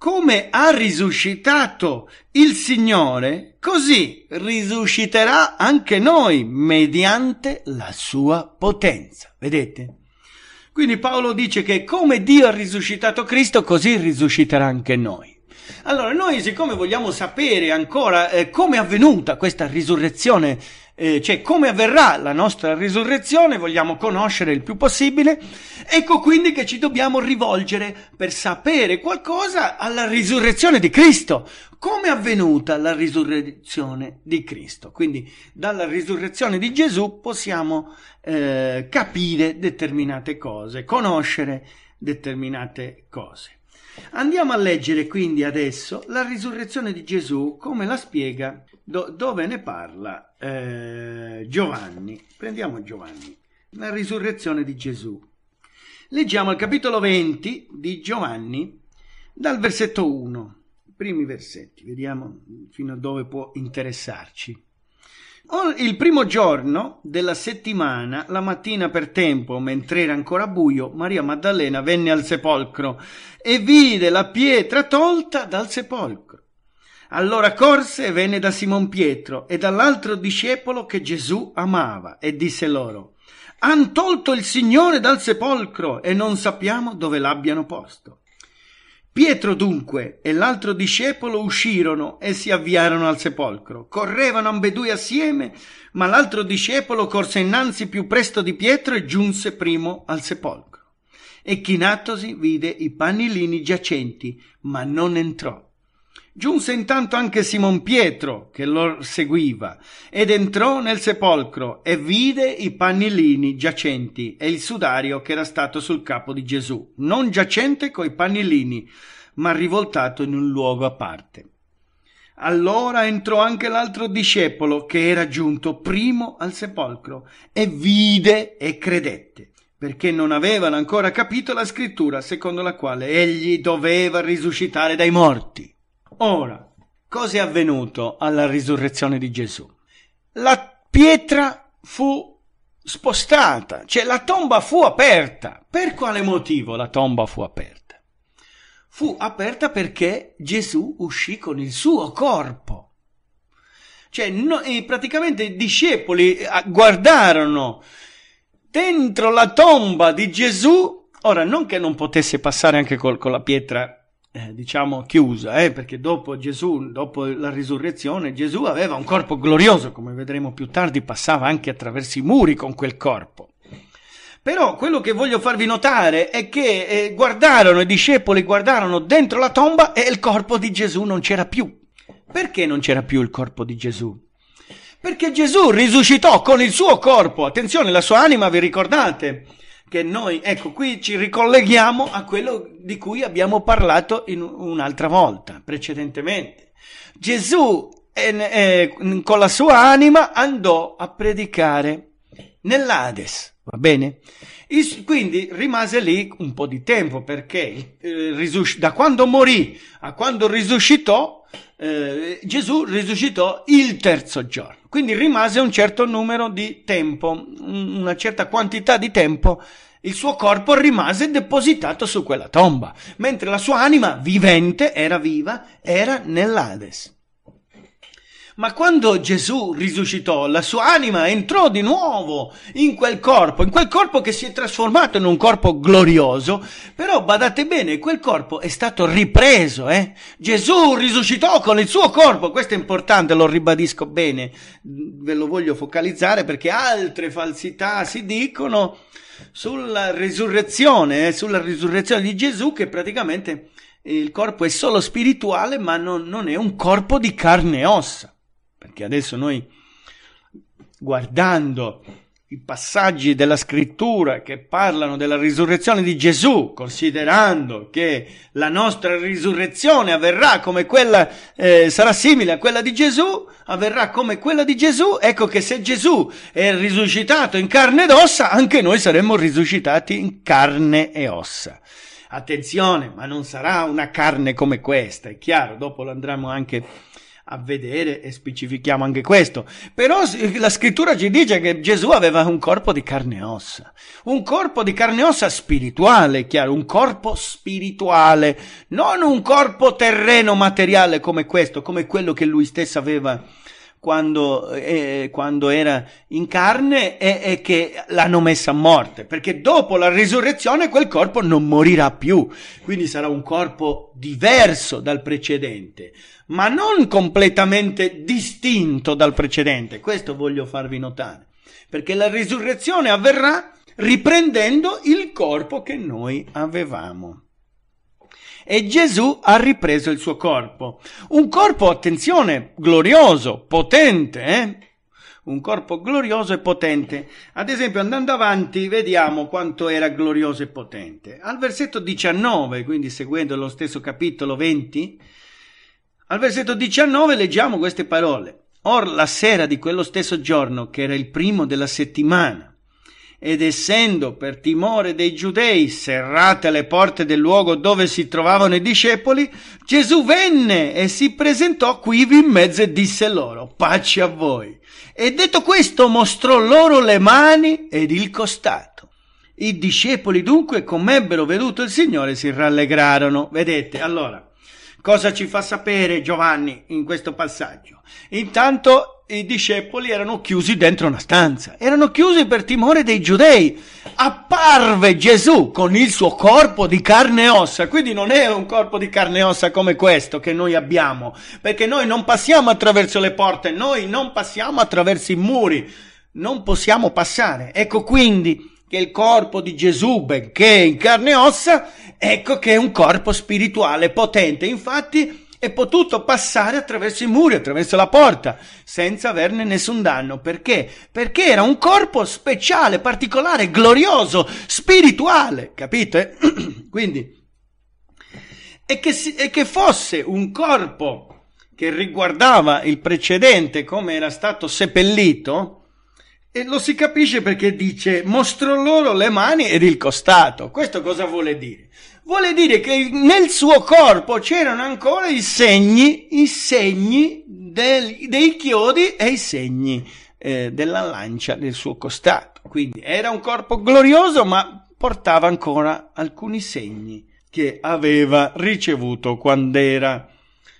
come ha risuscitato il Signore, così risusciterà anche noi mediante la sua potenza. Vedete? Quindi Paolo dice che come Dio ha risuscitato Cristo, così risusciterà anche noi. Allora, noi siccome vogliamo sapere ancora eh, come è avvenuta questa risurrezione eh, cioè come avverrà la nostra risurrezione, vogliamo conoscere il più possibile, ecco quindi che ci dobbiamo rivolgere per sapere qualcosa alla risurrezione di Cristo. Come è avvenuta la risurrezione di Cristo? Quindi dalla risurrezione di Gesù possiamo eh, capire determinate cose, conoscere determinate cose. Andiamo a leggere quindi adesso la risurrezione di Gesù, come la spiega, do, dove ne parla eh, Giovanni. Prendiamo Giovanni, la risurrezione di Gesù. Leggiamo il capitolo 20 di Giovanni dal versetto 1, i primi versetti, vediamo fino a dove può interessarci. Il primo giorno della settimana, la mattina per tempo, mentre era ancora buio, Maria Maddalena venne al sepolcro e vide la pietra tolta dal sepolcro. Allora corse e venne da Simon Pietro e dall'altro discepolo che Gesù amava e disse loro: Han tolto il Signore dal sepolcro e non sappiamo dove l'abbiano posto. Pietro dunque e l'altro discepolo uscirono e si avviarono al sepolcro. Correvano ambedue assieme, ma l'altro discepolo corse innanzi più presto di Pietro e giunse primo al sepolcro. E chinatosi vide i pannilini giacenti, ma non entrò. Giunse intanto anche Simon Pietro, che lo seguiva, ed entrò nel sepolcro e vide i pannilini giacenti e il sudario che era stato sul capo di Gesù, non giacente coi pannilini, ma rivoltato in un luogo a parte. Allora entrò anche l'altro discepolo che era giunto primo al sepolcro e vide e credette, perché non avevano ancora capito la scrittura secondo la quale egli doveva risuscitare dai morti. Ora, cosa è avvenuto alla risurrezione di Gesù? La pietra fu spostata, cioè la tomba fu aperta. Per quale motivo la tomba fu aperta? Fu aperta perché Gesù uscì con il suo corpo. Cioè, no, praticamente i discepoli eh, guardarono dentro la tomba di Gesù. Ora, non che non potesse passare anche col, con la pietra eh, diciamo chiusa, eh, perché dopo Gesù, dopo la risurrezione, Gesù aveva un corpo glorioso, come vedremo più tardi, passava anche attraverso i muri con quel corpo. Però quello che voglio farvi notare è che eh, guardarono, i discepoli guardarono dentro la tomba e il corpo di Gesù non c'era più. Perché non c'era più il corpo di Gesù? Perché Gesù risuscitò con il suo corpo. Attenzione, la sua anima, vi ricordate? che noi, ecco, qui ci ricolleghiamo a quello di cui abbiamo parlato in un'altra volta precedentemente. Gesù eh, eh, con la sua anima andò a predicare nell'Ades, va bene? Is, quindi rimase lì un po' di tempo perché eh, risus- da quando morì a quando risuscitò eh, Gesù risuscitò il terzo giorno, quindi rimase un certo numero di tempo, una certa quantità di tempo il suo corpo rimase depositato su quella tomba, mentre la sua anima vivente era viva, era nell'Ades. Ma quando Gesù risuscitò, la sua anima entrò di nuovo in quel corpo, in quel corpo che si è trasformato in un corpo glorioso, però badate bene, quel corpo è stato ripreso, eh? Gesù risuscitò con il suo corpo, questo è importante, lo ribadisco bene, ve lo voglio focalizzare perché altre falsità si dicono sulla risurrezione, eh? sulla risurrezione di Gesù che praticamente il corpo è solo spirituale ma non, non è un corpo di carne e ossa. Perché adesso noi, guardando i passaggi della scrittura che parlano della risurrezione di Gesù, considerando che la nostra risurrezione avverrà come quella, eh, sarà simile a quella di Gesù, avverrà come quella di Gesù, ecco che se Gesù è risuscitato in carne ed ossa, anche noi saremmo risuscitati in carne e ossa. Attenzione, ma non sarà una carne come questa, è chiaro, dopo lo andremo anche a a vedere e specifichiamo anche questo. Però la scrittura ci dice che Gesù aveva un corpo di carne e ossa, un corpo di carne e ossa spirituale, chiaro, un corpo spirituale, non un corpo terreno materiale come questo, come quello che lui stesso aveva quando, eh, eh, quando era in carne e, è, che l'hanno messa a morte, perché dopo la risurrezione quel corpo non morirà più, quindi sarà un corpo diverso dal precedente, ma non completamente distinto dal precedente, questo voglio farvi notare, perché la risurrezione avverrà riprendendo il corpo che noi avevamo e Gesù ha ripreso il suo corpo. Un corpo, attenzione, glorioso, potente, eh? un corpo glorioso e potente. Ad esempio, andando avanti, vediamo quanto era glorioso e potente. Al versetto 19, quindi seguendo lo stesso capitolo 20, al versetto 19 leggiamo queste parole. Or la sera di quello stesso giorno, che era il primo della settimana, ed essendo per timore dei giudei serrate le porte del luogo dove si trovavano i discepoli, Gesù venne e si presentò quivi in mezzo e disse loro, pace a voi. E detto questo mostrò loro le mani ed il costato. I discepoli dunque, come ebbero veduto il Signore, si rallegrarono. Vedete, allora, cosa ci fa sapere Giovanni in questo passaggio? Intanto i discepoli erano chiusi dentro una stanza, erano chiusi per timore dei giudei. Apparve Gesù con il suo corpo di carne e ossa, quindi non è un corpo di carne e ossa come questo che noi abbiamo, perché noi non passiamo attraverso le porte, noi non passiamo attraverso i muri, non possiamo passare. Ecco quindi che il corpo di Gesù, benché in carne e ossa, ecco che è un corpo spirituale potente. Infatti è potuto passare attraverso i muri, attraverso la porta, senza averne nessun danno. Perché? Perché era un corpo speciale, particolare, glorioso, spirituale, capite? Quindi, e che, si, e che fosse un corpo che riguardava il precedente come era stato seppellito, e lo si capisce perché dice mostrò loro le mani ed il costato. Questo cosa vuole dire? vuole dire che nel suo corpo c'erano ancora i segni, i segni del, dei chiodi e i segni eh, della lancia del suo costato. Quindi era un corpo glorioso, ma portava ancora alcuni segni che aveva ricevuto quando era.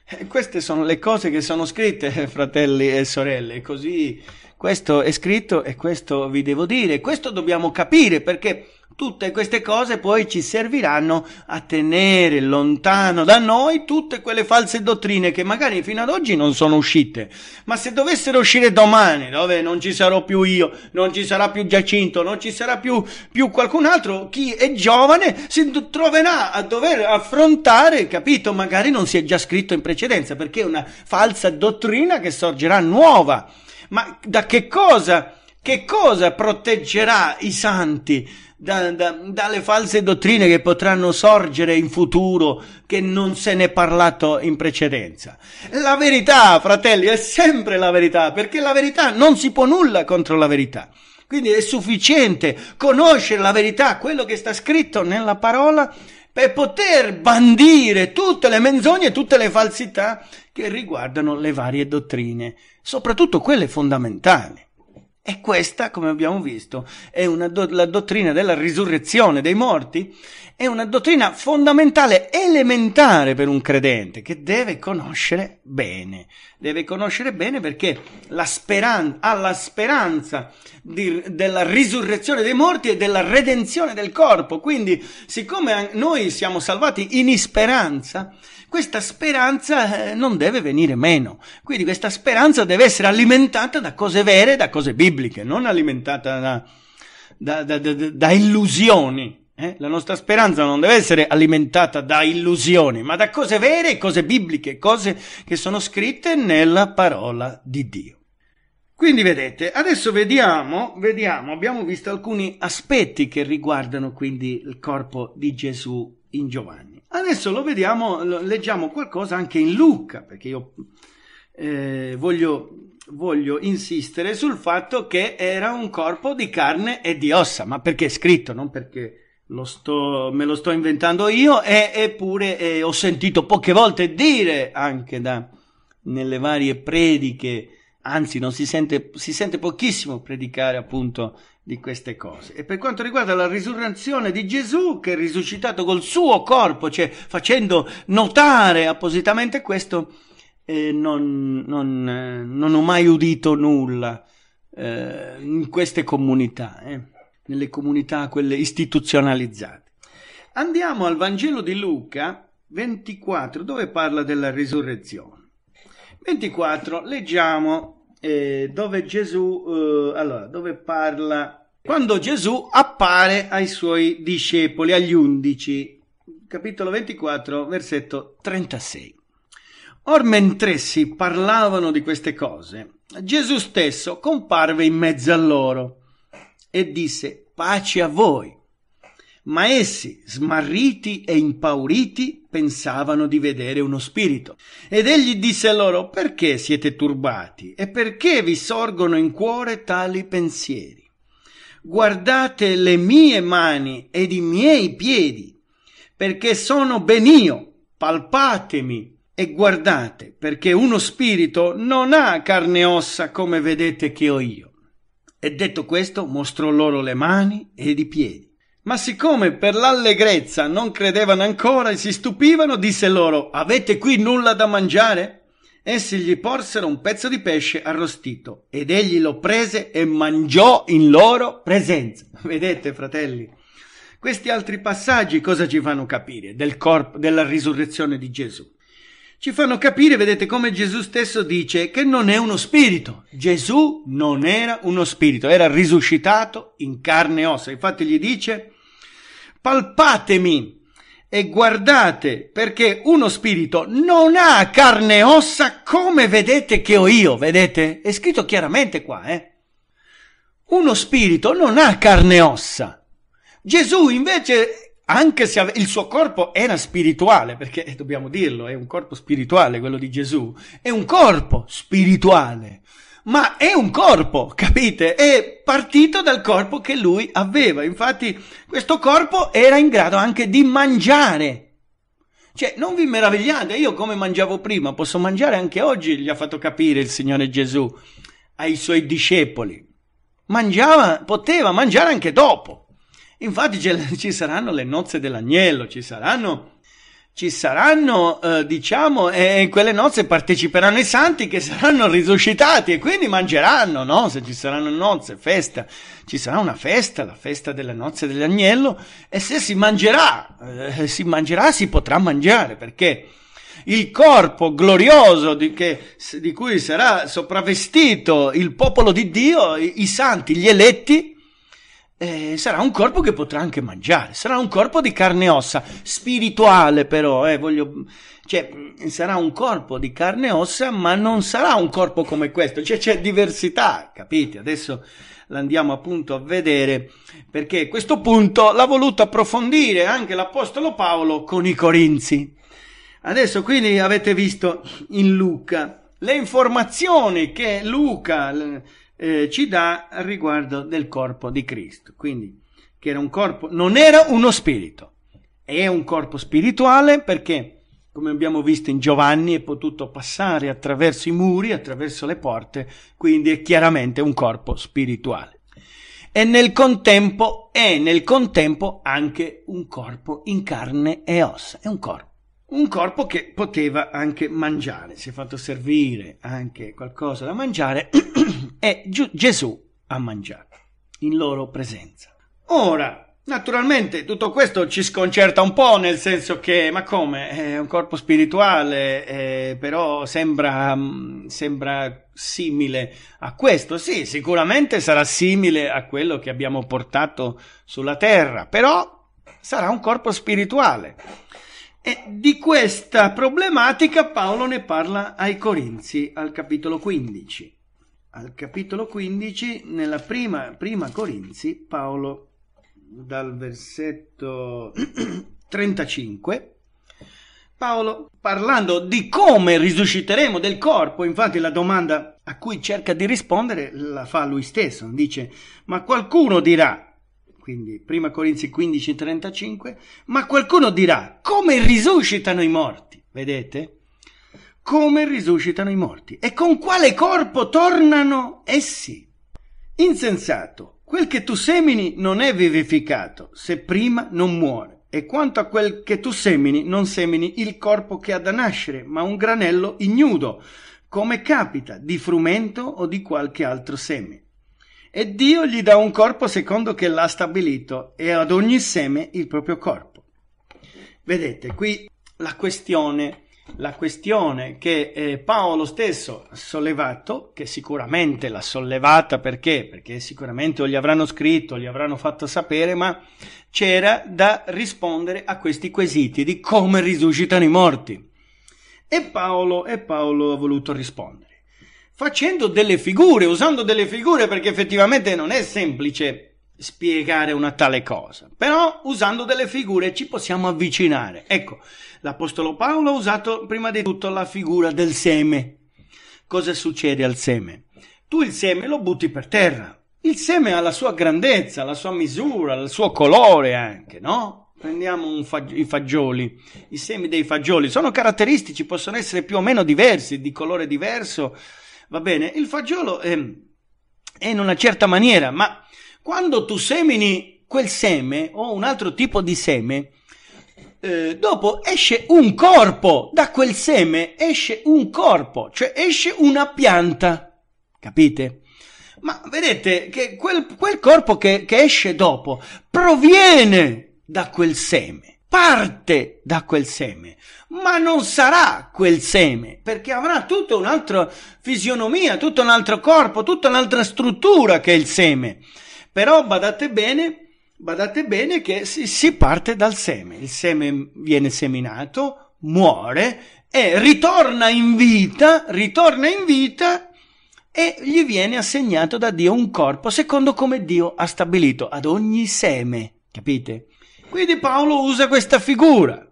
Eh, queste sono le cose che sono scritte, eh, fratelli e sorelle, così questo è scritto e questo vi devo dire, questo dobbiamo capire perché Tutte queste cose poi ci serviranno a tenere lontano da noi tutte quelle false dottrine che magari fino ad oggi non sono uscite, ma se dovessero uscire domani, dove non ci sarò più io, non ci sarà più Giacinto, non ci sarà più, più qualcun altro, chi è giovane si troverà a dover affrontare, capito? Magari non si è già scritto in precedenza, perché è una falsa dottrina che sorgerà nuova. Ma da che cosa? Che cosa proteggerà i santi? da, da, dalle false dottrine che potranno sorgere in futuro che non se ne è parlato in precedenza. La verità, fratelli, è sempre la verità, perché la verità non si può nulla contro la verità. Quindi è sufficiente conoscere la verità, quello che sta scritto nella parola, per poter bandire tutte le menzogne e tutte le falsità che riguardano le varie dottrine, soprattutto quelle fondamentali. E questa, come abbiamo visto, è do- la dottrina della risurrezione dei morti è una dottrina fondamentale, elementare per un credente che deve conoscere bene. Deve conoscere bene perché la speran- ha la speranza di, della risurrezione dei morti e della redenzione del corpo. Quindi, siccome noi siamo salvati in speranza, questa speranza eh, non deve venire meno. Quindi questa speranza deve essere alimentata da cose vere, da cose bibliche, non alimentata da, da, da, da illusioni. Eh? La nostra speranza non deve essere alimentata da illusioni, ma da cose vere, cose bibliche, cose che sono scritte nella parola di Dio. Quindi vedete, adesso vediamo, vediamo, abbiamo visto alcuni aspetti che riguardano quindi il corpo di Gesù in Giovanni. Adesso lo vediamo, lo, leggiamo qualcosa anche in Luca, perché io eh, voglio, voglio, insistere sul fatto che era un corpo di carne e di ossa, ma perché è scritto, non perché lo sto, me lo sto inventando io, e, eppure eh, ho sentito poche volte dire anche da, nelle varie prediche, anzi non si sente, si sente pochissimo predicare appunto di queste cose. E per quanto riguarda la risurrezione di Gesù, che è risuscitato col suo corpo, cioè facendo notare appositamente questo, eh, non, non, eh, non, ho mai udito nulla eh, in queste comunità. Eh nelle comunità, quelle istituzionalizzate. Andiamo al Vangelo di Luca 24, dove parla della risurrezione. 24, leggiamo eh, dove Gesù, eh, allora, dove parla, quando Gesù appare ai suoi discepoli, agli undici, capitolo 24, versetto 36. Or mentressi parlavano di queste cose, Gesù stesso comparve in mezzo a loro e disse pace a voi. Ma essi, smarriti e impauriti, pensavano di vedere uno spirito. Ed egli disse loro, perché siete turbati e perché vi sorgono in cuore tali pensieri? Guardate le mie mani ed i miei piedi, perché sono ben io, palpatemi e guardate, perché uno spirito non ha carne e ossa come vedete che ho io e detto questo mostrò loro le mani ed i piedi. Ma siccome per l'allegrezza non credevano ancora e si stupivano, disse loro Avete qui nulla da mangiare? Essi gli porsero un pezzo di pesce arrostito ed egli lo prese e mangiò in loro presenza. Vedete, fratelli, questi altri passaggi cosa ci fanno capire del corpo della risurrezione di Gesù? ci fanno capire, vedete, come Gesù stesso dice, che non è uno spirito. Gesù non era uno spirito, era risuscitato in carne e ossa. Infatti gli dice, palpatemi e guardate perché uno spirito non ha carne e ossa come vedete che ho io, vedete? È scritto chiaramente qua, eh? Uno spirito non ha carne e ossa. Gesù invece anche se ave- il suo corpo era spirituale, perché eh, dobbiamo dirlo, è un corpo spirituale quello di Gesù, è un corpo spirituale, ma è un corpo, capite? È partito dal corpo che lui aveva. Infatti questo corpo era in grado anche di mangiare. Cioè, non vi meravigliate, io come mangiavo prima, posso mangiare anche oggi, gli ha fatto capire il Signore Gesù ai suoi discepoli. Mangiava, poteva mangiare anche dopo. Infatti ci saranno le nozze dell'agnello, ci saranno, ci saranno eh, diciamo, e in quelle nozze parteciperanno i santi che saranno risuscitati e quindi mangeranno, no? Se ci saranno nozze, festa, ci sarà una festa, la festa delle nozze dell'agnello e se si mangerà, eh, si mangerà, si potrà mangiare perché il corpo glorioso di, che, di, cui sarà sopravvestito il popolo di Dio, i, i santi, gli eletti, eh, sarà un corpo che potrà anche mangiare, sarà un corpo di carne e ossa, spirituale però, eh, voglio... cioè, sarà un corpo di carne e ossa, ma non sarà un corpo come questo, cioè c'è diversità, capite? Adesso l'andiamo appunto a vedere, perché questo punto l'ha voluto approfondire anche l'Apostolo Paolo con i Corinzi. Adesso quindi avete visto in Luca le informazioni che Luca eh, ci dà riguardo del corpo di Cristo. Quindi, che era un corpo, non era uno spirito, è un corpo spirituale perché, come abbiamo visto in Giovanni, è potuto passare attraverso i muri, attraverso le porte, quindi è chiaramente un corpo spirituale. E nel contempo è nel contempo anche un corpo in carne e ossa, è un corpo un corpo che poteva anche mangiare, si è fatto servire anche qualcosa da mangiare e Gesù ha mangiato in loro presenza. Ora, Naturalmente tutto questo ci sconcerta un po', nel senso che, ma come, è un corpo spirituale, eh, però sembra, mm, sembra, simile a questo. Sì, sicuramente sarà simile a quello che abbiamo portato sulla terra, però sarà un corpo spirituale. E di questa problematica Paolo ne parla ai Corinzi al capitolo 15. Al capitolo 15, nella prima, prima Corinzi, Paolo dal versetto 35, Paolo parlando di come risusciteremo del corpo, infatti la domanda a cui cerca di rispondere la fa lui stesso, dice ma qualcuno dirà quindi 1 Corinzi 15:35, ma qualcuno dirà come risuscitano i morti, vedete? Come risuscitano i morti e con quale corpo tornano essi? Insensato, quel che tu semini non è vivificato se prima non muore. E quanto a quel che tu semini, non semini il corpo che ha da nascere, ma un granello ignudo, come capita, di frumento o di qualche altro seme e Dio gli dà un corpo secondo che l'ha stabilito e ad ogni seme il proprio corpo. Vedete, qui la questione, la questione che eh, Paolo stesso ha sollevato, che sicuramente l'ha sollevata perché? Perché sicuramente o gli avranno scritto, gli avranno fatto sapere, ma c'era da rispondere a questi quesiti di come risuscitano i morti. E Paolo, e Paolo ha voluto rispondere facendo delle figure, usando delle figure, perché effettivamente non è semplice spiegare una tale cosa, però usando delle figure ci possiamo avvicinare. Ecco, l'Apostolo Paolo ha usato prima di tutto la figura del seme. Cosa succede al seme? Tu il seme lo butti per terra. Il seme ha la sua grandezza, la sua misura, il suo colore anche, no? Prendiamo fag- i fagioli, i semi dei fagioli sono caratteristici, possono essere più o meno diversi, di colore diverso, Va bene, il fagiolo è, è in una certa maniera, ma quando tu semini quel seme o un altro tipo di seme, eh, dopo esce un corpo, da quel seme esce un corpo, cioè esce una pianta, capite? Ma vedete che quel, quel corpo che, che esce dopo proviene da quel seme parte da quel seme, ma non sarà quel seme, perché avrà tutta un'altra fisionomia, tutto un altro corpo, tutta un'altra struttura che il seme. Però badate bene, badate bene che si, si parte dal seme, il seme viene seminato, muore e ritorna in vita, ritorna in vita e gli viene assegnato da Dio un corpo secondo come Dio ha stabilito ad ogni seme, capite? Quindi Paolo usa questa figura,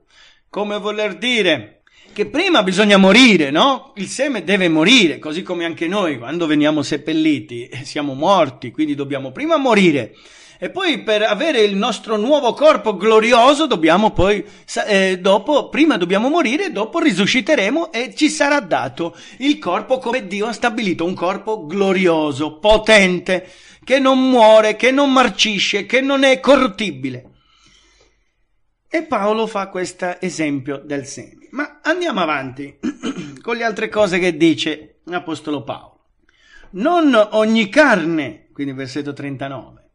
come voler dire che prima bisogna morire, no? Il seme deve morire, così come anche noi quando veniamo seppelliti eh, siamo morti, quindi dobbiamo prima morire e poi per avere il nostro nuovo corpo glorioso dobbiamo poi, eh, dopo, prima dobbiamo morire, dopo risusciteremo e ci sarà dato il corpo come Dio ha stabilito, un corpo glorioso, potente, che non muore, che non marcisce, che non è corruttibile. E Paolo fa questo esempio del seme. Ma andiamo avanti con le altre cose che dice l'Apostolo Paolo. Non ogni carne, quindi versetto 39,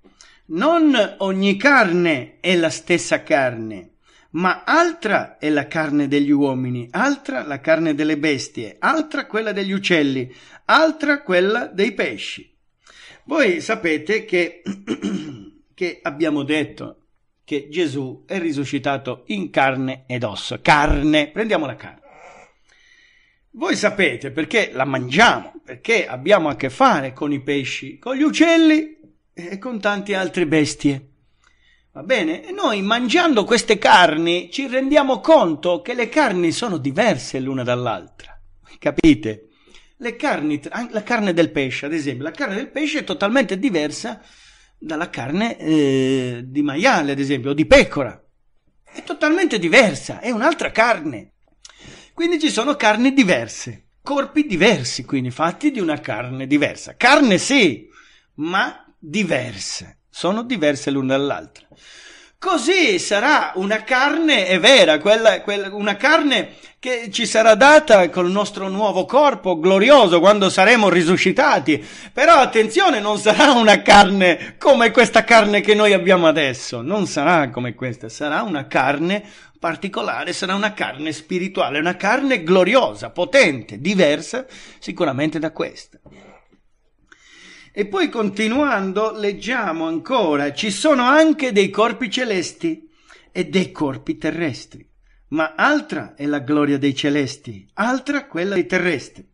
non ogni carne è la stessa carne, ma altra è la carne degli uomini, altra la carne delle bestie, altra quella degli uccelli, altra quella dei pesci. Voi sapete che, che abbiamo detto che Gesù è risuscitato in carne ed osso. Carne, prendiamo la carne. Voi sapete perché la mangiamo, perché abbiamo a che fare con i pesci, con gli uccelli e con tante altre bestie. Va bene? E noi mangiando queste carni ci rendiamo conto che le carni sono diverse l'una dall'altra. Capite? Carni, la carne del pesce, ad esempio, la carne del pesce è totalmente diversa dalla carne eh, di maiale, ad esempio, o di pecora. È totalmente diversa, è un'altra carne. Quindi ci sono carni diverse, corpi diversi, quindi fatti di una carne diversa. Carne sì, ma diverse, sono diverse l'una dall'altra. Così sarà una carne, è vera, quella, quella, una carne che ci sarà data col nostro nuovo corpo glorioso quando saremo risuscitati. Però attenzione, non sarà una carne come questa carne che noi abbiamo adesso, non sarà come questa, sarà una carne particolare, sarà una carne spirituale, una carne gloriosa, potente, diversa sicuramente da questa. E poi continuando leggiamo ancora, ci sono anche dei corpi celesti e dei corpi terrestri, ma altra è la gloria dei celesti, altra quella dei terrestri.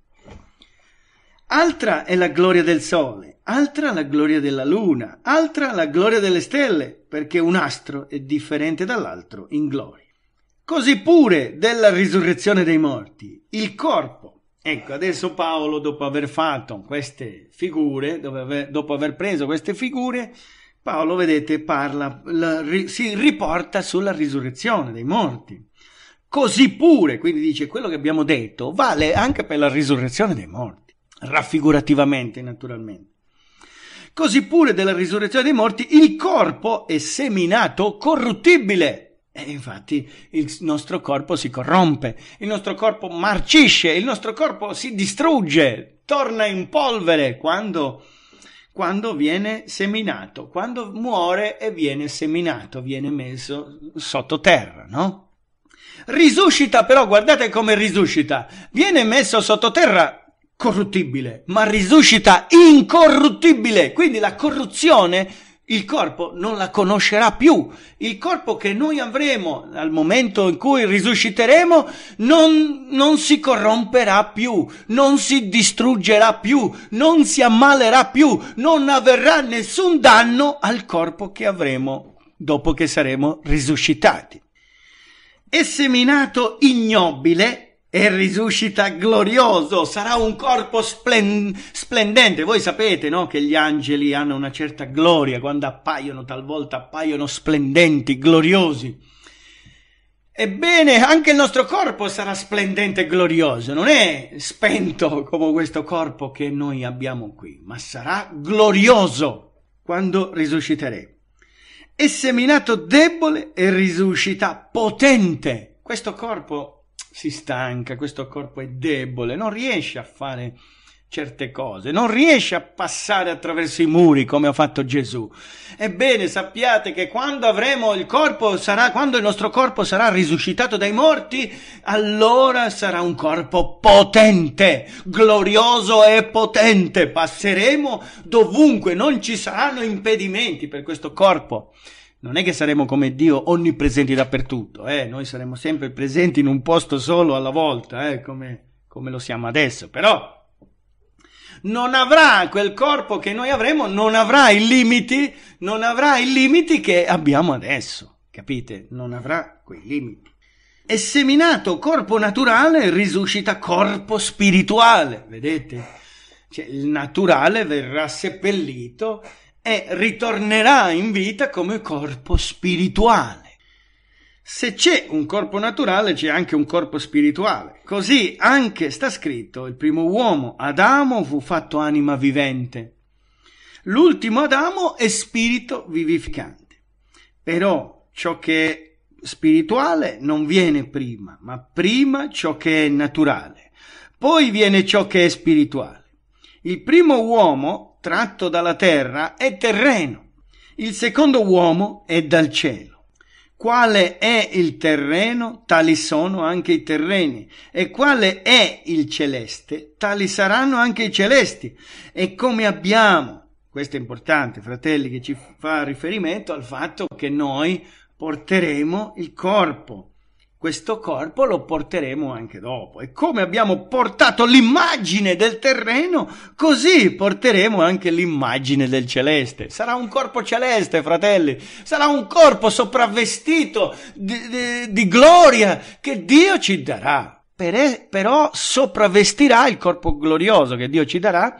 Altra è la gloria del sole, altra la gloria della luna, altra la gloria delle stelle, perché un astro è differente dall'altro in gloria. Così pure della risurrezione dei morti, il corpo Ecco, adesso Paolo, dopo aver fatto queste figure, dopo aver, preso queste figure, Paolo, vedete, parla, si riporta sulla risurrezione dei morti. Così pure, quindi dice, quello che abbiamo detto vale anche per la risurrezione dei morti, raffigurativamente, naturalmente. Così pure della risurrezione dei morti, il corpo è seminato corruttibile e eh, infatti il nostro corpo si corrompe, il nostro corpo marcisce, il nostro corpo si distrugge, torna in polvere quando, quando viene seminato, quando muore e viene seminato, viene messo sottoterra, no? Risuscita però, guardate come risuscita, viene messo sottoterra corruttibile, ma risuscita incorruttibile, quindi la corruzione il corpo non la conoscerà più. Il corpo che noi avremo al momento in cui risusciteremo non, non, si corromperà più, non si distruggerà più, non si ammalerà più, non avverrà nessun danno al corpo che avremo dopo che saremo risuscitati. E seminato ignobile e risuscita glorioso, sarà un corpo splen- splendente. Voi sapete, no, che gli angeli hanno una certa gloria, quando appaiono talvolta appaiono splendenti, gloriosi. Ebbene, anche il nostro corpo sarà splendente e glorioso, non è spento come questo corpo che noi abbiamo qui, ma sarà glorioso quando risusciteremo. È seminato debole e risuscita potente. Questo corpo si stanca, questo corpo è debole, non riesce a fare certe cose, non riesce a passare attraverso i muri come ha fatto Gesù. Ebbene, sappiate che quando avremo il corpo sarà quando il nostro corpo sarà risuscitato dai morti, allora sarà un corpo potente, glorioso e potente. Passeremo dovunque, non ci saranno impedimenti per questo corpo non è che saremo come Dio onnipresenti dappertutto, eh? noi saremo sempre presenti in un posto solo alla volta, eh? come, come lo siamo adesso, però non avrà quel corpo che noi avremo, non avrà i limiti, non avrà i limiti che abbiamo adesso, capite? Non avrà quei limiti. E seminato corpo naturale risuscita corpo spirituale, vedete? Cioè, il naturale verrà seppellito e ritornerà in vita come corpo spirituale. Se c'è un corpo naturale c'è anche un corpo spirituale. Così anche sta scritto, il primo uomo, Adamo, fu fatto anima vivente. L'ultimo Adamo è spirito vivificante. Però ciò che è spirituale non viene prima, ma prima ciò che è naturale. Poi viene ciò che è spirituale. Il primo uomo tratto dalla terra è terreno, il secondo uomo è dal cielo. Quale è il terreno, tali sono anche i terreni, e quale è il celeste, tali saranno anche i celesti. E come abbiamo, questo è importante, fratelli, che ci fa riferimento al fatto che noi porteremo il corpo questo corpo lo porteremo anche dopo. E come abbiamo portato l'immagine del terreno, così porteremo anche l'immagine del celeste. Sarà un corpo celeste, fratelli. Sarà un corpo sopravvestito di, di, di gloria che Dio ci darà. Per, però sopravvestirà il corpo glorioso che Dio ci darà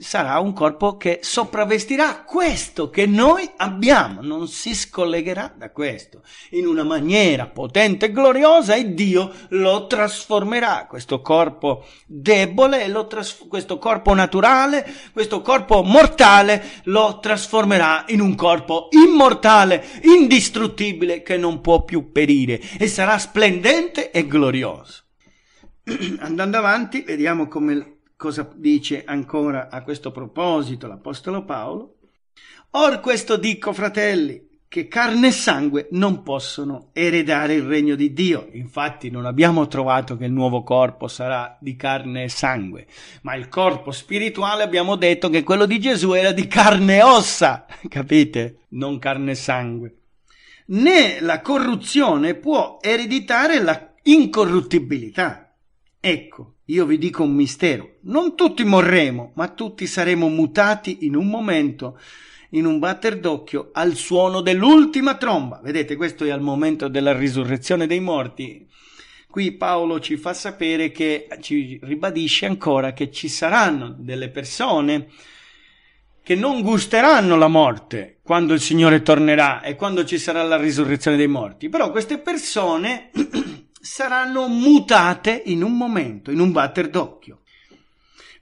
sarà un corpo che sopravvestirà questo che noi abbiamo, non si scollegherà da questo. In una maniera potente e gloriosa e Dio lo trasformerà, questo corpo debole, tras- questo corpo naturale, questo corpo mortale, lo trasformerà in un corpo immortale, indistruttibile, che non può più perire e sarà splendente e glorioso. Andando avanti, vediamo come cosa dice ancora a questo proposito l'Apostolo Paolo? Or questo dico, fratelli, che carne e sangue non possono eredare il regno di Dio. Infatti non abbiamo trovato che il nuovo corpo sarà di carne e sangue, ma il corpo spirituale abbiamo detto che quello di Gesù era di carne e ossa, capite? Non carne e sangue. Né la corruzione può ereditare la incorruttibilità. Ecco, io vi dico un mistero, non tutti morremo, ma tutti saremo mutati in un momento, in un batter d'occhio, al suono dell'ultima tromba. Vedete, questo è al momento della risurrezione dei morti. Qui Paolo ci fa sapere che, ci ribadisce ancora che ci saranno delle persone che non gusteranno la morte quando il Signore tornerà e quando ci sarà la risurrezione dei morti. Però queste persone saranno mutate in un momento, in un batter d'occhio.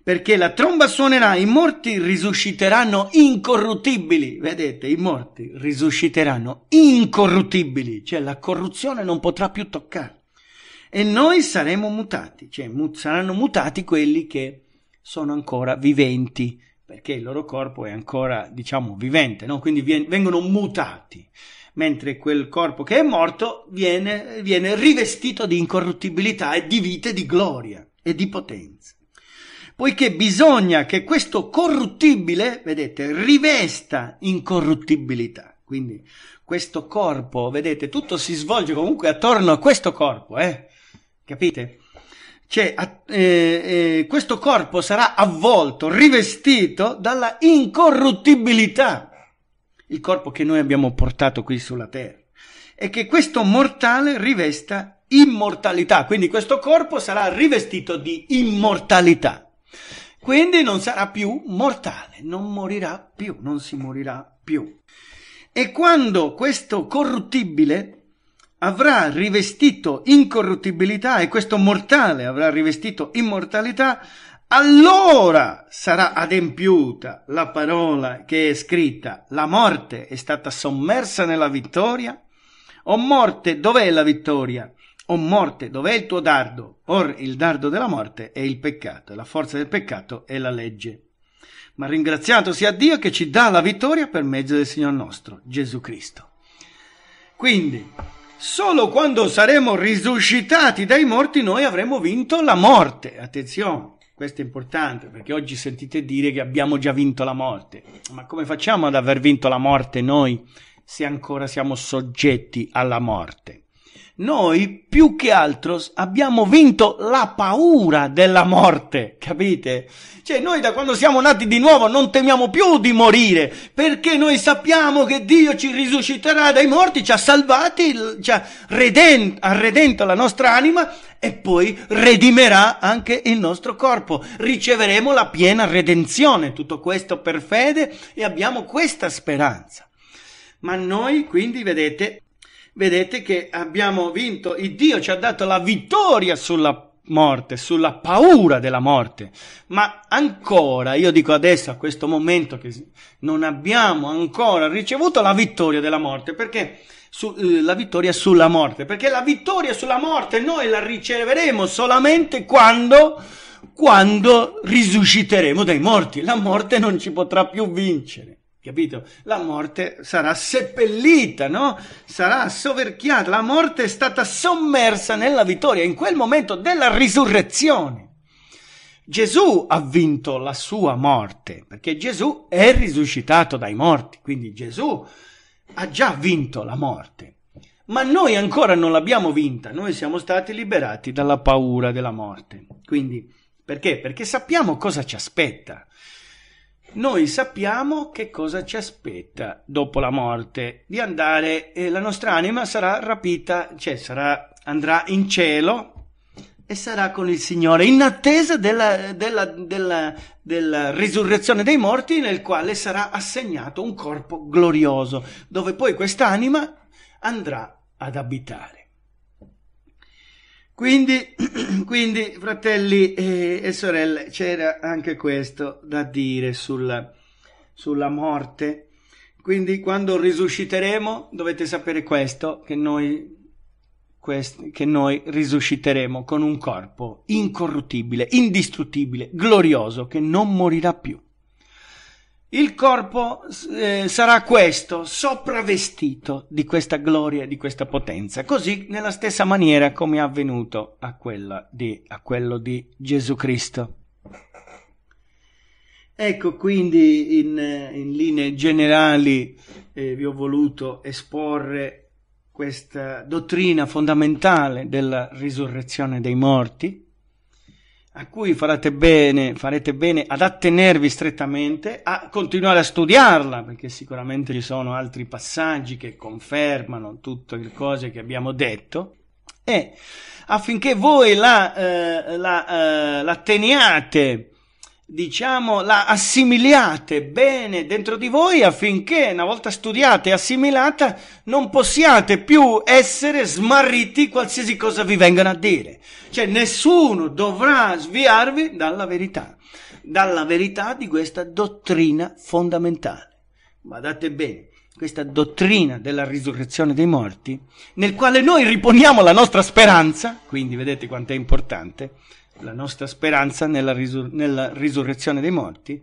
Perché la tromba suonerà, i morti risusciteranno incorruttibili. Vedete, i morti risusciteranno incorruttibili, cioè la corruzione non potrà più toccare. E noi saremo mutati, cioè saranno mutati quelli che sono ancora viventi, perché il loro corpo è ancora, diciamo, vivente, no? quindi vengono mutati mentre quel corpo che è morto viene, viene rivestito di incorruttibilità e di vite, di gloria e di potenza poiché bisogna che questo corruttibile, vedete, rivesta incorruttibilità. Quindi questo corpo, vedete, tutto si svolge comunque attorno a questo corpo, eh? Capite? Cioè, eh, eh, questo corpo sarà avvolto, rivestito dalla incorruttibilità il corpo che noi abbiamo portato qui sulla terra, e che questo mortale rivesta immortalità, quindi questo corpo sarà rivestito di immortalità, quindi non sarà più mortale, non morirà più, non si morirà più. E quando questo corruttibile avrà rivestito incorruttibilità e questo mortale avrà rivestito immortalità, allora sarà adempiuta la parola che è scritta, la morte è stata sommersa nella vittoria? O morte, dov'è la vittoria? O morte, dov'è il tuo dardo? Or il dardo della morte è il peccato, la forza del peccato è la legge. Ma ringraziato sia Dio che ci dà la vittoria per mezzo del Signore nostro, Gesù Cristo. Quindi, solo quando saremo risuscitati dai morti noi avremo vinto la morte. Attenzione questo è importante perché oggi sentite dire che abbiamo già vinto la morte. Ma come facciamo ad aver vinto la morte noi se ancora siamo soggetti alla morte? noi più che altro abbiamo vinto la paura della morte, capite? Cioè noi da quando siamo nati di nuovo non temiamo più di morire, perché noi sappiamo che Dio ci risusciterà dai morti, ci ha salvati, ci ha redento, ha redento la nostra anima e poi redimerà anche il nostro corpo. Riceveremo la piena redenzione, tutto questo per fede e abbiamo questa speranza. Ma noi quindi, vedete, vedete che abbiamo vinto, il Dio ci ha dato la vittoria sulla morte, sulla paura della morte. Ma ancora, io dico adesso, a questo momento, che non abbiamo ancora ricevuto la vittoria della morte, perché su, eh, la vittoria sulla morte, perché la vittoria sulla morte noi la riceveremo solamente quando, quando risusciteremo dai morti. La morte non ci potrà più vincere capito? La morte sarà seppellita, no? Sarà soverchiata, la morte è stata sommersa nella vittoria, in quel momento della risurrezione. Gesù ha vinto la sua morte, perché Gesù è risuscitato dai morti, quindi Gesù ha già vinto la morte. Ma noi ancora non l'abbiamo vinta, noi siamo stati liberati dalla paura della morte. Quindi, perché? Perché sappiamo cosa ci aspetta. Noi sappiamo che cosa ci aspetta dopo la morte, di andare, eh, la nostra anima sarà rapita, cioè sarà, andrà in cielo e sarà con il Signore in attesa della, della, della, della, risurrezione dei morti nel quale sarà assegnato un corpo glorioso dove poi quest'anima andrà ad abitare. Quindi, quindi fratelli e, e, sorelle, c'era anche questo da dire sulla, sulla morte. Quindi quando risusciteremo dovete sapere questo, che noi che noi risusciteremo con un corpo incorruttibile, indistruttibile, glorioso, che non morirà più il corpo eh, sarà questo, sopravvestito di questa gloria di questa potenza, così nella stessa maniera come è avvenuto a, di, a quello di Gesù Cristo. Ecco quindi in, eh, in linee generali eh, vi ho voluto esporre questa dottrina fondamentale della risurrezione dei morti a cui farete bene, farete bene ad attenervi strettamente, a continuare a studiarla, perché sicuramente ci sono altri passaggi che confermano tutte le cose che abbiamo detto, e affinché voi la, eh, la, eh, la teniate diciamo, la assimiliate bene dentro di voi affinché una volta studiata e assimilata non possiate più essere smarriti qualsiasi cosa vi vengano a dire. Cioè nessuno dovrà sviarvi dalla verità, dalla verità di questa dottrina fondamentale. Guardate bene, questa dottrina della risurrezione dei morti, nel quale noi riponiamo la nostra speranza, quindi vedete quanto è importante, la nostra speranza nella, risur- nella risurrezione dei morti,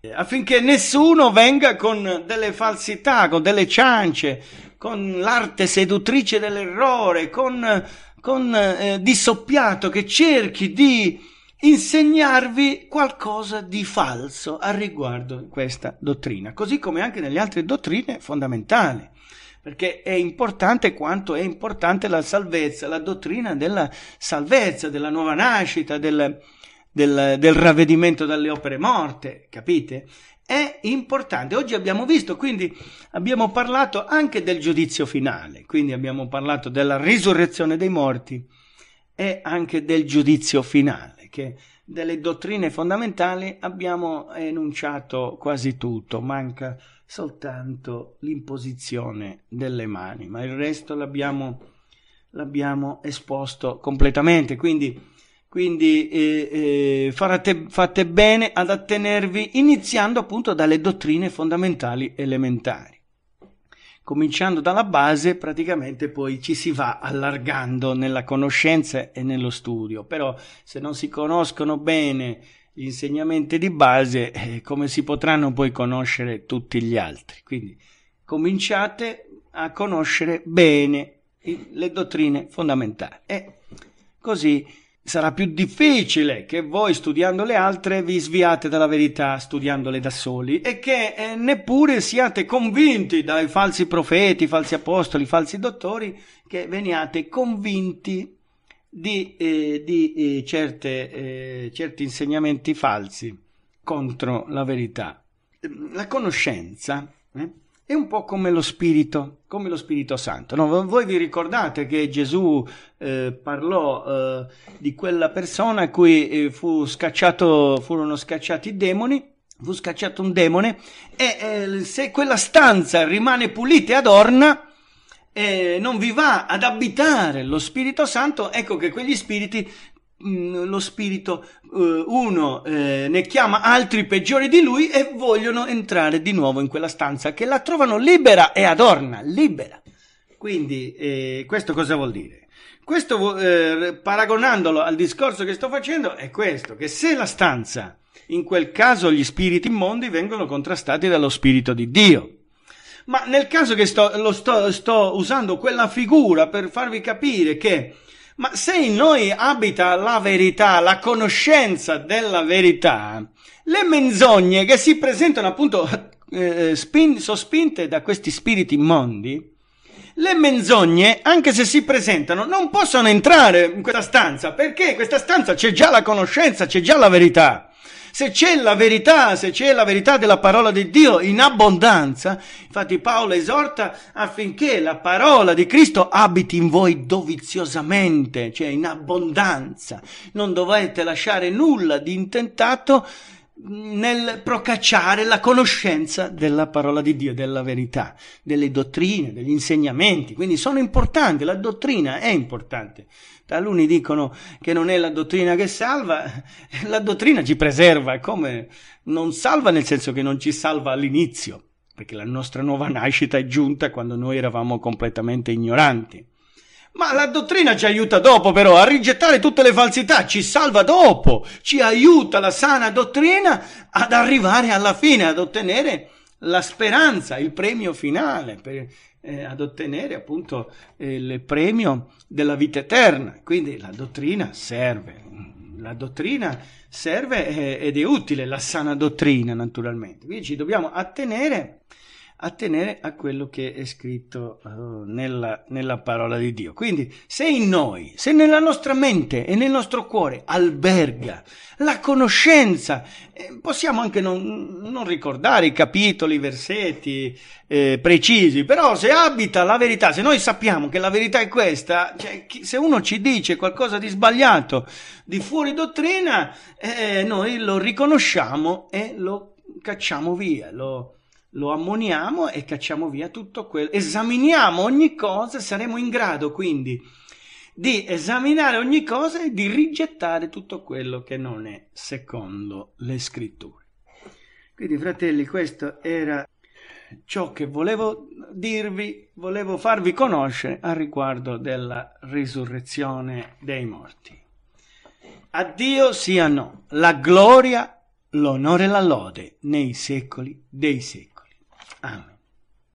eh, affinché nessuno venga con delle falsità, con delle ciance, con l'arte seduttrice dell'errore, con, con eh, di soppiato che cerchi di insegnarvi qualcosa di falso a riguardo questa dottrina, così come anche nelle altre dottrine fondamentali perché è importante quanto è importante la salvezza, la dottrina della salvezza, della nuova nascita, del, del, del ravvedimento dalle opere morte, capite? È importante. Oggi abbiamo visto, quindi abbiamo parlato anche del giudizio finale, quindi abbiamo parlato della risurrezione dei morti e anche del giudizio finale, che delle dottrine fondamentali abbiamo enunciato quasi tutto, manca soltanto l'imposizione delle mani, ma il resto l'abbiamo, l'abbiamo esposto completamente. Quindi, quindi eh, eh, farate, fate bene ad attenervi iniziando appunto dalle dottrine fondamentali elementari. Cominciando dalla base, praticamente poi ci si va allargando nella conoscenza e nello studio, però se non si conoscono bene gli insegnamenti di base, eh, come si potranno poi conoscere tutti gli altri. Quindi cominciate a conoscere bene le dottrine fondamentali e così sarà più difficile che voi studiando le altre vi sviate dalla verità studiandole da soli e che eh, neppure siate convinti dai falsi profeti, falsi apostoli, falsi dottori, che veniate convinti di, eh, di eh, certe, eh, certi insegnamenti falsi contro la verità. La conoscenza eh, è un po' come lo Spirito, come lo Spirito Santo. No? Voi vi ricordate che Gesù eh, parlò eh, di quella persona a cui fu scacciato, furono scacciati i demoni fu scacciato un demone e eh, se quella stanza rimane pulita e adorna, eh, non vi va ad abitare lo Spirito Santo, ecco che quegli spiriti mm, lo spirito eh, uno eh, ne chiama altri peggiori di lui e vogliono entrare di nuovo in quella stanza che la trovano libera e adorna, libera. Quindi eh, questo cosa vuol dire? Questo eh, paragonandolo al discorso che sto facendo è questo, che se la stanza, in quel caso gli spiriti immondi vengono contrastati dallo spirito di Dio ma nel caso che sto, sto, sto usando quella figura per farvi capire che ma se in noi abita la verità, la conoscenza della verità, le menzogne che si presentano appunto eh, eh spin, sospinte da questi spiriti immondi, le menzogne, anche se si presentano, non possono entrare in questa stanza, perché in questa stanza c'è già la conoscenza, c'è già la verità se c'è la verità, se c'è la verità della parola di Dio in abbondanza, infatti Paolo esorta affinché la parola di Cristo abiti in voi doviziosamente, cioè in abbondanza. Non dovete lasciare nulla di intentato nel procacciare la conoscenza della parola di Dio, della verità, delle dottrine, degli insegnamenti. Quindi sono importanti, la dottrina è importante. Taluni dicono che non è la dottrina che salva, la dottrina ci preserva, come non salva nel senso che non ci salva all'inizio, perché la nostra nuova nascita è giunta quando noi eravamo completamente ignoranti ma la dottrina ci aiuta dopo però a rigettare tutte le falsità, ci salva dopo, ci aiuta la sana dottrina ad arrivare alla fine, ad ottenere la speranza, il premio finale, per, eh, ad ottenere appunto eh, il premio della vita eterna. Quindi la dottrina serve, la dottrina serve eh, ed è utile, la sana dottrina naturalmente. Quindi ci dobbiamo attenere attenere a quello che è scritto eh, nella, nella parola di Dio. Quindi se in noi, se nella nostra mente e nel nostro cuore alberga la conoscenza, eh, possiamo anche non, non, ricordare i capitoli, i versetti eh, precisi, però se abita la verità, se noi sappiamo che la verità è questa, cioè, se uno ci dice qualcosa di sbagliato, di fuori dottrina, eh, noi lo riconosciamo e lo cacciamo via, lo lo ammoniamo e cacciamo via tutto quello. Esaminiamo ogni cosa, saremo in grado quindi di esaminare ogni cosa e di rigettare tutto quello che non è secondo le scritture. Quindi, fratelli, questo era ciò che volevo dirvi, volevo farvi conoscere a riguardo della risurrezione dei morti. A Dio siano la gloria, l'onore e la lode nei secoli dei secoli. Amén.